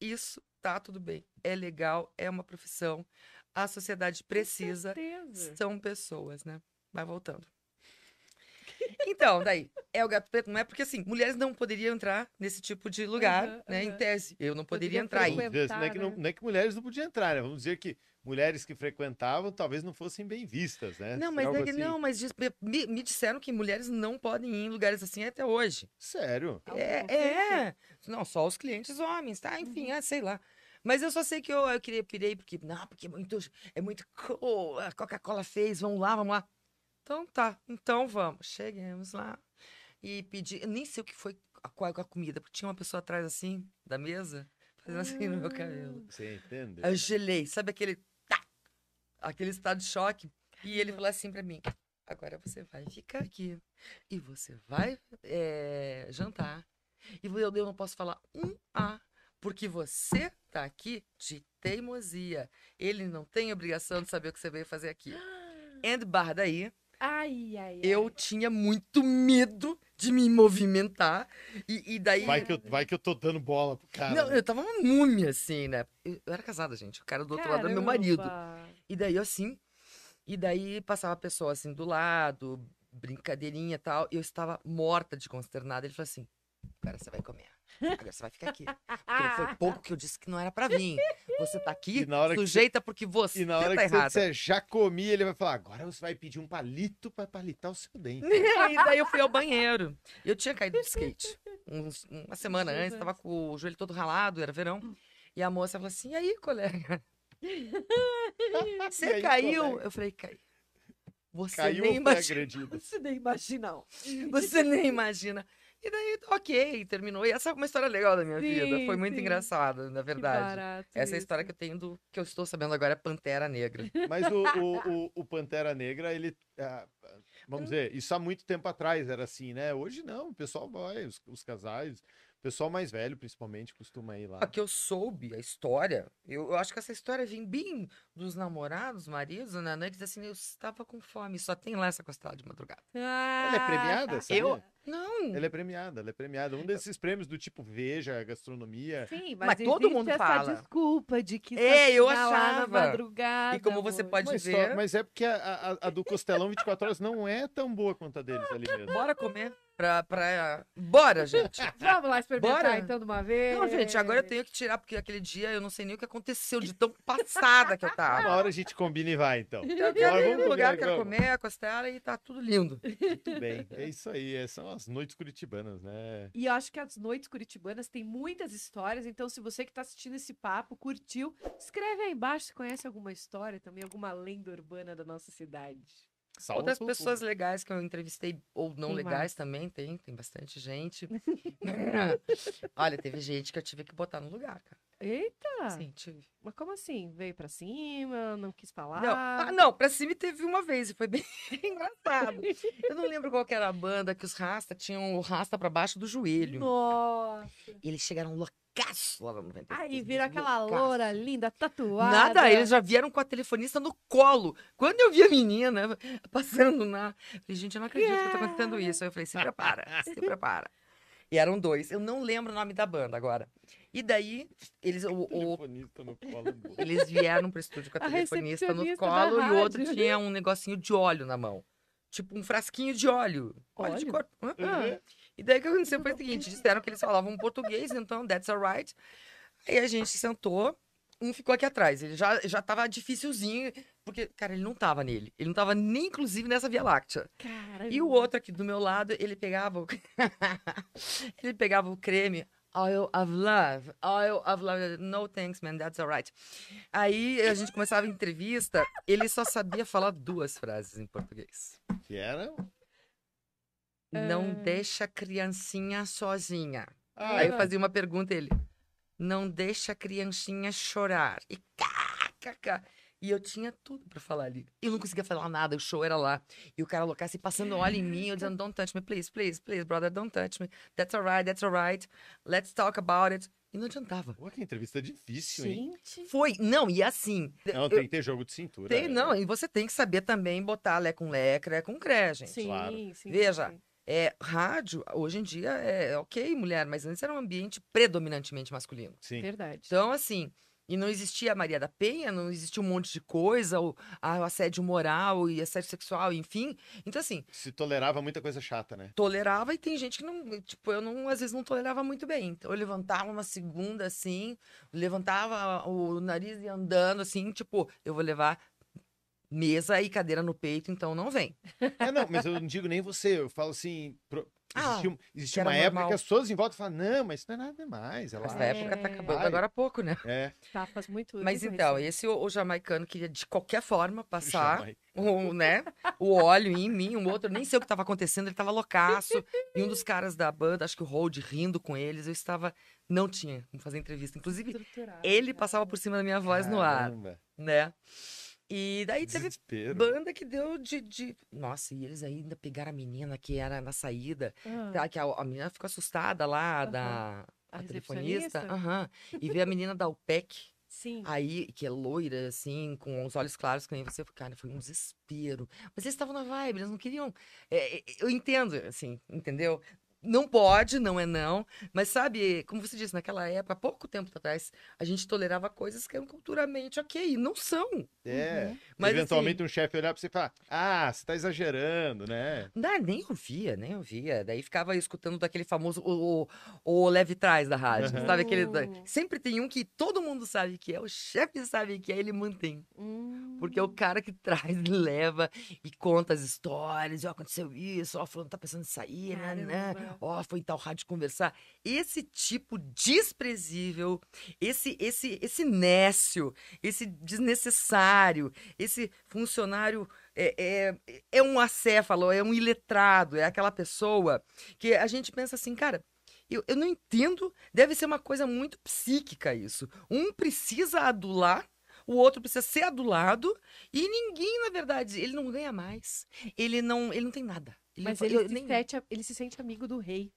Isso tá tudo bem. É legal, é uma profissão. A sociedade precisa. São pessoas, né? Vai voltando. Então, daí, é o gato preto, não é porque assim, mulheres não poderiam entrar nesse tipo de lugar, uhum, né? Uhum. Em tese, eu não poderia, entrar aí. Né, não, é que não, não é que mulheres não podiam entrar, né? Vamos dizer que mulheres que frequentavam talvez não fossem bem vistas, né? Não, mas, é que, assim... não, mas diz, me, me, disseram que mulheres não podem ir em lugares assim até hoje. Sério? É, é. é. Não, só os clientes homens, tá? Enfim, uhum. É, sei lá. Mas eu só sei que eu, eu queria pirei porque não, porque é muito é muito cool, a Coca-Cola fez, vamos lá, vamos lá. Então tá, então vamos. Chegamos lá e pedi, eu nem sei o que foi qual a, a comida, porque tinha uma pessoa atrás assim da mesa fazendo assim no meu cabelo. Hum. Você entende? Eu gelei, sabe aquele aquele estado de choque. E ele uhum. falou assim para mim: agora você vai ficar aqui e você vai é, jantar. E eu não posso falar um A, porque você tá aqui de teimosia. Ele não tem obrigação de saber o que você veio fazer aqui. [gasps] And bar daí. Ai, ai, ai. Eu tinha muito medo de me movimentar. E, e, daí. Vai que, eu, vai que eu tô dando bola pro cara. Não, né? eu tava uma múmia, assim, né? Eu, eu era casada, gente. O cara do outro Caramba. lado era meu marido. E daí assim, e daí passava a pessoa assim do lado, brincadeirinha e tal. E eu estava morta de consternada. Ele falou assim: Cara, você vai comer. Agora você vai ficar aqui. Porque foi [laughs] pouco que eu disse que não era pra vir. Você tá aqui, sujeita você... porque você. E na tá hora tá que errada. você já comi, ele vai falar: agora você vai pedir um palito pra palitar o seu dente. [laughs] e daí eu fui ao banheiro. Eu tinha caído do skate. uma semana antes, tava com o joelho todo ralado, era verão. E a moça falou assim: e aí, colega? [laughs] Você caiu? é? Eu falei, caiu. Você caiu nem imagina. Você nem imagina. [laughs] Você nem imagina. E daí, ok, terminou. E essa é uma história legal da minha sim, vida. Foi muito sim. engraçada, na verdade. Barato, essa é a história que eu tenho do que eu estou sabendo agora é Pantera Negra. [laughs] Mas o, o, o, o Pantera Negra, ele. É, vamos dizer, isso há muito tempo atrás era assim, né? Hoje não, o pessoal vai, os, os casais Pessoal mais velho, principalmente, costuma ir lá. A que eu soube a história, eu, eu acho que essa história vem bem dos namorados, maridos, né? Não, é diz assim, eu estava com fome, só tem lá essa costela de madrugada. Ah, ela é premiada, tá. sabe? Eu... Não. Ela é premiada, ela é premiada. Um desses prêmios do tipo Veja, Gastronomia. Sim, mas, mas todo mundo essa fala. desculpa de que é, eu achava. madrugada. E como você pode mas ver... Só, mas é porque a, a, a do Costelão 24 Horas não é tão boa quanto a deles ali mesmo. Bora comer. Pra, pra... Bora, gente. [laughs] Vamos lá experimentar Bora. então de uma vez. Não, gente, agora eu tenho que tirar, porque aquele dia eu não sei nem o que aconteceu, de tão passada que eu tava. Uma hora a gente combina e vai, então. então eu quero um lugar, quero eu comer, a costela e tá tudo lindo. Muito bem. É isso aí, é, são as noites curitibanas, né? E eu acho que as noites curitibanas tem muitas histórias, então se você que tá assistindo esse papo, curtiu, escreve aí embaixo se conhece alguma história também, alguma lenda urbana da nossa cidade. Salva Outras pessoas legais que eu entrevistei, ou não tem legais mais. também, tem, tem bastante gente. [laughs] [laughs] Olha, teve gente que eu tive que botar no lugar, cara. Eita! Sim, tive. Mas como assim? Veio pra cima, não quis falar? Não, ah, não pra cima teve uma vez e foi bem [laughs] engraçado. Eu não lembro qual era a banda, que os Rasta tinham o Rasta pra baixo do joelho. Nossa! E eles chegaram loucaço lá 93. Aí vira aquela loucaço. loura linda, tatuada. Nada, eles já vieram com a telefonista no colo. Quando eu vi a menina [laughs] passando na. falei, gente, eu não acredito tá yeah. que eu tô contando isso. Aí eu falei, se prepara, se prepara. E eram dois. Eu não lembro o nome da banda agora. E daí, eles. O, o... Eles vieram pro estúdio com a, [laughs] a telefonista no colo e o outro tinha um negocinho de óleo na mão. Tipo um frasquinho de óleo. Óleo, óleo de corpo. Ah. Uhum. E daí o que aconteceu foi o seguinte: disseram que eles falavam português, então that's alright. Aí a gente sentou, um ficou aqui atrás. Ele já, já tava dificilzinho, porque, cara, ele não tava nele. Ele não tava nem, inclusive, nessa Via Láctea. Caramba. E o outro aqui do meu lado, ele pegava. O... [laughs] ele pegava o creme. Oil of love, oil of love. No thanks, man, that's alright. Aí a gente começava a entrevista, ele só sabia falar duas frases em português. Que eram? Não ah. deixa a criancinha sozinha. Aí eu ah. fazia uma pergunta ele. Não deixa a criancinha chorar. E cá, cá, cá. E eu tinha tudo para falar ali. Eu não conseguia falar nada, o show era lá. E o cara loucasse passando olho em mim, eu dizendo, don't touch me, please, please, please, brother, don't touch me. That's alright, that's alright. Let's talk about it. E não adiantava. Pô, que entrevista difícil, hein? Gente. Foi, não, e assim. Não, eu, tem que ter jogo de cintura. Tem, é. não, e você tem que saber também botar lé com lé, cré com cré, gente. Sim, claro. sim. Veja, sim. É, rádio, hoje em dia, é, é ok, mulher, mas antes era um ambiente predominantemente masculino. Sim. Verdade. Então, assim, e não existia a Maria da Penha, não existia um monte de coisa, o, a, o assédio moral e assédio sexual, enfim. Então, assim. Se tolerava muita coisa chata, né? Tolerava e tem gente que não. Tipo, eu não, às vezes não tolerava muito bem. Então, eu levantava uma segunda assim, levantava o nariz e andando assim, tipo, eu vou levar mesa e cadeira no peito, então não vem. É, não, mas eu não digo nem você, eu falo assim. Pro... ah, existe uma época normal. que as pessoas em volta falam, não, mas isso não é nada demais. Ela Essa época tá acabando agora há pouco, né? É. Tá, faz muito Mas então, isso. esse o, o, jamaicano queria de qualquer forma [laughs] passar o, né, o óleo em mim, um outro, nem sei o que estava acontecendo, ele estava loucaço. e um dos caras da banda, acho que o Hold, rindo com eles, eu estava. Não tinha como fazer entrevista. Inclusive, ele né? passava por cima da minha voz Caramba. no ar. Né? E daí teve Desespero. banda que deu de, de, Nossa, e eles ainda pegaram a menina que era na saída. Uhum. Tá, que a, a, menina ficou assustada lá uhum. da a telefonista. Uhum. E vê a menina da UPEC. Sim. Aí, que é loira, assim, com os olhos claros, que nem você. Cara, foi um desespero. Mas eles estavam na vibe, eles não queriam. É, é eu entendo, assim, entendeu? não pode, não é não. Mas sabe, como você disse, naquela época, há pouco tempo atrás, a gente tolerava coisas que eram culturalmente ok, não são. É. Uhum. Mas, Eventualmente assim, um chefe olhar pra você e falar, ah, você tá exagerando, né? Não, nem ouvia, nem ouvia. Daí ficava escutando daquele famoso o, o, o leve trás da rádio, uhum. sabe? Aquele, uh. sempre tem um que todo mundo sabe que é, o chefe sabe que é, ele mantém. Uhum. Porque é o cara que [laughs] traz, leva e conta as histórias, ó, oh, aconteceu isso, ó, oh, tá pensando em sair, né? Ó, oh, foi em tal rádio conversar. Esse tipo desprezível, esse esse esse nécio, esse desnecessário, esse funcionário é, é, é um acéfalo, é um iletrado, é aquela pessoa que a gente pensa assim, cara, eu, eu não entendo, deve ser uma coisa muito psíquica isso. Um precisa adular o outro precisa ser adulado e ninguém, na verdade, ele não ganha mais. Ele não, ele não tem nada. Mas ele, se nem... sente, ele se sente amigo do rei.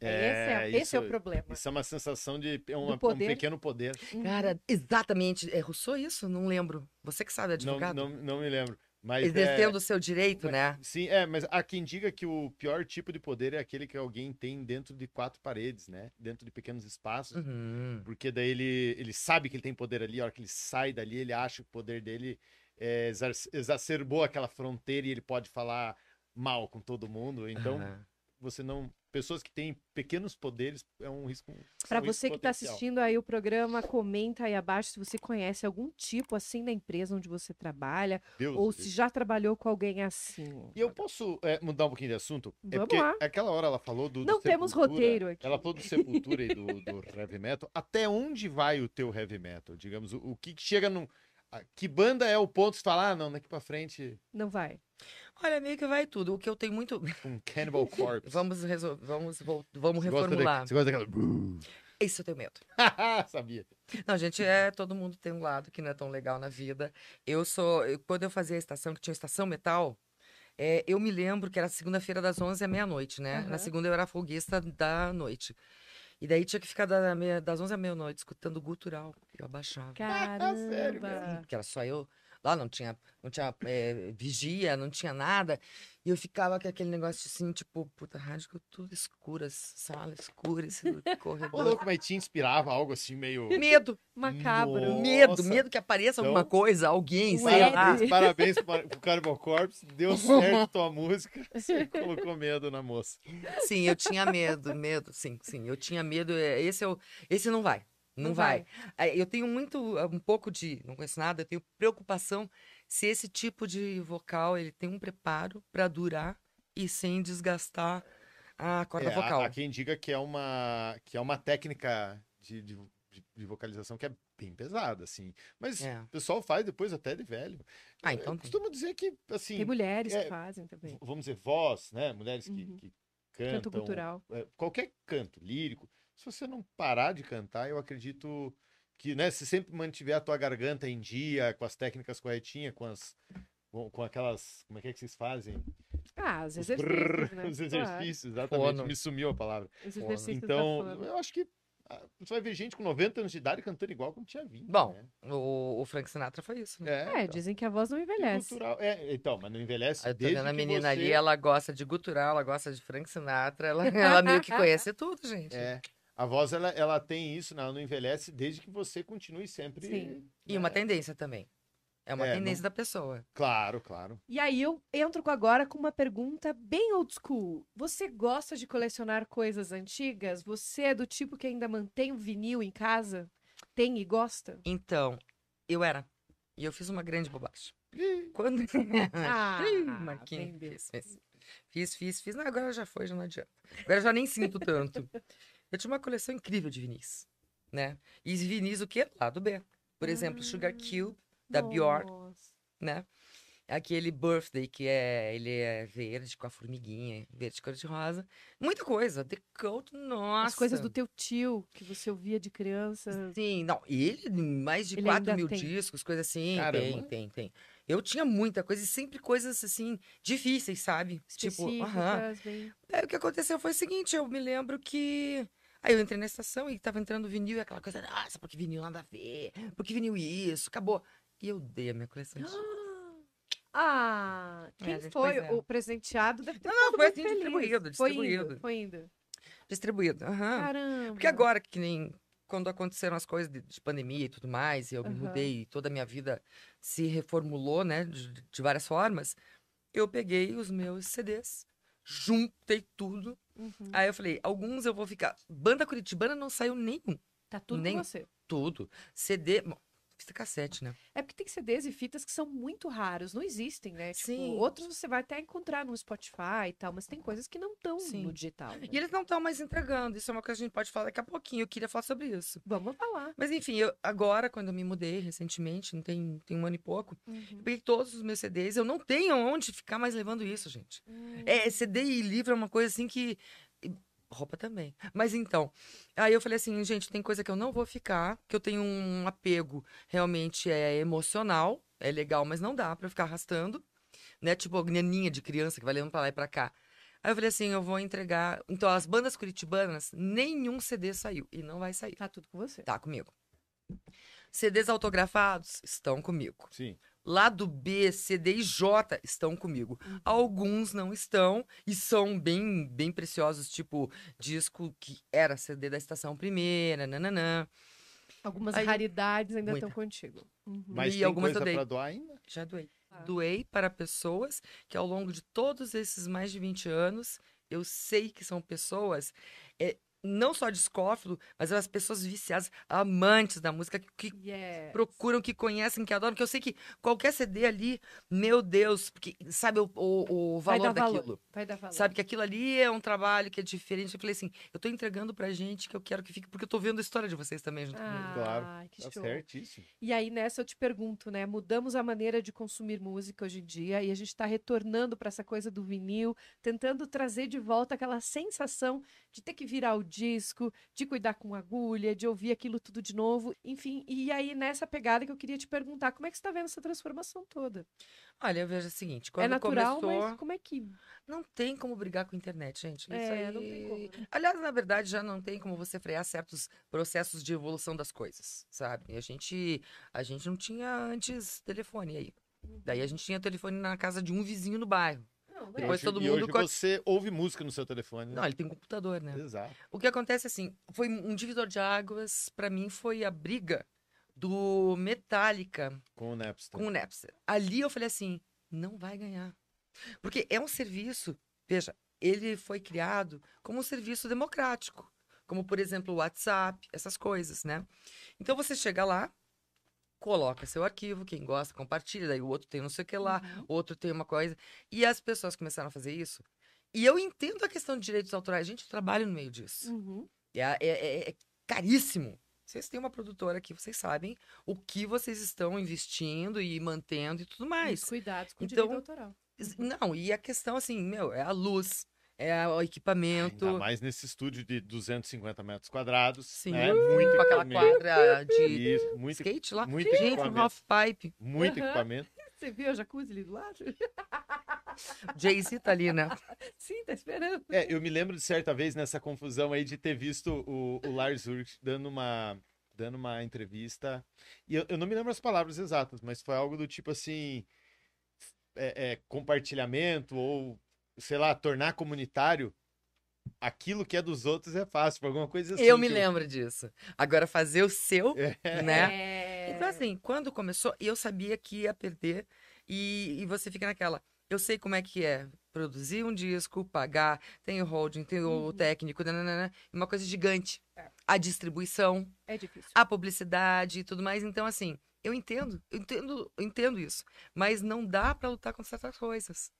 É, é esse, é, isso, esse é o problema. Isso é uma sensação de uma, um pequeno poder. Uhum. Cara, exatamente. É Rousseau é isso? Não lembro. Você que sabe, advogado. Não, não, não me lembro. Mas Exercendo é, o é... seu direito, mas, né? Sim, é, mas há quem diga que o pior tipo de poder é aquele que alguém tem dentro de quatro paredes, né? Dentro de pequenos espaços. Uhum. Porque daí ele, ele sabe que ele tem poder ali, a hora que ele sai dali, ele acha que o poder dele é, exacerbou aquela fronteira e ele pode falar mal com todo mundo. Então, uhum. você não. Pessoas que têm pequenos poderes é um risco. Para um você que está assistindo aí o programa, comenta aí abaixo se você conhece algum tipo assim da empresa onde você trabalha Deus ou Deus. se já trabalhou com alguém assim. E eu posso é, mudar um pouquinho de assunto? É Vamos é porque lá. aquela hora ela falou do. do não temos roteiro aqui. Ela falou do Sepultura e do, do, heavy metal. Até onde vai o teu heavy metal? Digamos, o, o que chega num. Que banda é o ponto de falar, ah, não, daqui para frente. Não vai. Olha, meio que vai tudo. O que eu tenho muito. Um Cannibal Corpse. [laughs] vamos resolver. Vamos, vamos você reformular. Gosta de... Você gosta daquela. [laughs] Isso eu tenho medo. [laughs] Sabia. Não, gente, é todo mundo tem um lado que não é tão legal na vida. Eu sou. quando eu fazia a estação, que tinha estação metal, é, eu me lembro que era segunda-feira das 11 à meia-noite, né? Uhum. Na segunda eu era folguista da noite. E daí tinha que ficar da meia, das 11 à meia-noite escutando gutural. Eu abaixava. Caramba! Ah, tá sério, que era só eu lá não tinha, não tinha é, vigia, não tinha nada. E eu ficava com aquele negócio assim, tipo, puta, rádio tudo escuras sala escura, esse [laughs] corredor. louco, mas te inspirava algo assim, meio. Medo. Macabro. Nossa. Medo, medo que apareça então, alguma coisa, alguém, sei lá. Parabéns pro Carbon Corps, deu certo tua música, [laughs] você colocou medo na moça. Sim, eu tinha medo, medo, sim, sim, eu tinha medo, eh, esse, é o esse não vai. Não, não vai. vai. É, eu tenho muito, eh, um pouco de, não conheço nada, eu tenho preocupação se esse tipo de vocal ele tem um preparo para durar e sem desgastar a corda é, vocal. Há, há quem diga que é uma, que é uma técnica de, de, de vocalização que é bem pesada, assim. Mas é. o pessoal faz depois até de velho. Ah, então eu, costumo dizer que, assim... Tem mulheres é, que fazem também. Vamos dizer, voz, né? Mulheres que, uhum. que cantam. Canto cultural. É, qualquer canto lírico se você não parar de cantar, eu acredito que, né, se sempre mantiver a tua garganta em dia, com as técnicas corretinhas, com as com, com aquelas, como é que é que vocês fazem? Ah, os exercícios, Brrr, né? Os exercícios, claro. exatamente, Fono. me sumiu a palavra. Então, eu acho que ah, você vai ver gente com 90 anos de idade cantando igual como tinha 20. Bom, né? o, o, Frank Sinatra foi isso. Né? É, é então. dizem que a voz não envelhece. Gutural, é, então, mas não envelhece. Eu tô vendo a menina você... ali, ela gosta de gutural, ela gosta de Frank Sinatra, ela, [laughs] ela meio que conhece tudo, gente. É. A voz, ela, ela tem isso, né? ela não envelhece desde que você continue sempre. Sim. Né? E uma tendência também. É uma é, tendência não... da pessoa. Claro, claro. E aí eu entro agora com uma pergunta bem old school. Você gosta de colecionar coisas antigas? Você é do tipo que ainda mantém o vinil em casa? Tem e gosta? Então, eu era. E eu fiz uma grande bobagem. Quando. ah, Marquinhos. Fiz, fiz, fiz. Não, agora já foi, já não adianta. Agora eu já nem sinto tanto. Eu tinha uma coleção incrível de vinis, né? E vinis o quê? Lado B. Por exemplo, hum, Sugar Cube, da Bjork, né? Aquele Birthday, que é... Ele é verde com a formiguinha, verde cor de rosa. Muita coisa. The Cult, nossa. As coisas do teu tio, que você ouvia de criança. Sim, não. Ele, mais de ele 4 mil tem. discos, coisa assim. Caramba. Tem, tem, tem. Eu tinha muita coisa e sempre coisas assim difíceis, sabe? Tipo, aham. Bem... É, o que aconteceu foi o seguinte, eu me lembro que Aí eu entrei na estação e tava entrando vinil e aquela coisa, nossa, porque vinil nada a ver, porque vinil isso, acabou. E eu dei a minha coleção de [gasps] Ah, é, quem é, foi o presenteado? Deve ter não, não, foi assim feliz. distribuído, distribuído. Foi indo, foi indo. Distribuído, aham. Uhum. Caramba. Porque agora que nem quando aconteceram as coisas de, de pandemia e tudo mais, e eu uhum. me mudei e toda a minha vida se reformulou, né, de, de várias formas, eu peguei os meus CDs juntei tudo. Uhum. Aí eu falei, alguns eu vou ficar. Banda Curitibana não saiu nenhum. Tá tudo Nem... com você. Tudo. CD fita cassete, né? É porque tem CDs e fitas que são muito raros, não existem, né? Tipo, Sim. outros você vai até encontrar no Spotify e tal, mas tem coisas que não estão no digital. Né? E eles não estão mais entregando, isso é uma coisa que a gente pode falar daqui a pouquinho, eu queria falar sobre isso. Vamos falar. Mas enfim, eu, agora, quando eu me mudei recentemente, não tem, tem um ano e pouco, uhum. eu peguei todos os meus CDs, eu não tenho onde ficar mais levando isso, gente. Uhum. É, CD e livro é uma coisa assim que Roupa também. Mas então, aí eu falei assim, gente, tem coisa que eu não vou ficar, que eu tenho um apego realmente é emocional, é legal, mas não dá para ficar arrastando, né? Tipo, neninha de criança que vai levando pra lá e pra cá. Aí eu falei assim, eu vou entregar. Então, as bandas curitibanas, nenhum CD saiu e não vai sair. Tá tudo com você. Tá comigo. CDs autografados estão comigo. Sim lado B, C, D e J estão comigo. Uhum. Alguns não estão e são bem, bem preciosos, tipo disco que era CD da Estação Primeira, nananã. Algumas Aí, raridades ainda muita. estão contigo. Uhum. Mas e tem algumas coisa eu dei. pra doar ainda? Já doei. Ah. Doei para pessoas que ao longo de todos esses mais de 20 anos, eu sei que são pessoas é, não só de Scofield, mas as pessoas viciadas, amantes da música, que yes. procuram, que conhecem, que adoram, que eu sei que qualquer CD ali, meu Deus, porque sabe o, o, o valor daquilo. Valor. Vai dar valor. Sabe que aquilo ali é um trabalho que é diferente. Eu falei assim, eu tô entregando pra gente que eu quero que fique, porque eu tô vendo a história de vocês também junto ah, comigo. Claro, que tá certíssimo. É e aí nessa eu te pergunto, né, mudamos a maneira de consumir música hoje em dia e a gente tá retornando para essa coisa do vinil, tentando trazer de volta aquela sensação de ter que virar o disco, de cuidar com agulha, de ouvir aquilo tudo de novo, enfim. E aí, nessa pegada que eu queria te perguntar, como é que você está vendo essa transformação toda? Olha, eu vejo o seguinte, é quando É natural, começou... mas como é que... Não tem como brigar com a internet, gente. Né? Isso é, aí... não tem como. Né? Aliás, na verdade, já não tem como você frear certos processos de evolução das coisas, sabe? A gente, a gente não tinha antes telefone aí. Daí a uhum. gente tinha telefone na casa de um vizinho no bairro. Não, Depois hoje, todo mundo. Hoje você ouve música no seu telefone. Né? Não, ele tem um computador, né? Exato. O que acontece assim, foi um divisor de águas, para mim foi a briga do Metallica com o Napster. Com o Napster. Ali eu falei assim, não vai ganhar. Porque é um serviço, veja, ele foi criado como um serviço democrático, como por exemplo o WhatsApp, essas coisas, né? Então você chega lá, coloca seu arquivo, quem gosta, compartilha, daí o outro tem não sei o que lá, uhum. outro tem uma coisa. E as pessoas começaram a fazer isso. E eu entendo a questão de direitos autorais. Gente, eu trabalho no meio disso. Uhum. É, é, é, é caríssimo. Vocês têm uma produtora aqui, vocês sabem o que vocês estão investindo e mantendo e tudo mais. cuidados com então, o direito então, autoral. Uhum. Não, e a questão, assim, meu, é a luz, é, é o equipamento. Ainda mais nesse estúdio de 250 metros quadrados. Sim, né? Uh, muito com aquela quadra de Isso, muito, skate lá. Muito equipamento. um pipe Muito uhum. equipamento. [laughs] Você viu a jacuzzi ali do lado? [laughs] Jay-Z tá ali, né? [laughs] Sim, tá esperando. É, eu me lembro de certa vez nessa confusão aí de ter visto o, o Lars Ulrich dando uma, dando uma entrevista. E eu, eu não me lembro as palavras exatas, mas foi algo do tipo assim. É, é, compartilhamento ou sei lá, tornar comunitário, aquilo que é dos outros é fácil, tipo, alguma coisa assim. Eu me lembro disso. Agora fazer o seu, é. né? É. Então assim, quando começou, eu sabia que ia perder e, e você fica naquela. Eu sei como é que é produzir um disco, pagar, tem o holding, tem o uhum. técnico, nananana, uma coisa gigante. É. A distribuição, é difícil. a publicidade e tudo mais. Então assim, eu entendo, eu entendo, eu entendo isso, mas não dá para lutar com certas coisas.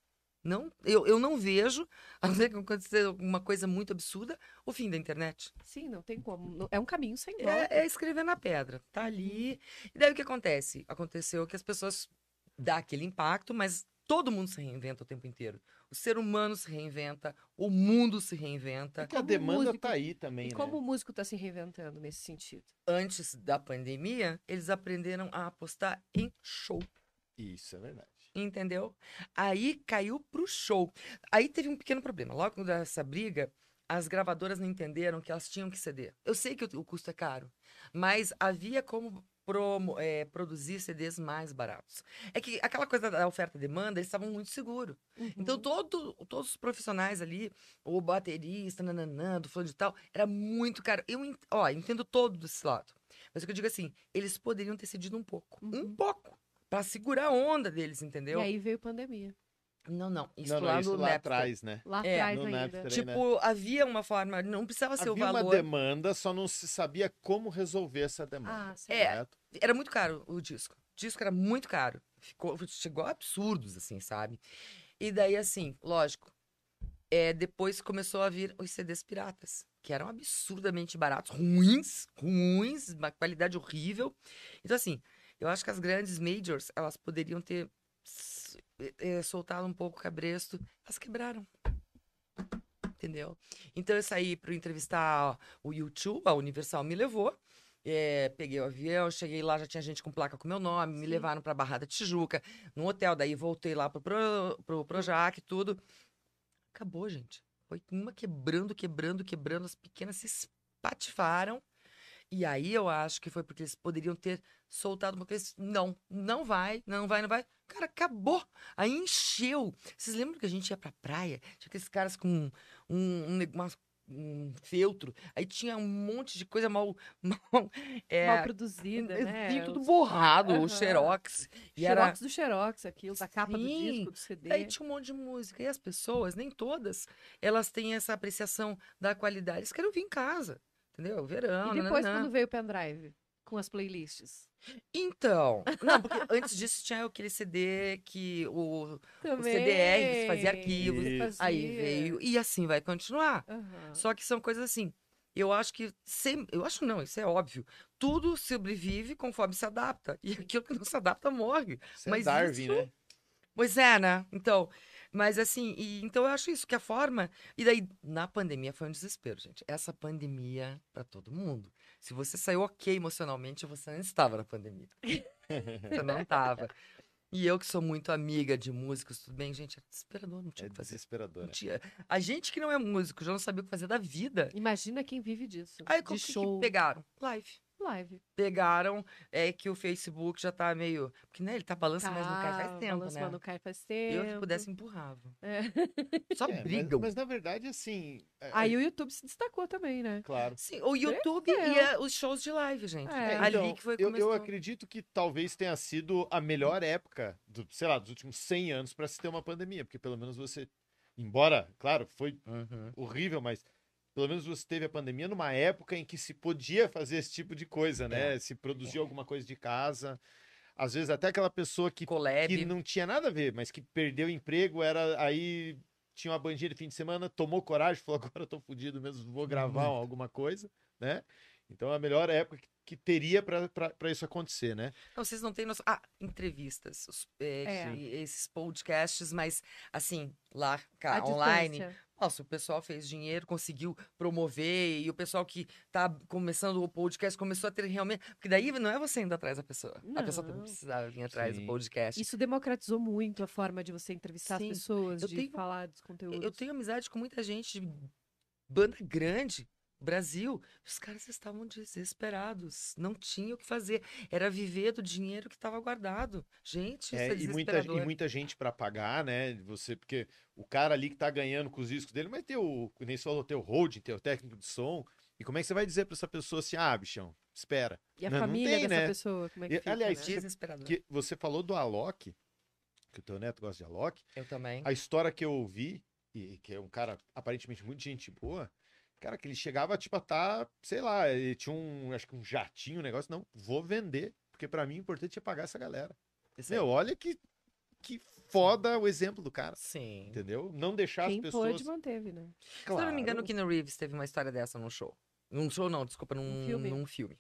Não, eu, eu não vejo, [laughs] a não ser que acontecer alguma coisa muito absurda, o fim da internet. Sim, não tem como. É um caminho sem é, volta. É, é escrever na pedra. Tá ali. E daí o que acontece? Aconteceu que as pessoas dá aquele impacto, mas todo mundo se reinventa o tempo inteiro. O ser humano se reinventa, o mundo se reinventa. Porque é a demanda está aí também, e né? como o músico está se reinventando nesse sentido? Antes da pandemia, eles aprenderam a apostar em show. Isso é verdade entendeu? Aí caiu pro show. Aí teve um pequeno problema. Logo dessa briga, as gravadoras não entenderam que elas tinham que ceder. Eu sei que o, custo é caro, mas havia como promo, é, produzir CDs mais baratos. É que aquela coisa da oferta e demanda, eles estavam muito seguros. Então, uhum. Então, todo, todos os profissionais ali, o baterista, nananã, do fulano de tal, era muito caro. Eu ó, entendo todo desse lado. Mas o que eu digo assim, eles poderiam ter cedido um pouco. Uhum. Um pouco para segurar a onda deles, entendeu? E aí veio pandemia. Não, não. Isso não, não, lá, lá atrás, né? Lá é, atrás ainda. Napster, né? tipo, né? havia uma forma, não precisava havia ser o valor. Havia uma demanda, só não se sabia como resolver essa demanda. Ah, é, certo. É, era muito caro o disco. O disco era muito caro. Ficou, chegou a absurdos, assim, sabe? E daí, assim, lógico, é, depois começou a vir os CDs piratas, que eram absurdamente baratos, ruins, ruins, uma qualidade horrível. Então, assim, eu acho que as grandes majors, elas poderiam ter eh, eh, soltado um pouco o cabresto. Elas quebraram. Entendeu? Então eu saí para entrevistar o YouTube, a Universal me levou. É, peguei o avião, cheguei lá, já tinha gente com placa com meu nome, me levaram para Barra da Tijuca, no hotel, daí voltei lá pro, pro, pro Projac, tudo. Acabou, gente. Foi uma quebrando, quebrando, quebrando, as pequenas se espatifaram. E aí eu acho que foi porque eles poderiam ter soltado uma coisa. Não, não vai, não vai, não vai. Cara, acabou. Aí encheu. Vocês lembram que a gente ia pra praia? Tinha aqueles caras com um, um, um feltro. Aí tinha um monte de coisa mal. [laughs] Mal, é, mal produzida, é, né? tudo borrado, uhum. o xerox. E xerox era... do xerox, aquilo, da capa Sim. do disco, do CD. Aí tinha um monte de música. E as pessoas, nem todas, elas têm essa apreciação da qualidade. Eles querem vir em casa. Entendeu? Verão. E depois, nananã. quando veio o pendrive? Com as playlists. Então, [laughs] não, porque antes disso tinha aquele CD que o, o CDR, fazia arquivos, aí veio, e assim vai continuar. Uhum. Só que são coisas assim, eu acho que sem, eu acho não, isso é óbvio. Tudo sobrevive conforme se adapta. E [laughs] aquilo que não se adapta morre. Isso é mas é Darwin, isso... né? Pois é, né? Então, mas assim, e, então eu acho isso, que a forma. E daí, na pandemia foi um desespero, gente. Essa pandemia para todo mundo. Se você saiu ok emocionalmente, você não estava na pandemia. [laughs] você não estava. E eu que sou muito amiga de músicos, tudo bem, gente, é desesperador, não tinha é que fazer. desesperador. Né? Tinha... A gente que não é músico, já não sabia o que fazer da vida. Imagina quem vive disso. Aí de que, show. que pegaram? Live live. Pegaram, é que o Facebook já tá meio. Porque, né, ele tá balançando, tá, mas não cai faz tá, tempo. Balançando, né? não cai faz tempo. Eu, se pudesse, empurrava. É. Só é, brigam. Mas, mas, na verdade, assim. É, é, Aí o YouTube se destacou também, né? Claro. Sim, o YouTube e é, os shows de live, gente. É, é. Ali então, que foi eu, eu acredito que talvez tenha sido a melhor época, do, sei lá, dos últimos 100 anos para se ter uma pandemia, porque pelo menos você. Embora, claro, foi uhum. horrível, mas pelo menos você teve a pandemia numa época em que se podia fazer esse tipo de coisa, né? É. Se produzir é. alguma coisa de casa. Às vezes até aquela pessoa que, que não tinha nada a ver, mas que perdeu emprego, era aí tinha uma bandinha de fim de semana, tomou coragem, [laughs] falou agora eu tô fudido mesmo, vou gravar uhum. alguma coisa, né? Então é a melhor época que que teria para isso acontecer, né? Não, vocês não têm noção. Ah, entrevistas, os, eh, é, é. esses podcasts, mas assim, lá, cá, online, distância. Nossa, o pessoal fez dinheiro, conseguiu promover, e o pessoal que tá começando o podcast começou a ter realmente. Porque daí não é você indo atrás da pessoa. Não. A pessoa também precisava vir atrás Sim. do podcast. Isso democratizou muito a forma de você entrevistar Sim. as pessoas, eu de tenho... falar dos conteúdos. Eu tenho amizade com muita gente, banda grande, Brasil, os caras estavam desesperados, não tinham o que fazer, era viver do dinheiro que estava guardado. Gente, é, é, e, muita, e muita gente para pagar, né? Você porque o cara ali que tá ganhando com os riscos dele, mas tem o nem só tem o holding, tem o técnico de som, e como é que você vai dizer para essa pessoa assim: "Ah, bichão, espera". E a não, família não tem, dessa né? pessoa, como é que e, fica, aliás, né? desesperador. Que você falou do Alok, que o teu neto gosta de Alok. Eu também. A história que eu ouvi e que é um cara aparentemente muito gente boa, Cara, que ele chegava, tipo, a tá, sei lá, ele tinha um, acho que um jatinho, um negócio. Não, vou vender, porque para mim o importante é pagar essa galera. Esse Meu, olha que, que foda o exemplo do cara. Sim. Entendeu? Não deixar Quem as pessoas... Quem pôde manteve, né? Claro. Se eu não me engano, o Keanu Reeves teve uma história dessa num show. Num show não, desculpa, num um filme. Num filme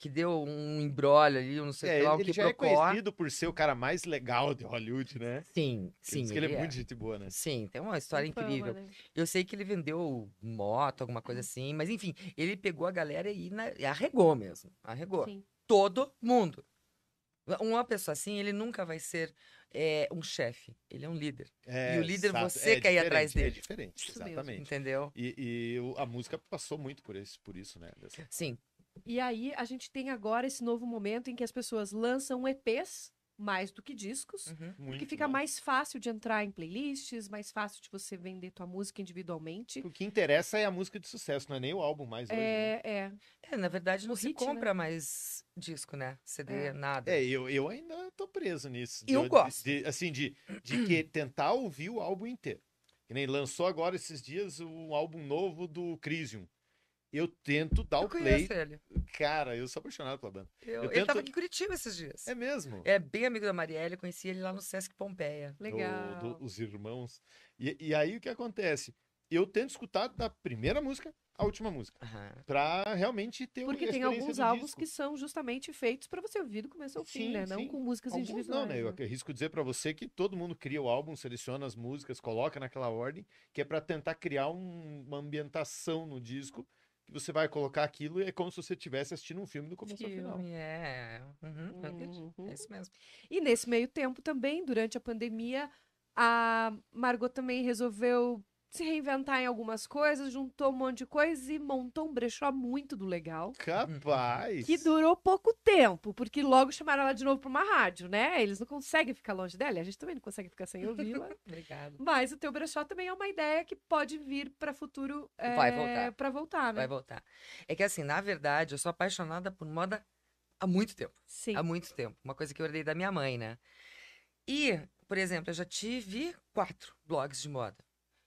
que deu um embrolho ali, eu não sei é, lá, ele, que ele já é conhecido por ser o cara mais legal de Hollywood, né? Sim, Porque sim. Diz que ele, é ele é, é, muito gente boa, né? Sim, tem uma história Opa, então, incrível. Mano. Eu sei que ele vendeu moto, alguma coisa uhum. assim, mas enfim, ele pegou a galera e, na... e arregou mesmo, arregou. Sim. Todo mundo. Uma pessoa assim, ele nunca vai ser é, um chefe, ele é um líder. É, e o líder exato. você é quer ir atrás é dele. É diferente, exatamente. Entendeu? E, e, a música passou muito por isso, por isso né? Dessa... Sim, e aí a gente tem agora esse novo momento em que as pessoas lançam EPs mais do que discos, uhum. que fica bom. mais fácil de entrar em playlists, mais fácil de você vender tua música individualmente. O que interessa é a música de sucesso, não é nem o álbum mais é, hoje. Né? É, é. na verdade o não hit, se né? compra né? mais disco, né? CD, é. nada. É, eu, eu ainda tô preso nisso. Eu de, gosto. De, assim, de, de que [clears throat] tentar ouvir o álbum inteiro. Que nem lançou agora esses dias um álbum novo do Crisium eu tento dar eu o play. Ele. Cara, eu sou apaixonado pela banda. Eu, eu tento... Ele tava aqui em Curitiba esses dias. É mesmo? É bem amigo da Marielle, conheci ele lá no Sesc Pompeia. Legal. Do, do, os irmãos. E, e, aí o que acontece? Eu tento escutar da primeira música à última música. Uhum. Pra realmente ter Porque tem alguns álbuns disco. que são justamente feitos para você ouvir do começo ao fim, né? Sim. Não com músicas alguns individuais. Não, né? Eu né? arrisco dizer para você que todo mundo cria o álbum, seleciona as músicas, coloca naquela ordem, que é para tentar criar um, uma ambientação no disco que você vai colocar aquilo e é como se você estivesse assistindo um filme do começo filme, ao final. É. Uhum, é é uhum. é isso mesmo. E nesse meio tempo também, durante a pandemia, a Margot também resolveu se reinventar em algumas coisas, juntou um monte de coisa e montou um brechó muito do legal. Capaz! Que durou pouco tempo, porque logo chamaram ela de novo para uma rádio, né? Eles não conseguem ficar longe dela, a gente também não consegue ficar sem ouvi-la. [laughs] Obrigado. Mas o teu brechó também é uma ideia que pode vir para futuro. É, Vai voltar. Para voltar, né? Vai voltar. É que assim, na verdade, eu sou apaixonada por moda há muito tempo. Sim. Há muito tempo. Uma coisa que eu herdei da minha mãe, né? E, por exemplo, eu já tive quatro blogs de moda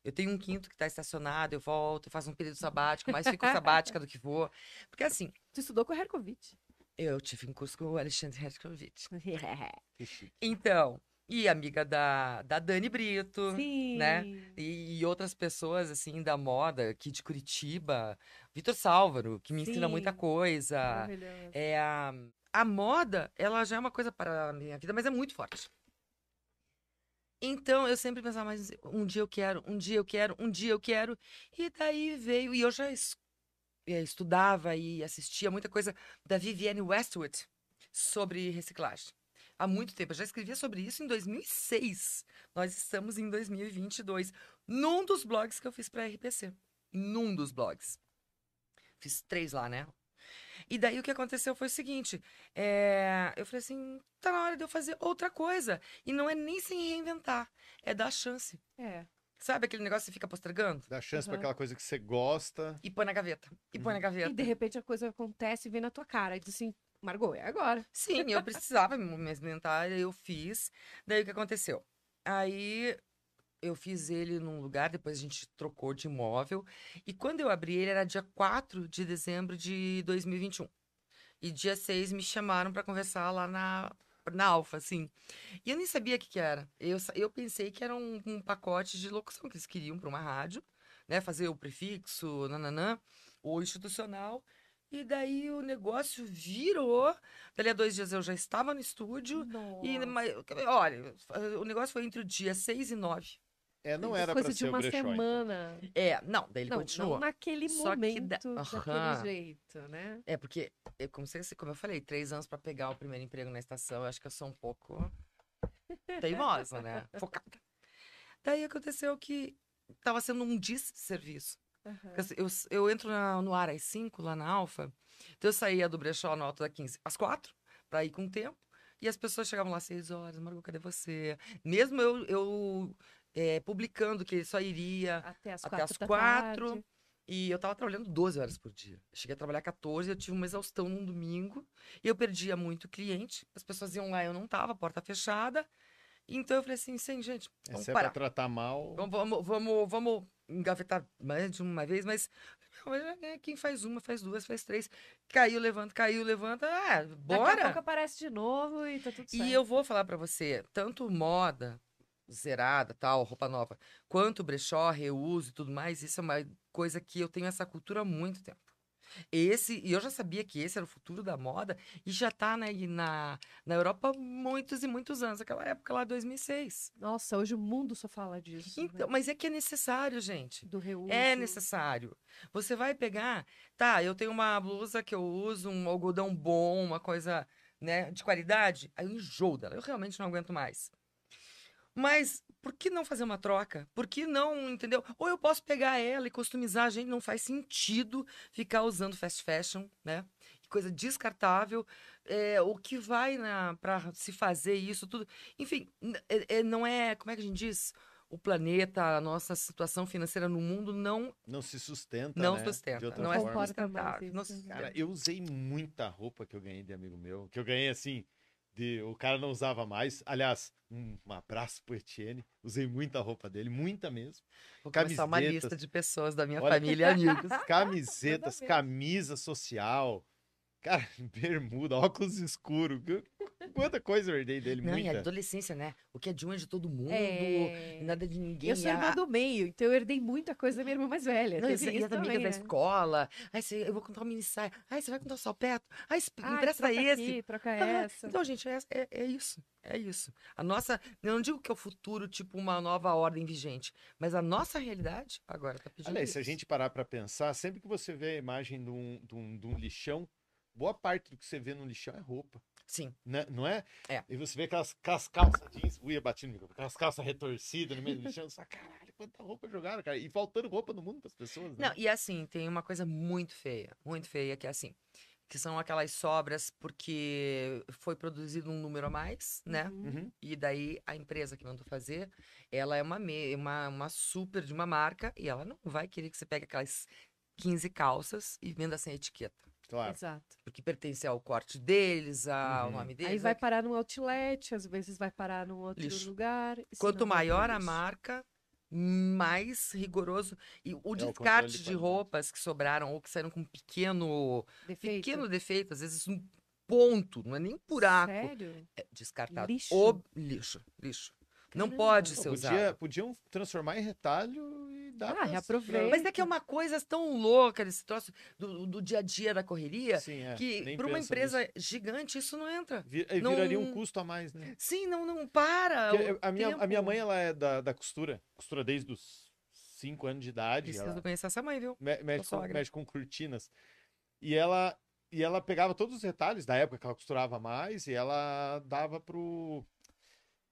eu tenho um quinto que está estacionado, eu volto, faço um período sabático, mas fico sabática do que vou. Porque assim. Tu estudou com o Herkovich. Eu tive um curso com o Alexandre Herkovich. [laughs] então, e amiga da, da Dani Brito, Sim. né? E, e, outras pessoas, assim, da moda aqui de Curitiba. Vitor Sálvaro, que me Sim. ensina muita coisa. É, a, a moda, ela já é uma coisa para a minha vida, mas é muito forte. Então eu sempre pensava, mas assim, um dia eu quero, um dia eu quero, um dia eu quero. E daí veio, e eu já es eh, estudava e assistia muita coisa da Vivienne Westwood sobre reciclagem. Há muito tempo, eu já escrevia sobre isso em 2006. Nós estamos em 2022, num dos blogs que eu fiz para a RPC. Num dos blogs. Fiz três lá, né? E daí o que aconteceu foi o seguinte: é... eu falei assim, tá na hora de eu fazer outra coisa. E não é nem se reinventar, é dar chance. É. Sabe aquele negócio que fica postergando? Dá chance uhum. pra aquela coisa que você gosta. E põe na gaveta. E põe uhum. na gaveta. E de repente a coisa acontece e vem na tua cara. E diz assim, Margot, é agora. Sim, eu precisava me movimentar, eu fiz. Daí o que aconteceu? Aí eu fiz ele num lugar, depois a gente trocou de imóvel. E quando eu abri ele, era dia 4 de dezembro de 2021. E dia 6 me chamaram para conversar lá na, na Alfa, assim. E eu nem sabia o que, que era. Eu, eu pensei que era um, um pacote de locução que eles queriam para uma rádio, né? Fazer o prefixo, nananã, ou institucional. E daí o negócio virou. Dali a dois dias eu já estava no estúdio. Nossa. E, mas, olha, o negócio foi entre o dia 6 e 9 é, não é era coisa de ser uma o brechó, então. semana. Então. É, não, daí ele não, continuou. Não naquele Só momento, da... daquele jeito, né? É, porque, eu, é, como, você como eu falei, três anos pra pegar o primeiro emprego na estação, eu acho que eu sou um pouco teimosa, né? [laughs] Focada. Daí aconteceu que tava sendo um desserviço. Uhum. Eu, eu entro na, no ar às 5, lá na Alfa. Então eu saía do brechó no alto da 15 às 4, pra ir com o tempo. E as pessoas chegavam lá às 6 horas, Margot, cadê você? Mesmo eu, eu é, publicando que ele só iria até as até quatro. As quatro e eu tava trabalhando 12 horas por dia. cheguei a trabalhar 14, eu tive uma exaustão num domingo. E eu perdia muito cliente. As pessoas iam lá, eu não tava, porta fechada. Então eu falei assim, sem gente, é, vamos Essa parar. é pra tratar mal... Vamos, vamos, vamos, vamos engavetar mais de uma vez, mas [laughs] né, quem faz uma, faz duas, faz três. Caiu, levanta, caiu, levanta. Ah, bora! Daqui a pouco aparece de novo e tá tudo certo. E eu vou falar para você, tanto moda zerada, tal, roupa nova, quanto brechó, reuso e tudo mais, isso é uma coisa que eu tenho essa cultura há muito tempo. Esse, e eu já sabia que esse era o futuro da moda e já está né, na, na Europa há muitos e muitos anos, aquela época lá 2006. Nossa, hoje o mundo só fala disso. Né? Então, né? mas é que é necessário, gente. Do reuso. É necessário. Você vai pegar, tá, eu tenho uma blusa que eu uso, um algodão bom, uma coisa, né, de qualidade, aí eu enjoo dela, eu realmente não aguento mais. Mas por que não fazer uma troca? Por que não, entendeu? Ou eu posso pegar ela e customizar, a gente não faz sentido ficar usando fast fashion, né? Coisa descartável, é, o que vai para se fazer isso tudo. Enfim, é, é, não é, como é que a gente diz? o planeta, a nossa situação financeira no mundo não não se sustenta, não né? sustenta, não é forma. é sustentável. Não Cara, eu usei muita roupa que eu ganhei de amigo meu, que eu ganhei assim de o cara não usava mais. Aliás, um, um abraço pro Etienne. Usei muita roupa dele, muita mesmo. Vou camisetas, uma lista de pessoas da minha família e amigos. [laughs] Camisetas, camisa social, Cara, [laughs] bermuda, óculos escuro, Quanta coisa eu herdei dele, Não, muita. e adolescência, né? O que é de um é de todo mundo, é... nada de ninguém. Eu sou irmã do meio, então eu herdei muita coisa da minha irmã mais velha. Não, isso, e as amigas né? da escola. aí você, eu vou comprar um mini saia. você vai comprar um salpeto. Ai, Ai ah, empresta troca esse. Aqui, troca ah, essa. Então, gente, é, é, é, isso. É isso. A nossa, eu não digo que é o futuro, tipo uma nova ordem vigente, mas a nossa realidade agora tá pedindo. Olha, isso. se a gente parar para pensar, sempre que você vê a imagem de um, de um, de um lixão, boa parte do que você vê no lixão é roupa. Sim. Né? Não é? é? E você vê aquelas, aquelas calças jeans, uia batendo no aquelas calças retorcidas no meio do lixão, só caralho, quanta roupa jogaram, cara. E faltando roupa no mundo para as pessoas. Né? Não, e assim, tem uma coisa muito feia, muito feia, que é assim. Que são aquelas sobras porque foi produzido um número a mais, né? Uhum. uhum. E daí a empresa que mandou fazer, ela é uma, uma, uma super de uma marca e ela não vai querer que você pegue aquelas 15 calças e venda sem etiqueta. Claro. Exato. Porque pertence ao corte deles, ao uhum. nome deles. Aí vai é parar num outlet, às vezes vai parar num outro lixo. lugar. Quanto é maior a marca, mais rigoroso. E o é descarte de, de roupas que sobraram ou que saíram com um pequeno defeito. pequeno defeito, às vezes um ponto, não é nem um buraco. Sério? É descartado. Lixo. O... lixo, lixo. Caramba. Não pode ser usado. Podia, podiam transformar em retalho e dá ah, pra... reaproveita. Mas é que é uma coisa tão louca nesse troço do, do dia a dia da correria, Sim, é. que para uma empresa nisso. gigante isso não entra. Vir, não... Viraria um custo a mais, né? Sim, não, não para. A, a minha, tempo. a minha mãe, ela é da, da costura, costura desde os 5 anos de idade. Preciso ela... conhecer essa mãe, viu? Me, mexe, com, mexe com cortinas. E ela, e ela pegava todos os detalhes da época que ela costurava mais e ela dava pro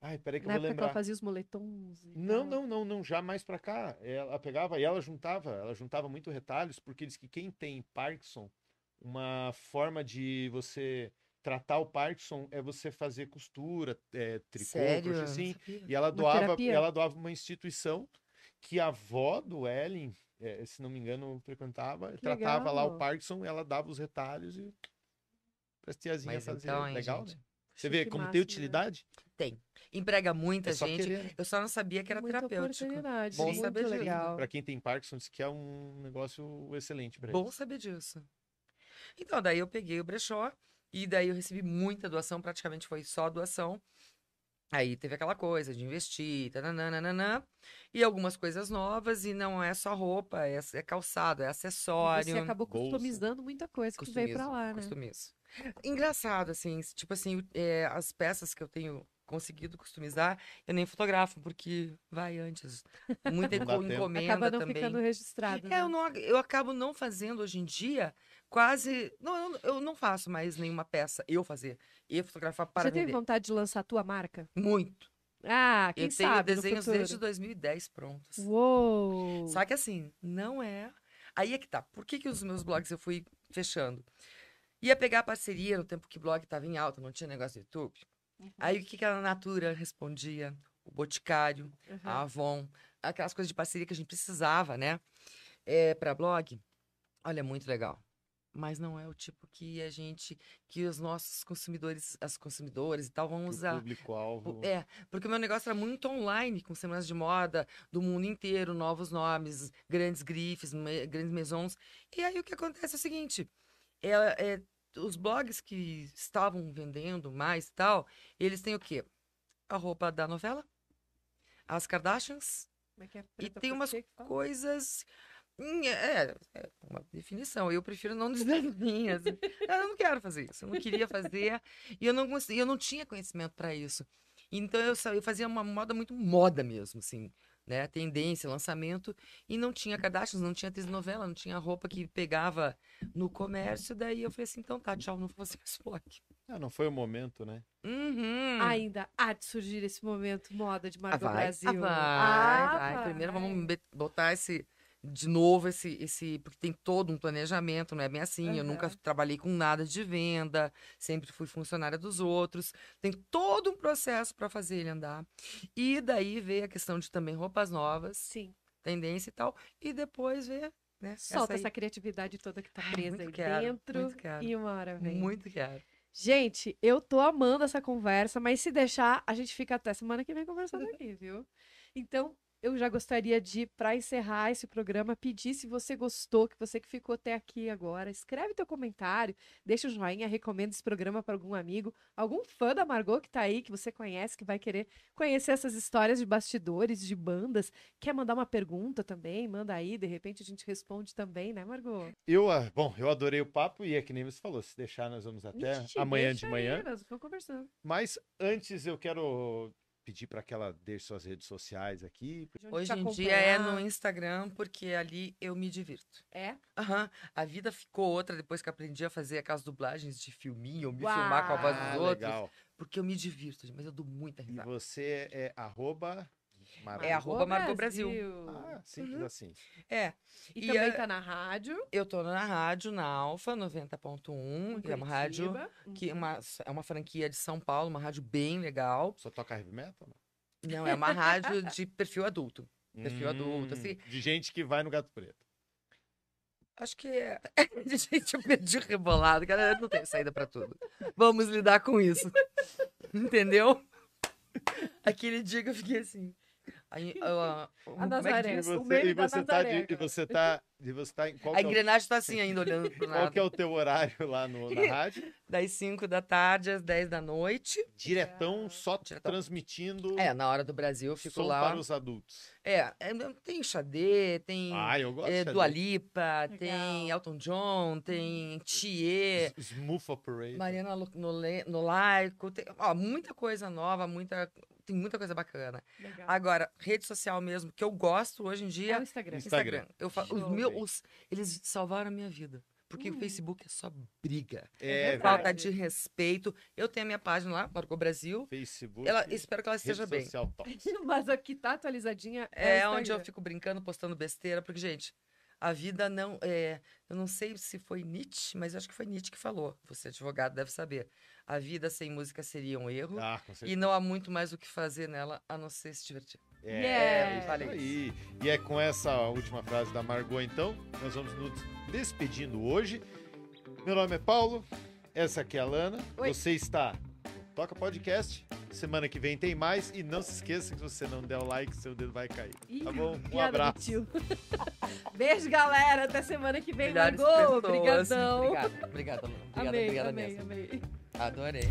Ai, peraí que Na eu vou lembrar. ela fazia os moletons. não, tal. não, não, não, já mais pra cá. Ela pegava e ela juntava, ela juntava muito retalhos, porque diz que quem tem Parkinson, uma forma de você tratar o Parkinson é você fazer costura, é, tricô, coisa assim. E ela doava, ela doava uma instituição que a avó do Ellen, é, se não me engano, frequentava, que tratava legal. lá o Parkinson, ela dava os retalhos e as tiazinhas faziam. Então, legal, gente, né? Você vê que como massa, tem né? utilidade? Né? Tem. Emprega muita é gente. Querer. Né? Eu só não sabia que era muita terapêutico. Oportunidade. Bom Sim, né? saber legal. Para quem tem Parkinson, diz que é um negócio excelente para Bom saber disso. Então, daí eu peguei o brechó e daí eu recebi muita doação, praticamente foi só doação. Aí teve aquela coisa de investir, tananana, e algumas coisas novas, e não é só roupa, é, é calçado, é acessório. você acabou customizando bolsa. muita coisa que veio pra lá, né? Customizo. Engraçado, assim, tipo assim, é, as peças que eu tenho conseguido customizar, eu nem fotografo, porque vai antes. Muita encomenda encomenda Acaba não também. ficando registrado. É, né? eu, não, eu acabo não fazendo hoje em dia, quase. Não, eu, não faço mais nenhuma peça. Eu fazer. Eu fotografar para. Você vender. teve vontade de lançar a tua marca? Muito. Ah, quem eu sabe? Eu tenho desenhos desde 2010 prontos. Uou! Só que assim, não é. Aí é que tá. Por que, que os meus blogs eu fui fechando? Ia pegar parceria no tempo que blog estava em alta, não tinha negócio do YouTube. Uhum. Aí o que, que a Natura respondia? O Boticário, uhum. a Avon, aquelas coisas de parceria que a gente precisava, né? É, eh, para blog. Olha, é muito legal mas não é o tipo que a gente, que os nossos consumidores, as consumidoras e tal vão que usar. Público-alvo. É, porque o meu negócio era muito online, com semanas de moda do mundo inteiro, novos nomes, grandes grifes, grandes maisons. E aí o que acontece é o seguinte, ela, é, é, os blogs que estavam vendendo mais e tal, eles têm o quê? A roupa da novela, as Kardashians, é é? e tem umas coisas... Fala? É, é uma definição. Eu prefiro não dizer [laughs] minha. Assim. Eu não quero fazer isso. Eu não queria fazer. E eu não eu não tinha conhecimento para isso. Então eu, eu fazia uma moda muito moda mesmo, assim, né? Tendência, lançamento. E não tinha cadastros, não tinha telenovela, não tinha roupa que pegava no comércio. Daí eu falei assim: então tá, tchau, não vou fazer mais rock. Ah, não foi o momento, né? Uhum. Ainda há de surgir esse momento moda de Margot ah, Brasil. Ah, vai, ah, vai, vai. Primeiro vamos botar esse de novo esse esse porque tem todo um planejamento não é bem assim uhum. eu nunca trabalhei com nada de venda sempre fui funcionária dos outros tem todo um processo para fazer ele andar e daí veio a questão de também roupas novas sim tendência e tal e depois ver né solta essa, essa criatividade toda que tá presa Ai, aí quero, dentro e uma hora vem muito quero gente eu tô amando essa conversa mas se deixar a gente fica até semana que vem conversando [laughs] aqui viu então eu já gostaria de, para encerrar esse programa, pedir se você gostou, que você que ficou até aqui agora, escreve teu comentário, deixa o joinha, recomenda esse programa para algum amigo, algum fã da Margot que está aí, que você conhece, que vai querer conhecer essas histórias de bastidores, de bandas, quer mandar uma pergunta também, manda aí, de repente a gente responde também, né, Margot? Eu, ah, bom, eu adorei o papo e é que nem você falou, se deixar nós vamos até Ixi, amanhã de manhã. Aí, nós vamos conversando. Mas antes eu quero pedir para que ela deixe suas redes sociais aqui. Hoje em dia é no Instagram, porque ali eu me divirto. É? Aham. Uhum. A vida ficou outra depois que aprendi a fazer aquelas dublagens de filminho, me Uau. filmar com a voz dos ah, outros. Legal. Porque eu me divirto, mas eu dou muita risada. E você é arroba... Marcou é arroba Marco Brasil. Brasil. Ah, uhum. simples uhum. assim. É. E, e também a... tá na rádio. Eu tô na rádio, na Alfa 90.1, que é uma rádio uhum. que é uma, é uma franquia de São Paulo, uma rádio bem legal. Só toca heavy metal? Né? Não, é uma rádio de perfil adulto. Perfil hum, adulto, assim. De gente que vai no Gato Preto. Acho que é. [laughs] de gente meio rebolado, galera, não tem saída para tudo. Vamos lidar com isso. Entendeu? Aquele dia que eu fiquei assim. A, a, a, a Nazaré. É tá e você tá de, e você tá de você tá em qual A é engrenagem está o... assim ainda olhando pro nada. [laughs] Qual que é o teu horário lá no, na [laughs] rádio? Das 5 da tarde às 10 da noite. Diretão, ah. só Diretão. transmitindo. É, na hora do Brasil eu fico som lá. para os adultos. É, é tem Xadê, tem ah, eu gosto é, Dualipa, tem Elton John, tem hum. Thier. Smooth Operator. Mariana Nolaico. Tem, ó, muita coisa nova, muita tem muita coisa bacana. Legal. Agora, rede social mesmo, que eu gosto hoje em dia. É o Instagram. Instagram. Instagram. Eu falo, os meus, eles salvaram a minha vida. Porque hum. o uh. Facebook é só briga. É, é falta verdade. de respeito. Eu tenho a minha página lá, Marco Brasil. Facebook. Ela, espero que ela esteja bem. [laughs] Mas aqui que tá atualizadinha é, é onde eu fico brincando, postando besteira, porque gente, a vida não é, eu não sei se foi Nietzsche, mas acho que foi Nietzsche que falou. Você advogado deve saber a vida sem música seria um erro. Ah, e não há muito mais o que fazer nela a não ser se divertir. É, yeah. é Aí. E é com essa última frase da Margot, então, nós vamos nos despedindo hoje. Meu nome é Paulo, essa aqui é a Lana. Oi. Você está no Toca Podcast. Semana que vem tem mais. E não se esqueça que se você não der o like, seu dedo vai cair. Tá Ih, tá bom? Um abraço. [laughs] Beijo, galera. Até semana que vem. Margot, obrigadão. Obrigada, obrigada. Obrigada, amei, obrigada amei, mesmo. Amei. Adorei.